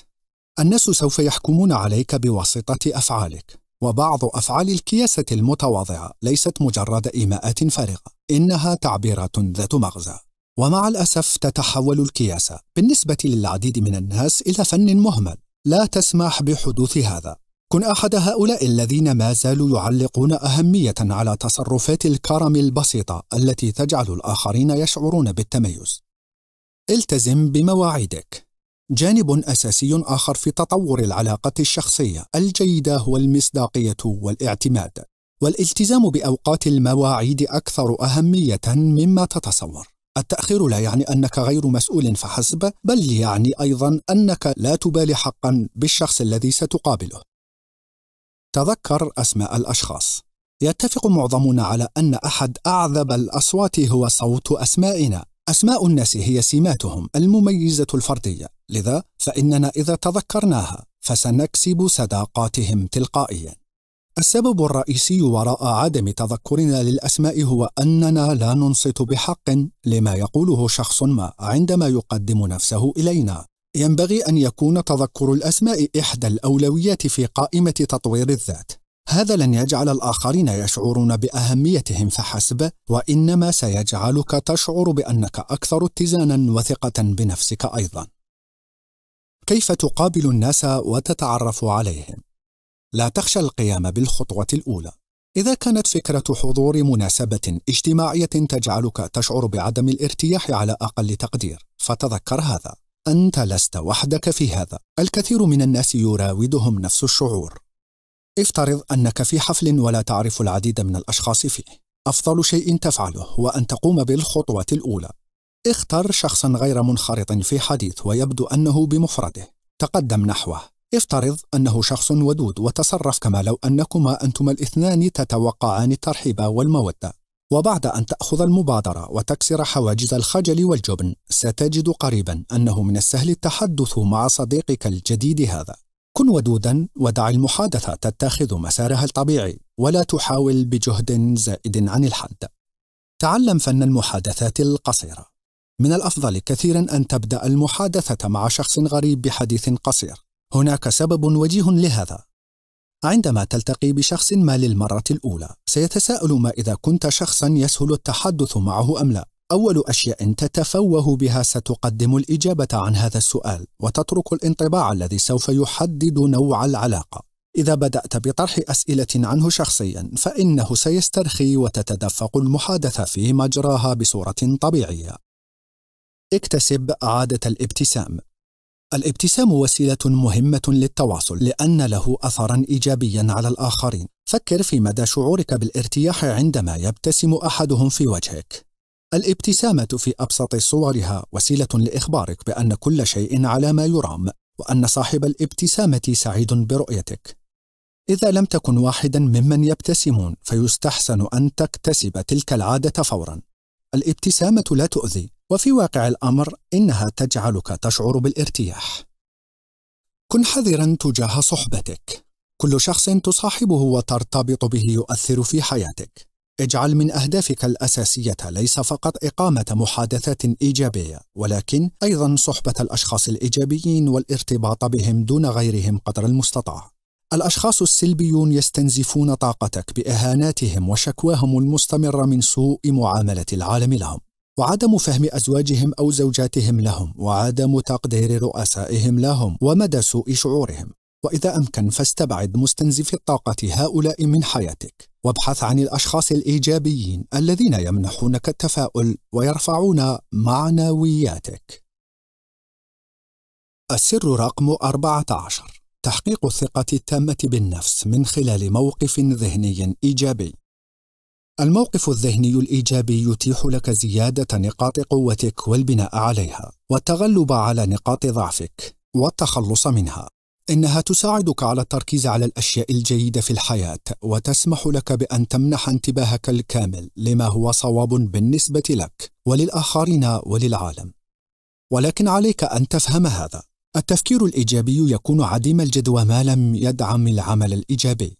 الناس سوف يحكمون عليك بواسطة أفعالك وبعض أفعال الكياسة المتواضعة ليست مجرد إيماءات فارغة، إنها تعبيرات ذات مغزى. ومع الأسف تتحول الكياسة بالنسبة للعديد من الناس إلى فن مهمل، لا تسمح بحدوث هذا. كن أحد هؤلاء الذين ما زالوا يعلقون أهمية على تصرفات الكرم البسيطة التي تجعل الآخرين يشعرون بالتميز. التزم بمواعيدك جانب أساسي آخر في تطور العلاقة الشخصية الجيدة هو المصداقية والاعتماد، والالتزام بأوقات المواعيد أكثر أهمية مما تتصور. التأخير لا يعني أنك غير مسؤول فحسب، بل يعني أيضا أنك لا تبالي حقا بالشخص الذي ستقابله. تذكر أسماء الأشخاص. يتفق معظمنا على أن أحد أعذب الأصوات هو صوت أسمائنا، أسماء الناس هي سماتهم المميزة الفردية، لذا فإننا إذا تذكرناها فسنكسب صداقاتهم تلقائيا. السبب الرئيسي وراء عدم تذكرنا للأسماء هو أننا لا ننصت بحق لما يقوله شخص ما عندما يقدم نفسه إلينا. ينبغي أن يكون تذكر الأسماء إحدى الأولويات في قائمة تطوير الذات. هذا لن يجعل الآخرين يشعرون بأهميتهم فحسب، وإنما سيجعلك تشعر بأنك أكثر اتزانا وثقة بنفسك أيضا. كيف تقابل الناس وتتعرف عليهم؟ لا تخشى القيام بالخطوة الأولى. إذا كانت فكرة حضور مناسبة اجتماعية تجعلك تشعر بعدم الارتياح على أقل تقدير، فتذكر هذا: أنت لست وحدك في هذا، الكثير من الناس يراودهم نفس الشعور. افترض أنك في حفل ولا تعرف العديد من الأشخاص فيه. أفضل شيء تفعله هو أن تقوم بالخطوة الأولى. اختر شخصا غير منخرط في حديث ويبدو أنه بمفرده. تقدم نحوه. افترض أنه شخص ودود وتصرف كما لو أنكما أنتما الاثنان تتوقعان الترحيب والمودة. وبعد أن تأخذ المبادرة وتكسر حواجز الخجل والجبن، ستجد قريبا أنه من السهل التحدث مع صديقك الجديد هذا. كن ودودا ودع المحادثة تتخذ مسارها الطبيعي ولا تحاول بجهد زائد عن الحد. تعلم فن المحادثات القصيرة. من الأفضل كثيرا أن تبدأ المحادثة مع شخص غريب بحديث قصير. هناك سبب وجيه لهذا. عندما تلتقي بشخص ما للمرة الأولى، سيتساءل ما إذا كنت شخصا يسهل التحدث معه أم لا. أول أشياء تتفوه بها ستقدم الإجابة عن هذا السؤال وتترك الانطباع الذي سوف يحدد نوع العلاقة إذا بدأت بطرح أسئلة عنه شخصيا فإنه سيسترخي وتتدفق المحادثة في مجراها بصورة طبيعية اكتسب عادة الابتسام الابتسام وسيلة مهمة للتواصل لأن له أثرا إيجابيا على الآخرين فكر في مدى شعورك بالارتياح عندما يبتسم أحدهم في وجهك الابتسامة في أبسط صورها وسيلة لإخبارك بأن كل شيء على ما يرام وأن صاحب الابتسامة سعيد برؤيتك. إذا لم تكن واحدا ممن يبتسمون فيستحسن أن تكتسب تلك العادة فورا. الابتسامة لا تؤذي وفي واقع الأمر إنها تجعلك تشعر بالارتياح. كن حذرا تجاه صحبتك. كل شخص تصاحبه وترتبط به يؤثر في حياتك. اجعل من أهدافك الأساسية ليس فقط إقامة محادثات إيجابية، ولكن أيضًا صحبة الأشخاص الإيجابيين والارتباط بهم دون غيرهم قدر المستطاع. الأشخاص السلبيون يستنزفون طاقتك بإهاناتهم وشكواهم المستمرة من سوء معاملة العالم لهم. وعدم فهم ازواجهم او زوجاتهم لهم وعدم تقدير رؤسائهم لهم ومدى سوء شعورهم واذا امكن فاستبعد مستنزفي الطاقه هؤلاء من حياتك وابحث عن الأشخاص الإيجابيين الذين يمنحونك التفاؤل ويرفعون معنوياتك. السر رقم 14 تحقيق الثقة التامة بالنفس من خلال موقف ذهني إيجابي. الموقف الذهني الإيجابي يتيح لك زيادة نقاط قوتك والبناء عليها، والتغلب على نقاط ضعفك، والتخلص منها. إنها تساعدك على التركيز على الأشياء الجيدة في الحياة وتسمح لك بأن تمنح انتباهك الكامل لما هو صواب بالنسبة لك وللآخرين وللعالم. ولكن عليك أن تفهم هذا. التفكير الإيجابي يكون عديم الجدوى ما لم يدعم العمل الإيجابي.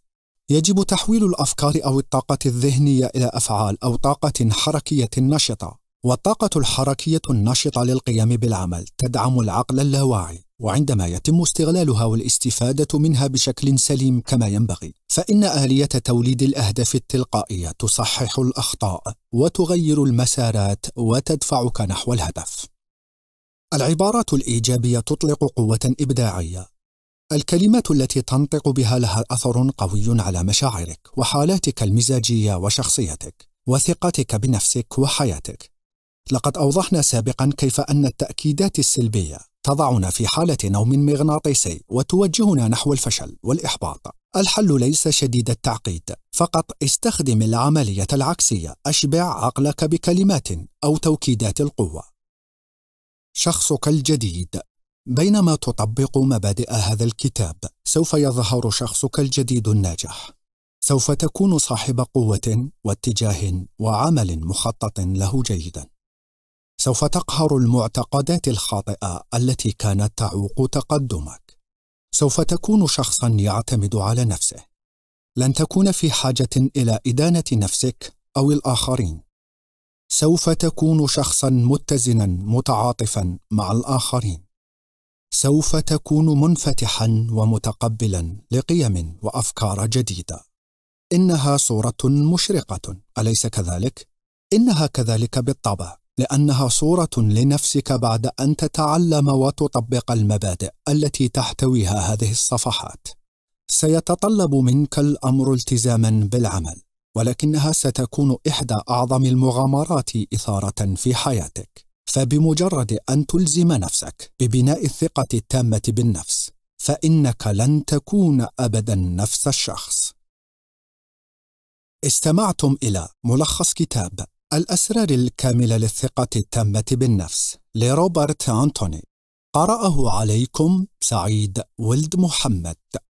يجب تحويل الأفكار أو الطاقة الذهنية إلى أفعال أو طاقة حركية نشطة. والطاقة الحركية النشطة للقيام بالعمل تدعم العقل اللاواعي. وعندما يتم استغلالها والاستفادة منها بشكل سليم كما ينبغي، فإن آلية توليد الأهداف التلقائية تصحح الأخطاء وتغير المسارات وتدفعك نحو الهدف. العبارات الإيجابية تطلق قوة إبداعية. الكلمات التي تنطق بها لها أثر قوي على مشاعرك وحالاتك المزاجية وشخصيتك، وثقتك بنفسك وحياتك. لقد أوضحنا سابقا كيف أن التأكيدات السلبية تضعنا في حالة نوم مغناطيسي وتوجهنا نحو الفشل والإحباط. الحل ليس شديد التعقيد، فقط استخدم العملية العكسية، أشبع عقلك بكلمات أو توكيدات القوة. شخصك الجديد بينما تطبق مبادئ هذا الكتاب، سوف يظهر شخصك الجديد الناجح. سوف تكون صاحب قوة واتجاه وعمل مخطط له جيداً. سوف تقهر المعتقدات الخاطئه التي كانت تعوق تقدمك سوف تكون شخصا يعتمد على نفسه لن تكون في حاجه الى ادانه نفسك او الاخرين سوف تكون شخصا متزنا متعاطفا مع الاخرين سوف تكون منفتحا ومتقبلا لقيم وافكار جديده انها صوره مشرقه اليس كذلك انها كذلك بالطبع لانها صوره لنفسك بعد ان تتعلم وتطبق المبادئ التي تحتويها هذه الصفحات سيتطلب منك الامر التزاما بالعمل ولكنها ستكون احدى اعظم المغامرات اثاره في حياتك فبمجرد ان تلزم نفسك ببناء الثقه التامه بالنفس فانك لن تكون ابدا نفس الشخص استمعتم الى ملخص كتاب الأسرار الكاملة للثقة التامة بالنفس لروبرت أنتوني قرأه عليكم سعيد ولد محمد